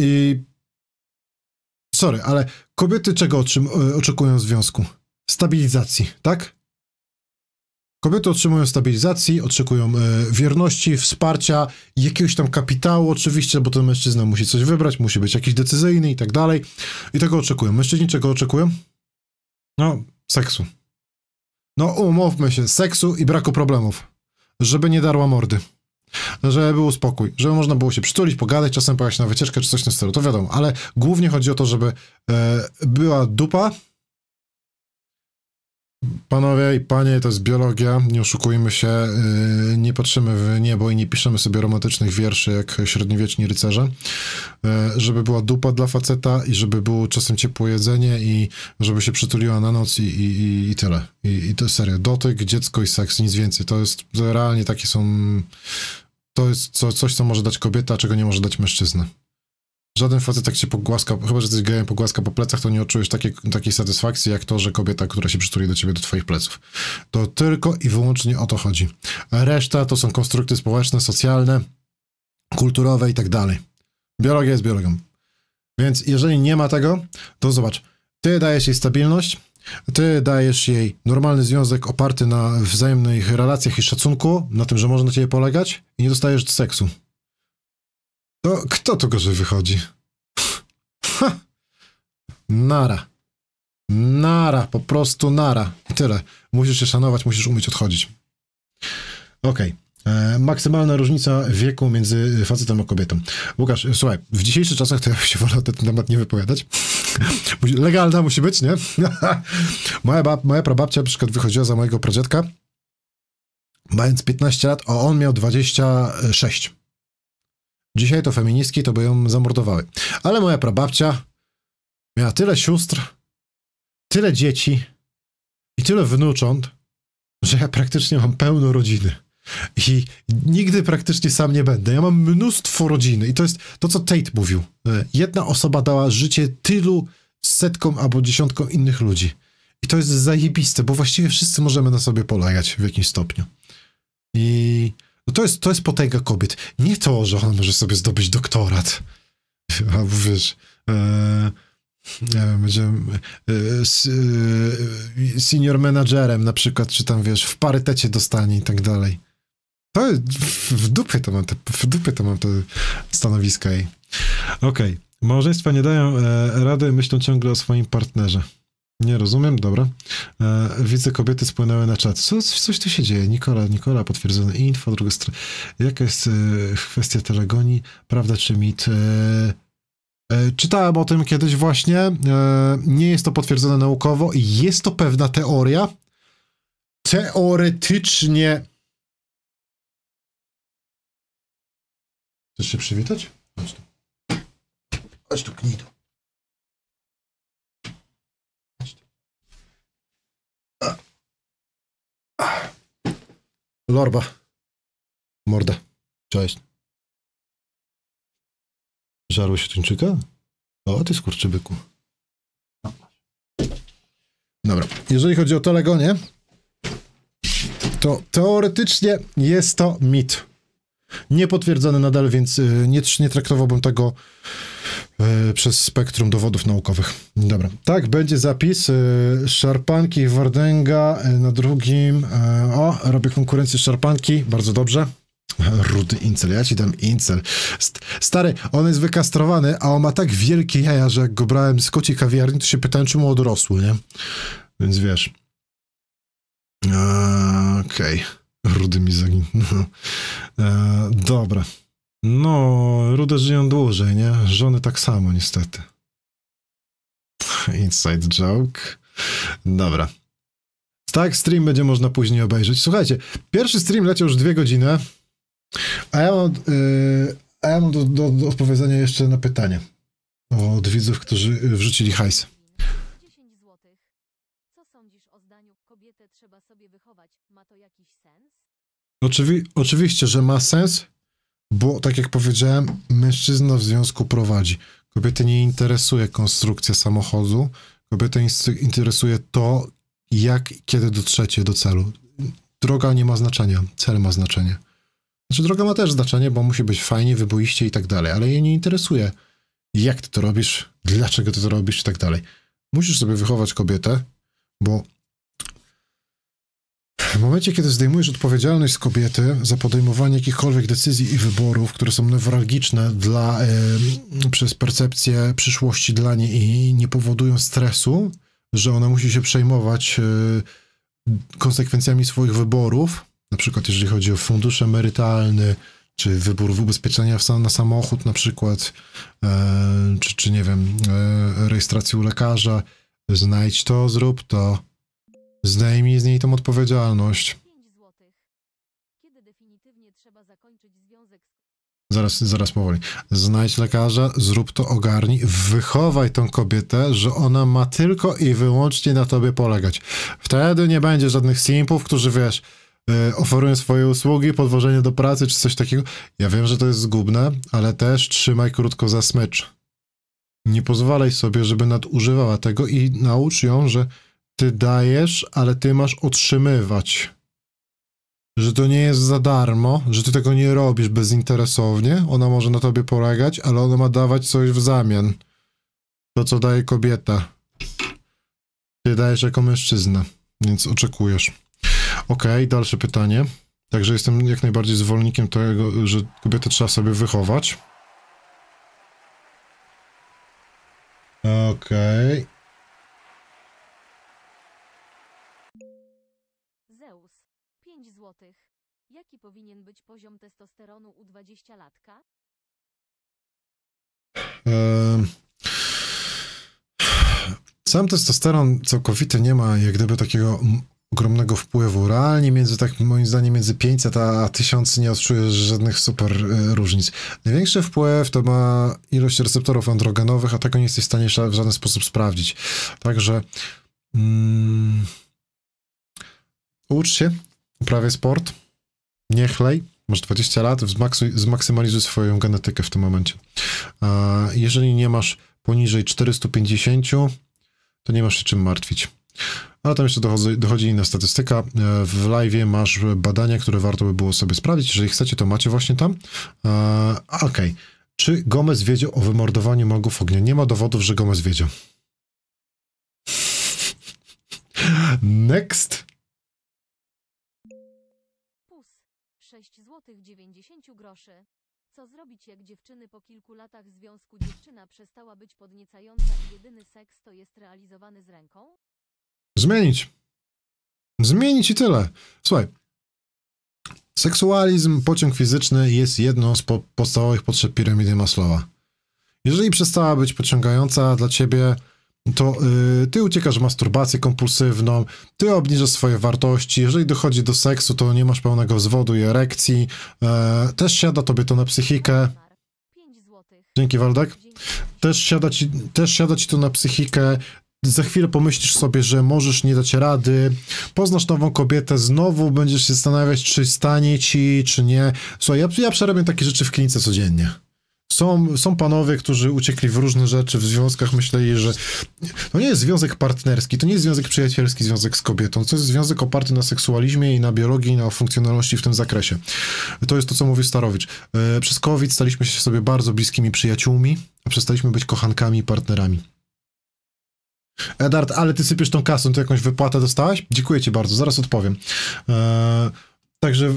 I sorry, ale kobiety czego oczym, e, oczekują w związku? Stabilizacji, tak? Kobiety otrzymują stabilizacji, oczekują e, wierności, wsparcia, jakiegoś tam kapitału oczywiście, bo ten mężczyzna musi coś wybrać, musi być jakiś decyzyjny i tak dalej. I tego oczekują. Mężczyźni czego oczekują? No, seksu. No, umówmy się, seksu i braku problemów. Żeby nie darła mordy. Żeby był spokój, żeby można było się przytulić, pogadać, czasem pojechać na wycieczkę czy coś na stylu, to wiadomo, ale głównie chodzi o to, żeby e, była dupa, Panowie i panie, to jest biologia, nie oszukujmy się, y, nie patrzymy w niebo i nie piszemy sobie romantycznych wierszy jak średniowieczni rycerze. Y, żeby była dupa dla faceta i żeby było czasem ciepłe jedzenie i żeby się przytuliła na noc i, i, i tyle. I, I to serio, dotyk, dziecko i seks, nic więcej. To jest, to realnie takie są, to jest co, coś, co może dać kobieta, czego nie może dać mężczyzna. Żaden facet tak się pogłaska, chyba że jesteś gejem, pogłaska po plecach, to nie odczujesz takiej, takiej satysfakcji, jak to, że kobieta, która się przytuli do ciebie, do twoich pleców. To tylko i wyłącznie o to chodzi. reszta to są konstrukty społeczne, socjalne, kulturowe i tak dalej. Biologia jest biologią. Więc jeżeli nie ma tego, to zobacz, ty dajesz jej stabilność, ty dajesz jej normalny związek oparty na wzajemnych relacjach i szacunku, na tym, że można na ciebie polegać i nie dostajesz seksu. To no, kto tu gorzej wychodzi? Ha. Nara. Nara, po prostu nara. Tyle. Musisz się szanować, musisz umieć odchodzić. Okej. Okay. E, maksymalna różnica wieku między facetem a kobietą. Łukasz, słuchaj, w dzisiejszych czasach to ja się wolę na ten temat nie wypowiadać. Legalna musi być, nie? moja, bab, moja prababcia na przykład wychodziła za mojego pradziadka, mając 15 lat, a on miał 26. Dzisiaj to feministki to by ją zamordowały. Ale moja prababcia miała tyle sióstr, tyle dzieci i tyle wnucząt, że ja praktycznie mam pełno rodziny. I nigdy praktycznie sam nie będę. Ja mam mnóstwo rodziny i to jest to, co Tate mówił. E, jedna osoba dała życie tylu setkom albo dziesiątkom innych ludzi. I to jest zajebiste, bo właściwie wszyscy możemy na sobie polegać w jakimś stopniu. I no to jest, to jest potęga kobiet. Nie to, że ona może sobie zdobyć doktorat. A wiesz... E, będzie e, e senior menadżerem na przykład, czy tam wiesz, w parytecie dostanie i tak dalej. To w dupie to mam te, w dupie to mam te stanowiska jej. Okej. Okay. Małżeństwa nie dają e, rady, myślą ciągle o swoim partnerze. Nie rozumiem, dobra. E, widzę, kobiety spłynęły na czat. Co, coś tu się dzieje. Nikola, Nikola, potwierdzone info, druga strona. Jaka jest e, kwestia telegonii? Prawda czy mit? E, e czytałem o tym kiedyś właśnie. E, nie jest to potwierdzone naukowo. Jest to pewna teoria. Teoretycznie... Chcesz się przywitać? Chodź tu. Chodź tu, knij tu. Lorba. Morda. Cześć. Żarłeś tuńczyka? O, ty skurczybyku. Dobra. Jeżeli chodzi o Telegonię, to teoretycznie jest to mit. Niepotwierdzone nadal, więc e, nie, nie traktowałbym tego e, przez spektrum dowodów naukowych. Dobra. Tak, będzie zapis. E, szarpanki Wardenga na drugim. O, robię konkurencję szarpanki. Bardzo dobrze. Rudy incel, ja ci dam incel. Stary, on jest wykastrowany, a on ma tak wielkie jaja, że jak go brałem z koci kawiarni, to się pytałem, czy mu odrosły, nie? Więc wiesz. Okej. Okay. Rudy mizogin. No. E, dobra. No, rude żyją dłużej, nie? Żony tak samo, niestety. Inside joke. Dobra. Tak, stream będzie można później obejrzeć. Słuchajcie, pierwszy stream leciał już dwie godziny, a ja mam, yy, a ja mam do, do, do odpowiedzenia jeszcze na pytanie od widzów, którzy wrzucili hajs. trzeba sobie wychować, ma to jakiś sens? Oczywi oczywiście, że ma sens, bo tak jak powiedziałem, mężczyzna w związku prowadzi. Kobiety nie interesuje konstrukcja samochodu, kobiety interesuje to, jak i kiedy dotrzecie do celu. Droga nie ma znaczenia, cel ma znaczenie. Znaczy droga ma też znaczenie, bo musi być fajnie, wyboiście i tak dalej, ale jej nie interesuje, jak ty to robisz, dlaczego ty to robisz i tak dalej. Musisz sobie wychować kobietę, bo w momencie, kiedy zdejmujesz odpowiedzialność z kobiety za podejmowanie jakichkolwiek decyzji i wyborów, które są newralgiczne dla, y, przez percepcję przyszłości dla niej i nie powodują stresu, że ona musi się przejmować y, konsekwencjami swoich wyborów, na przykład jeżeli chodzi o fundusz emerytalny, czy wybór w ubezpieczenia na samochód na przykład, y, czy, czy nie wiem, e, rejestrację u lekarza, znajdź to, zrób to, Zdejmij z niej tą odpowiedzialność. Zaraz, zaraz powoli. Znajdź lekarza, zrób to, ogarnij, wychowaj tą kobietę, że ona ma tylko i wyłącznie na tobie polegać. Wtedy nie będzie żadnych simpów, którzy wiesz, y, oferują swoje usługi, podwożenie do pracy czy coś takiego. Ja wiem, że to jest zgubne, ale też trzymaj krótko za smycz. Nie pozwalaj sobie, żeby nadużywała tego i naucz ją, że ty dajesz, ale ty masz otrzymywać. Że to nie jest za darmo, że ty tego nie robisz bezinteresownie. Ona może na tobie polegać, ale ona ma dawać coś w zamian. To, co daje kobieta. Ty dajesz jako mężczyzna, więc oczekujesz. Okej, okay, dalsze pytanie. Także jestem jak najbardziej zwolennikiem tego, że kobietę trzeba sobie wychować. Okej. Okay. powinien być poziom testosteronu u 20-latka? Sam testosteron całkowity nie ma jak gdyby takiego ogromnego wpływu. Realnie między, tak moim zdaniem, między 500 a 1000 nie odczujesz żadnych super e, różnic. Największy wpływ to ma ilość receptorów androgenowych, a tego nie jesteś w stanie w żaden sposób sprawdzić. Także mm, ucz się, uprawiaj sport, nie chlej, masz 20 lat, zmaksymalizuj swoją genetykę w tym momencie. Jeżeli nie masz poniżej 450, to nie masz się czym martwić. Ale tam jeszcze dochodzi, dochodzi inna statystyka. W live masz badania, które warto by było sobie sprawdzić. Jeżeli chcecie, to macie właśnie tam. Okej. Okay. Czy Gomez wiedział o wymordowaniu magów ognia? Nie ma dowodów, że Gomez wiedział. Next. zł 90 groszy. Co zrobić jak dziewczyny po kilku latach związku dziewczyna przestała być podniecająca i jedyny seks to jest realizowany z ręką? Zmienić. Zmienić i tyle. Słuchaj. Seksualizm, pociąg fizyczny jest jedną z po podstawowych potrzeb piramidy Maslowa. Jeżeli przestała być pociągająca dla ciebie, to y, ty uciekasz w masturbację kompulsywną, ty obniżasz swoje wartości, jeżeli dochodzi do seksu, to nie masz pełnego zwodu, i erekcji, e, też siada tobie to na psychikę. Dzięki Waldek. Też siada, ci, też siada ci to na psychikę, za chwilę pomyślisz sobie, że możesz nie dać rady, poznasz nową kobietę, znowu będziesz się zastanawiać, czy stanie ci, czy nie. Słuchaj, ja, ja przerabiam takie rzeczy w klinice codziennie. Są, są panowie, którzy uciekli w różne rzeczy, w związkach myśleli, że to nie jest związek partnerski, to nie jest związek przyjacielski, związek z kobietą, to jest związek oparty na seksualizmie i na biologii i na funkcjonalności w tym zakresie. To jest to, co mówi Starowicz. E, przez COVID staliśmy się sobie bardzo bliskimi przyjaciółmi, a przestaliśmy być kochankami i partnerami. Edard, ale ty sypiesz tą kasą, to jakąś wypłatę dostałaś? Dziękuję ci bardzo, zaraz odpowiem. Eee, także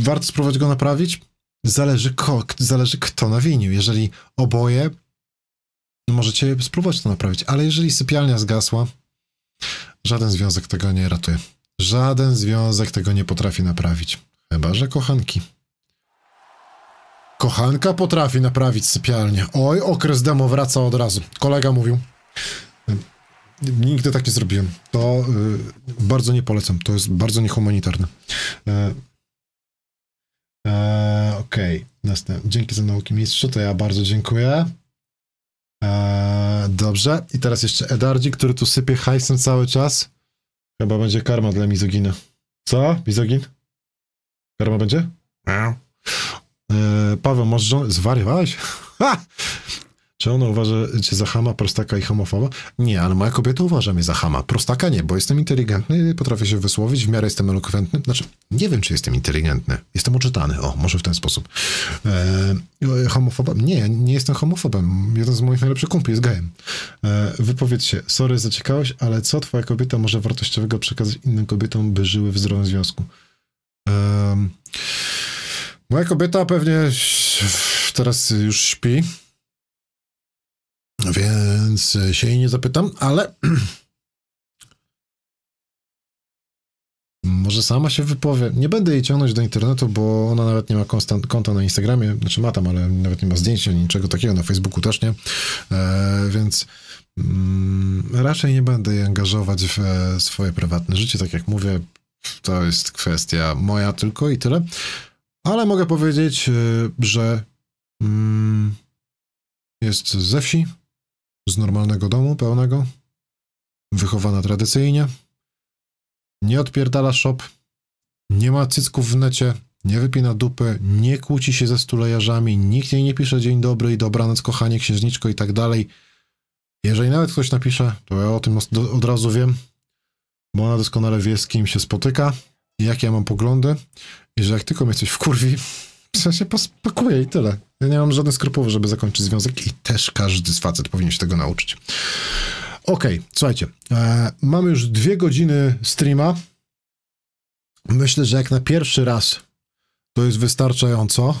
warto spróbować go naprawić zależy, ko, zależy kto nawinił. Jeżeli oboje, no możecie spróbować to naprawić, ale jeżeli sypialnia zgasła, żaden związek tego nie ratuje. Żaden związek tego nie potrafi naprawić. Chyba, że kochanki. Kochanka potrafi naprawić sypialnię. Oj, okres demo wraca od razu. Kolega mówił. Nigdy tak nie zrobiłem. To y, bardzo nie polecam. To jest bardzo niehumanitarne. E, e Okej, okay. następny. Dzięki za nauki mistrzu, to ja bardzo dziękuję. Eee, dobrze, i teraz jeszcze Edardzi, który tu sypie hajsem cały czas. Chyba będzie karma dla mizogina. Co? Mizogin? Karma będzie? Eee, Paweł, możesz żonę? Zwariowałeś? Czy ona uważa cię za chama, prostaka i homofoba? Nie, ale moja kobieta uważa mnie za chama. Prostaka nie, bo jestem inteligentny, potrafię się wysłowić, w miarę jestem elokwentny. Znaczy, nie wiem, czy jestem inteligentny. Jestem oczytany, o, może w ten sposób. E, e, homofoba? Nie, nie jestem homofobem. Jeden z moich najlepszych kumpli jest gejem. E, wypowiedz się, sorry, zaciekałeś, ale co twoja kobieta może wartościowego przekazać innym kobietom, by żyły w zdrowym związku? moja kobieta pewnie teraz już śpi więc się jej nie zapytam, ale może sama się wypowie. Nie będę jej ciągnąć do internetu, bo ona nawet nie ma konstant, konta na Instagramie, znaczy ma tam, ale nawet nie ma zdjęć ani niczego takiego, na Facebooku też nie, e, więc mm, raczej nie będę jej angażować w e, swoje prywatne życie, tak jak mówię, to jest kwestia moja tylko i tyle, ale mogę powiedzieć, e, że mm, jest ze wsi, z normalnego domu pełnego, wychowana tradycyjnie. Nie odpierdala shop, nie ma cycków w necie, nie wypina dupy, nie kłóci się ze stulejarzami, nikt jej nie pisze dzień dobry i dobranoc kochanie księżniczko i tak dalej. Jeżeli nawet ktoś napisze, to ja o tym od razu wiem, bo ona doskonale wie z kim się spotyka jakie ja mam poglądy i że jak tylko mnie coś wkurwi, ja się pospakuje i tyle. Ja nie mam żadnych skrupułów, żeby zakończyć związek i też każdy z facet powinien się tego nauczyć. Okej, okay, słuchajcie. E, mamy już dwie godziny streama. Myślę, że jak na pierwszy raz to jest wystarczająco.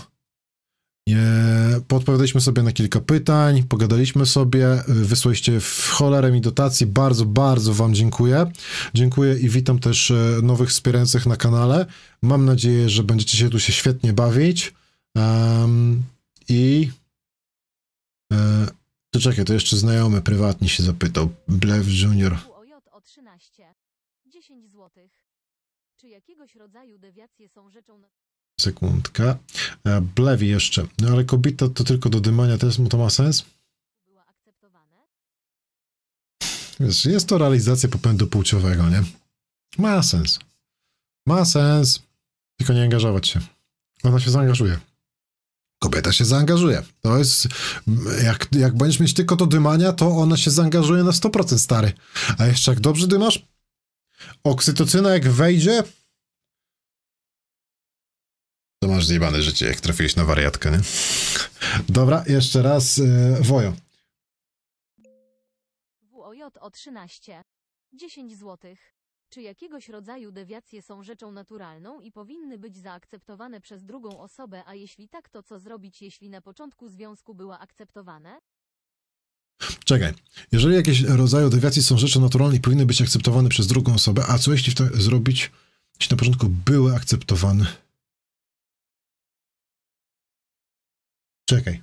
E, podpowiadaliśmy sobie na kilka pytań, pogadaliśmy sobie, e, wysłaliście w cholerę mi dotacji. Bardzo, bardzo Wam dziękuję. Dziękuję i witam też e, nowych wspierających na kanale. Mam nadzieję, że będziecie się tu się świetnie bawić. Um, I. E, to czekaj, to jeszcze znajomy prywatnie się zapytał. Blew Junior. o 13. 10 zł. Czy jakiegoś rodzaju dewiacje są rzeczą. Sekundka. E, Blewi jeszcze. No ale kobieta to tylko do dymania, jest mu to ma sens? Wiesz, jest to realizacja popędu płciowego, nie? Ma sens. Ma sens, tylko nie angażować się. Ona się zaangażuje. Kobieta się zaangażuje. To jest, jak, jak będziesz mieć tylko to dymania, to ona się zaangażuje na 100% stary. A jeszcze jak dobrze dymasz, oksytocyna jak wejdzie, to masz zjebane życie, jak trafiłeś na wariatkę, nie? Dobra, jeszcze raz yy, Wojo. WOJ o 13. 10 zł. Czy jakiegoś rodzaju dewiacje są rzeczą naturalną i powinny być zaakceptowane przez drugą osobę, a jeśli tak, to co zrobić, jeśli na początku związku była akceptowane? Czekaj, jeżeli jakieś rodzaje dewiacji są rzeczą naturalną i powinny być akceptowane przez drugą osobę, a co jeśli to zrobić, jeśli na początku były akceptowane? Czekaj.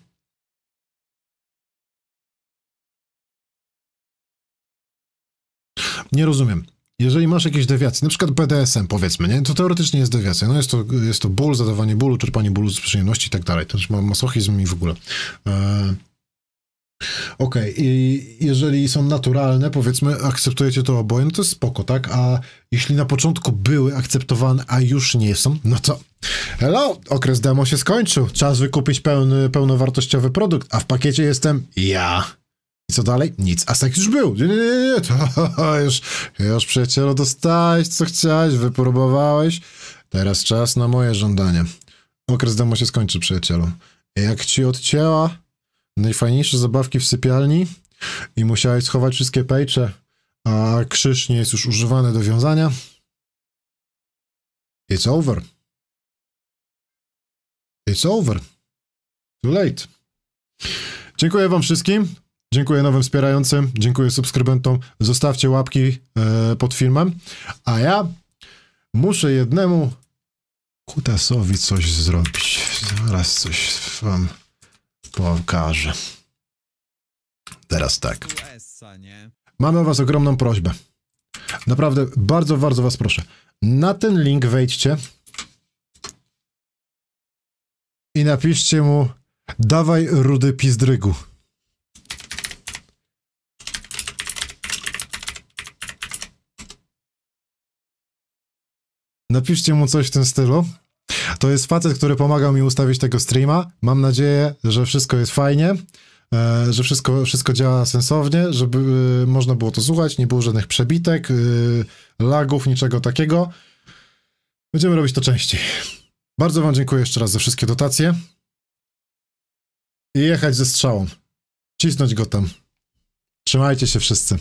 Nie rozumiem. Jeżeli masz jakieś dewiacje, na przykład BDSM powiedzmy, nie? to teoretycznie jest dewiacja. No jest, to, jest to ból, zadawanie bólu, czerpanie bólu z przyjemności i tak dalej. To już masochizm i w ogóle. Eee, Okej, okay. i jeżeli są naturalne, powiedzmy, akceptujecie to oboje, no to jest spoko, tak? A jeśli na początku były akceptowane, a już nie są, no to hello, okres demo się skończył, czas wykupić pełny, pełnowartościowy produkt, a w pakiecie jestem ja. I co dalej? Nic. A seks już był. Nie, nie, nie, nie. To już, już przyjacielu dostałeś, co chciałeś, wypróbowałeś. Teraz czas na moje żądanie. Okres demo się skończy, przyjacielu. Jak ci odcięła, najfajniejsze zabawki w sypialni i musiałeś schować wszystkie pejcze, a krzyż nie jest już używany do wiązania. It's over. It's over. Too late. Dziękuję wam wszystkim. Dziękuję nowym wspierającym, dziękuję subskrybentom. Zostawcie łapki yy, pod filmem. A ja muszę jednemu kutasowi coś zrobić. Zaraz coś wam pokażę. Teraz tak. Mamy o was ogromną prośbę. Naprawdę, bardzo, bardzo was proszę. Na ten link wejdźcie i napiszcie mu dawaj rudy pizdrygu. Napiszcie mu coś w tym stylu. To jest facet, który pomagał mi ustawić tego streama. Mam nadzieję, że wszystko jest fajnie, e, że wszystko, wszystko działa sensownie, żeby e, można było to słuchać, nie było żadnych przebitek, e, lagów, niczego takiego. Będziemy robić to częściej. Bardzo wam dziękuję jeszcze raz za wszystkie dotacje. I jechać ze strzałą. Cisnąć go tam. Trzymajcie się wszyscy.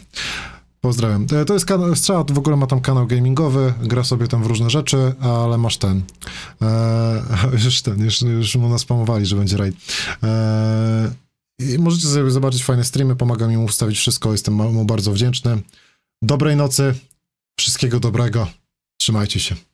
Pozdrawiam. E, to jest kanał, Strzała w ogóle ma tam kanał gamingowy, gra sobie tam w różne rzeczy, ale masz ten. Eee, już ten, już, już mu nas pomowali, że będzie raid. E, możecie sobie zobaczyć fajne streamy, pomaga mi mu ustawić wszystko, jestem mu bardzo wdzięczny. Dobrej nocy, wszystkiego dobrego, trzymajcie się.